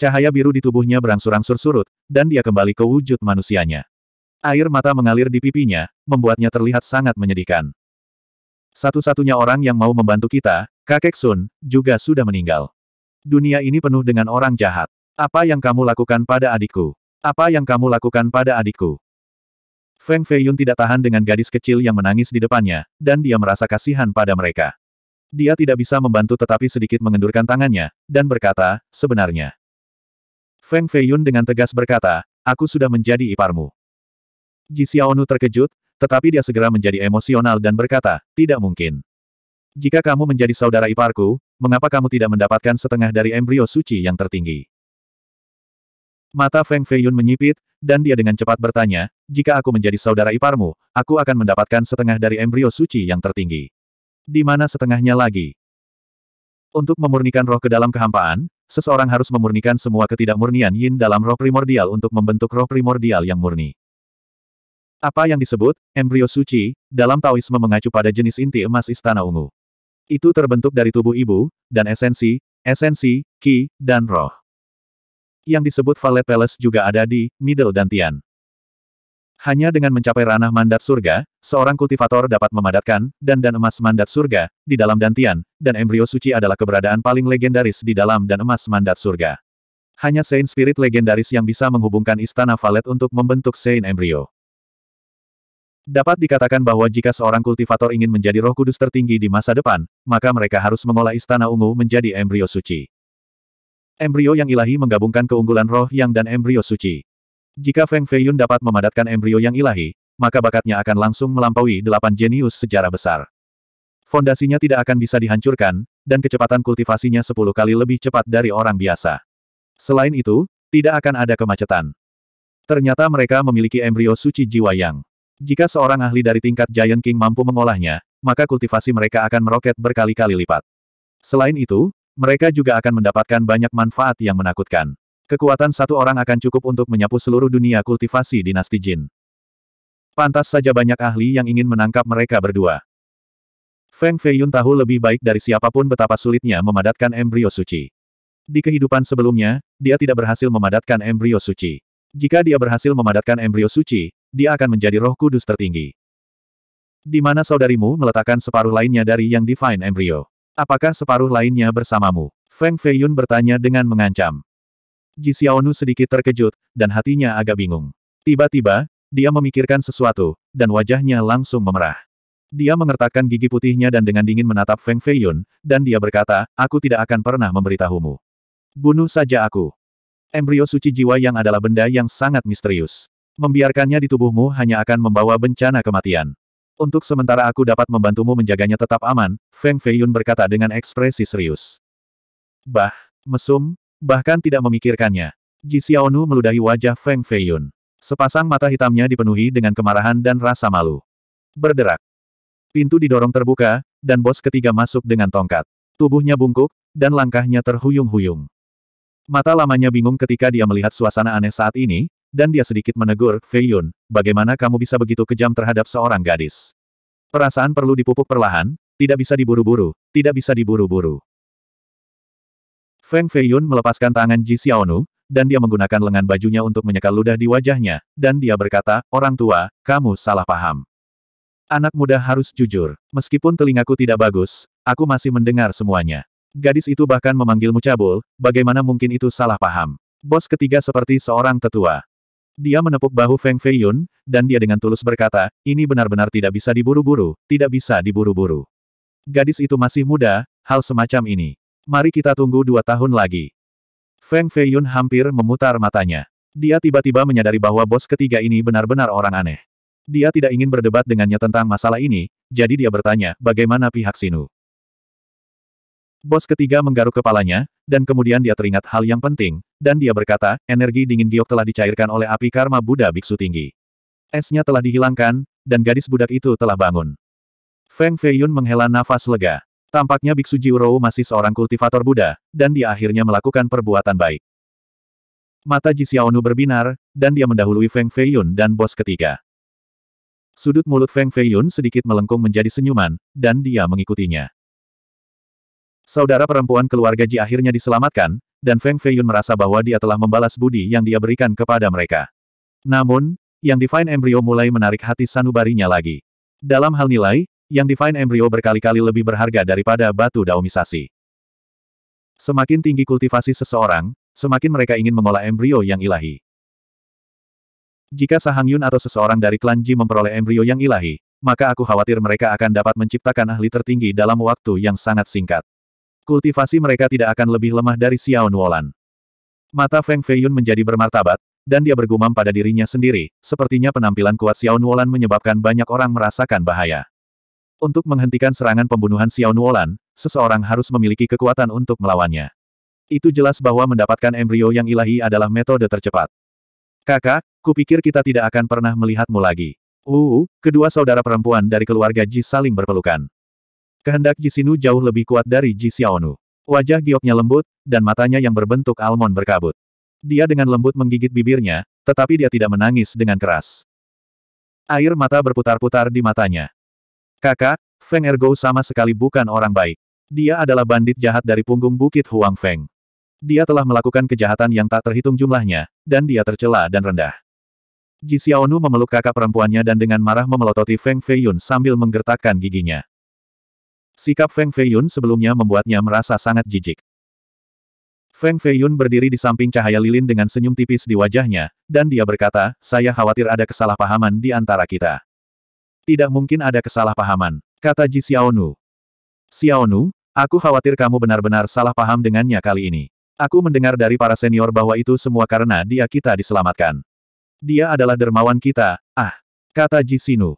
Cahaya biru di tubuhnya berangsur-angsur surut, dan dia kembali ke wujud manusianya. Air mata mengalir di pipinya, membuatnya terlihat sangat menyedihkan. Satu-satunya orang yang mau membantu kita, kakek Sun, juga sudah meninggal. Dunia ini penuh dengan orang jahat. Apa yang kamu lakukan pada adikku? Apa yang kamu lakukan pada adikku? Feng Feiyun tidak tahan dengan gadis kecil yang menangis di depannya, dan dia merasa kasihan pada mereka. Dia tidak bisa membantu tetapi sedikit mengendurkan tangannya, dan berkata, sebenarnya. Feng Feiyun dengan tegas berkata, aku sudah menjadi iparmu. Ji Xiaonu terkejut, tetapi dia segera menjadi emosional dan berkata, tidak mungkin. Jika kamu menjadi saudara iparku, mengapa kamu tidak mendapatkan setengah dari embrio suci yang tertinggi? Mata Feng Feiyun menyipit, dan dia dengan cepat bertanya, jika aku menjadi saudara iparmu, aku akan mendapatkan setengah dari embrio suci yang tertinggi. Di mana setengahnya lagi? Untuk memurnikan roh ke dalam kehampaan, seseorang harus memurnikan semua ketidakmurnian yin dalam roh primordial untuk membentuk roh primordial yang murni. Apa yang disebut, embrio suci, dalam Taoisme mengacu pada jenis inti emas istana ungu. Itu terbentuk dari tubuh ibu, dan esensi, esensi, ki, dan roh. Yang disebut Valet Palace juga ada di Middle Dantian. Hanya dengan mencapai ranah mandat surga, seorang kultivator dapat memadatkan dan dan emas mandat surga di dalam dantian, dan embrio suci adalah keberadaan paling legendaris di dalam dan emas mandat surga. Hanya Saint Spirit legendaris yang bisa menghubungkan Istana Valet untuk membentuk Saint Embrio. Dapat dikatakan bahwa jika seorang kultivator ingin menjadi roh kudus tertinggi di masa depan, maka mereka harus mengolah Istana Ungu menjadi embrio suci. Embrio yang ilahi menggabungkan keunggulan roh yang dan embrio suci. Jika Feng Feiyun dapat memadatkan embrio yang ilahi, maka bakatnya akan langsung melampaui delapan jenius sejarah besar. Fondasinya tidak akan bisa dihancurkan, dan kecepatan kultivasinya sepuluh kali lebih cepat dari orang biasa. Selain itu, tidak akan ada kemacetan. Ternyata mereka memiliki embrio suci jiwa yang. Jika seorang ahli dari tingkat Giant King mampu mengolahnya, maka kultivasi mereka akan meroket berkali-kali lipat. Selain itu, mereka juga akan mendapatkan banyak manfaat yang menakutkan. Kekuatan satu orang akan cukup untuk menyapu seluruh dunia kultivasi dinasti Jin. Pantas saja banyak ahli yang ingin menangkap mereka berdua. Feng Feiyun tahu lebih baik dari siapapun betapa sulitnya memadatkan embrio suci. Di kehidupan sebelumnya, dia tidak berhasil memadatkan embrio suci. Jika dia berhasil memadatkan embrio suci, dia akan menjadi roh kudus tertinggi. Di mana saudarimu meletakkan separuh lainnya dari yang divine embrio? Apakah separuh lainnya bersamamu? Feng Feiyun bertanya dengan mengancam. Ji Xiaonu sedikit terkejut, dan hatinya agak bingung. Tiba-tiba, dia memikirkan sesuatu, dan wajahnya langsung memerah. Dia mengertakkan gigi putihnya dan dengan dingin menatap Feng Feiyun, dan dia berkata, aku tidak akan pernah memberitahumu. Bunuh saja aku. Embrio suci jiwa yang adalah benda yang sangat misterius. Membiarkannya di tubuhmu hanya akan membawa bencana kematian. Untuk sementara aku dapat membantumu menjaganya tetap aman, Feng Feiyun berkata dengan ekspresi serius. Bah, mesum, Bahkan tidak memikirkannya. Ji Xiaonu meludahi wajah Feng Feiyun. Sepasang mata hitamnya dipenuhi dengan kemarahan dan rasa malu. Berderak. Pintu didorong terbuka, dan bos ketiga masuk dengan tongkat. Tubuhnya bungkuk, dan langkahnya terhuyung-huyung. Mata lamanya bingung ketika dia melihat suasana aneh saat ini, dan dia sedikit menegur, Feiyun, bagaimana kamu bisa begitu kejam terhadap seorang gadis? Perasaan perlu dipupuk perlahan, tidak bisa diburu-buru, tidak bisa diburu-buru. Feng Feiyun melepaskan tangan Ji Xiaonu, dan dia menggunakan lengan bajunya untuk menyeka ludah di wajahnya, dan dia berkata, Orang tua, kamu salah paham. Anak muda harus jujur. Meskipun telingaku tidak bagus, aku masih mendengar semuanya. Gadis itu bahkan memanggilmu cabul, bagaimana mungkin itu salah paham. Bos ketiga seperti seorang tetua. Dia menepuk bahu Feng Feiyun, dan dia dengan tulus berkata, ini benar-benar tidak bisa diburu-buru, tidak bisa diburu-buru. Gadis itu masih muda, hal semacam ini. Mari kita tunggu dua tahun lagi. Feng Feiyun hampir memutar matanya. Dia tiba-tiba menyadari bahwa bos ketiga ini benar-benar orang aneh. Dia tidak ingin berdebat dengannya tentang masalah ini, jadi dia bertanya, bagaimana pihak Sinu? Bos ketiga menggaruk kepalanya, dan kemudian dia teringat hal yang penting, dan dia berkata, energi dingin giok telah dicairkan oleh api karma Buddha Biksu Tinggi. Esnya telah dihilangkan, dan gadis budak itu telah bangun. Feng Feiyun menghela nafas lega. Tampaknya Biksu Jiurou masih seorang kultivator Buddha, dan dia akhirnya melakukan perbuatan baik. Mata Ji Xiaonu berbinar, dan dia mendahului Feng Feiyun dan bos ketiga. Sudut mulut Feng Feiyun sedikit melengkung menjadi senyuman, dan dia mengikutinya. Saudara perempuan keluarga Ji akhirnya diselamatkan, dan Feng Feiyun merasa bahwa dia telah membalas budi yang dia berikan kepada mereka. Namun, yang Divine Embryo mulai menarik hati sanubarinya lagi. Dalam hal nilai, yang Divine Embryo berkali-kali lebih berharga daripada batu daumisasi. Semakin tinggi kultivasi seseorang, semakin mereka ingin mengolah embrio yang ilahi. Jika Sahang Yun atau seseorang dari klan Ji memperoleh embrio yang ilahi, maka aku khawatir mereka akan dapat menciptakan ahli tertinggi dalam waktu yang sangat singkat. Kultivasi mereka tidak akan lebih lemah dari Xiao Nuolan. Mata Feng Feiyun menjadi bermartabat, dan dia bergumam pada dirinya sendiri, sepertinya penampilan kuat Xiao Nuolan menyebabkan banyak orang merasakan bahaya. Untuk menghentikan serangan pembunuhan Xiao Nuolan, seseorang harus memiliki kekuatan untuk melawannya. Itu jelas bahwa mendapatkan embrio yang ilahi adalah metode tercepat. Kakak, kupikir kita tidak akan pernah melihatmu lagi. Uh, kedua saudara perempuan dari keluarga Ji saling berpelukan. Kehendak Ji Sinu jauh lebih kuat dari Ji Xiaonu. Wajah gioknya lembut, dan matanya yang berbentuk almond berkabut. Dia dengan lembut menggigit bibirnya, tetapi dia tidak menangis dengan keras. Air mata berputar-putar di matanya. Kakak, Feng Ergo sama sekali bukan orang baik. Dia adalah bandit jahat dari punggung bukit Huang Feng. Dia telah melakukan kejahatan yang tak terhitung jumlahnya, dan dia tercela dan rendah. Ji Xiaonu memeluk kakak perempuannya dan dengan marah memelototi Feng Feiyun sambil menggertakkan giginya. Sikap Feng Feiyun sebelumnya membuatnya merasa sangat jijik. Feng Feiyun berdiri di samping cahaya lilin dengan senyum tipis di wajahnya, dan dia berkata, saya khawatir ada kesalahpahaman di antara kita. Tidak mungkin ada kesalahpahaman, kata Ji Xiaonu. Xiaonu, aku khawatir kamu benar-benar salah paham dengannya kali ini. Aku mendengar dari para senior bahwa itu semua karena dia kita diselamatkan. Dia adalah dermawan kita, ah, kata Ji Xinu.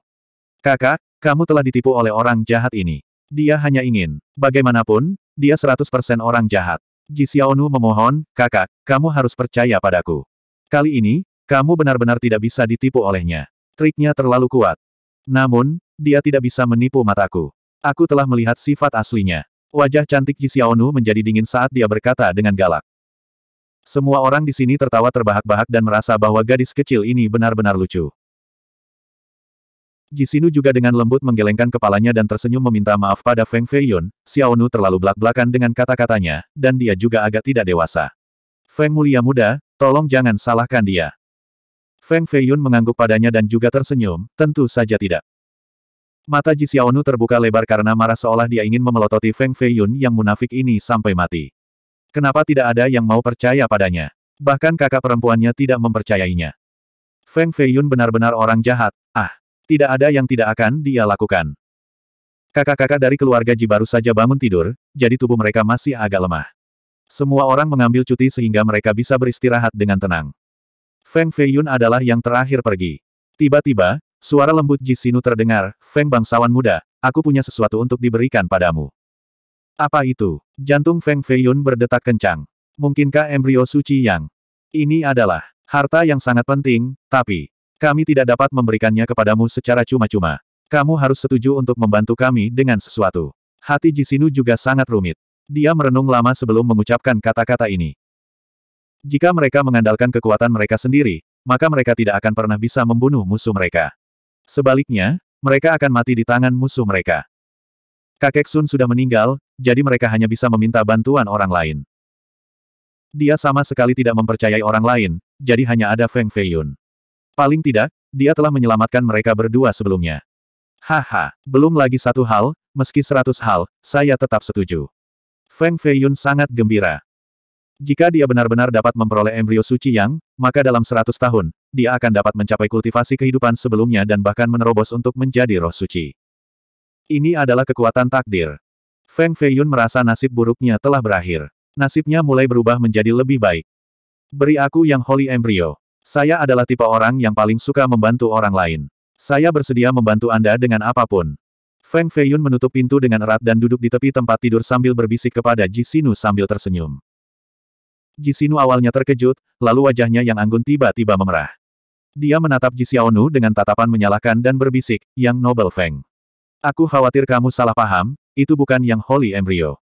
Kakak, kamu telah ditipu oleh orang jahat ini. Dia hanya ingin, bagaimanapun, dia 100% orang jahat. Ji Xiaonu memohon, kakak, kamu harus percaya padaku. Kali ini, kamu benar-benar tidak bisa ditipu olehnya. Triknya terlalu kuat. Namun, dia tidak bisa menipu mataku. Aku telah melihat sifat aslinya. Wajah cantik Ji Xiaonu menjadi dingin saat dia berkata dengan galak. Semua orang di sini tertawa terbahak-bahak dan merasa bahwa gadis kecil ini benar-benar lucu. Ji Jisinu juga dengan lembut menggelengkan kepalanya dan tersenyum meminta maaf pada Feng Feiyun, Xiaonu terlalu belak-belakan dengan kata-katanya, dan dia juga agak tidak dewasa. Feng Mulia Muda, tolong jangan salahkan dia. Feng Feiyun mengangguk padanya dan juga tersenyum, tentu saja tidak. Mata Ji Xiaonu terbuka lebar karena marah seolah dia ingin memelototi Feng Feiyun yang munafik ini sampai mati. Kenapa tidak ada yang mau percaya padanya? Bahkan kakak perempuannya tidak mempercayainya. Feng Feiyun benar-benar orang jahat, ah. Tidak ada yang tidak akan dia lakukan. Kakak-kakak dari keluarga Ji baru saja bangun tidur, jadi tubuh mereka masih agak lemah. Semua orang mengambil cuti sehingga mereka bisa beristirahat dengan tenang. Feng Feiyun adalah yang terakhir pergi. Tiba-tiba, suara lembut Ji Sinu terdengar, Feng bangsawan muda, aku punya sesuatu untuk diberikan padamu. Apa itu? Jantung Feng Feiyun berdetak kencang. Mungkinkah embrio suci yang ini adalah harta yang sangat penting, tapi kami tidak dapat memberikannya kepadamu secara cuma-cuma. Kamu harus setuju untuk membantu kami dengan sesuatu. Hati Jisinu juga sangat rumit. Dia merenung lama sebelum mengucapkan kata-kata ini. Jika mereka mengandalkan kekuatan mereka sendiri, maka mereka tidak akan pernah bisa membunuh musuh mereka. Sebaliknya, mereka akan mati di tangan musuh mereka. Kakek Sun sudah meninggal, jadi mereka hanya bisa meminta bantuan orang lain. Dia sama sekali tidak mempercayai orang lain, jadi hanya ada Feng Feiyun. Paling tidak, dia telah menyelamatkan mereka berdua sebelumnya. Haha, belum lagi satu hal, meski seratus hal, saya tetap setuju. Feng Feiyun sangat gembira. Jika dia benar-benar dapat memperoleh embrio suci yang, maka dalam seratus tahun, dia akan dapat mencapai kultivasi kehidupan sebelumnya dan bahkan menerobos untuk menjadi roh suci. Ini adalah kekuatan takdir. Feng Feiyun merasa nasib buruknya telah berakhir. Nasibnya mulai berubah menjadi lebih baik. Beri aku yang holy embryo. Saya adalah tipe orang yang paling suka membantu orang lain. Saya bersedia membantu Anda dengan apapun. Feng Feiyun menutup pintu dengan erat dan duduk di tepi tempat tidur sambil berbisik kepada Ji Sinu sambil tersenyum. Jisinu awalnya terkejut, lalu wajahnya yang anggun tiba-tiba memerah. Dia menatap Jisiaonu dengan tatapan menyalahkan dan berbisik, yang Noble Feng. Aku khawatir kamu salah paham, itu bukan yang Holy Embryo.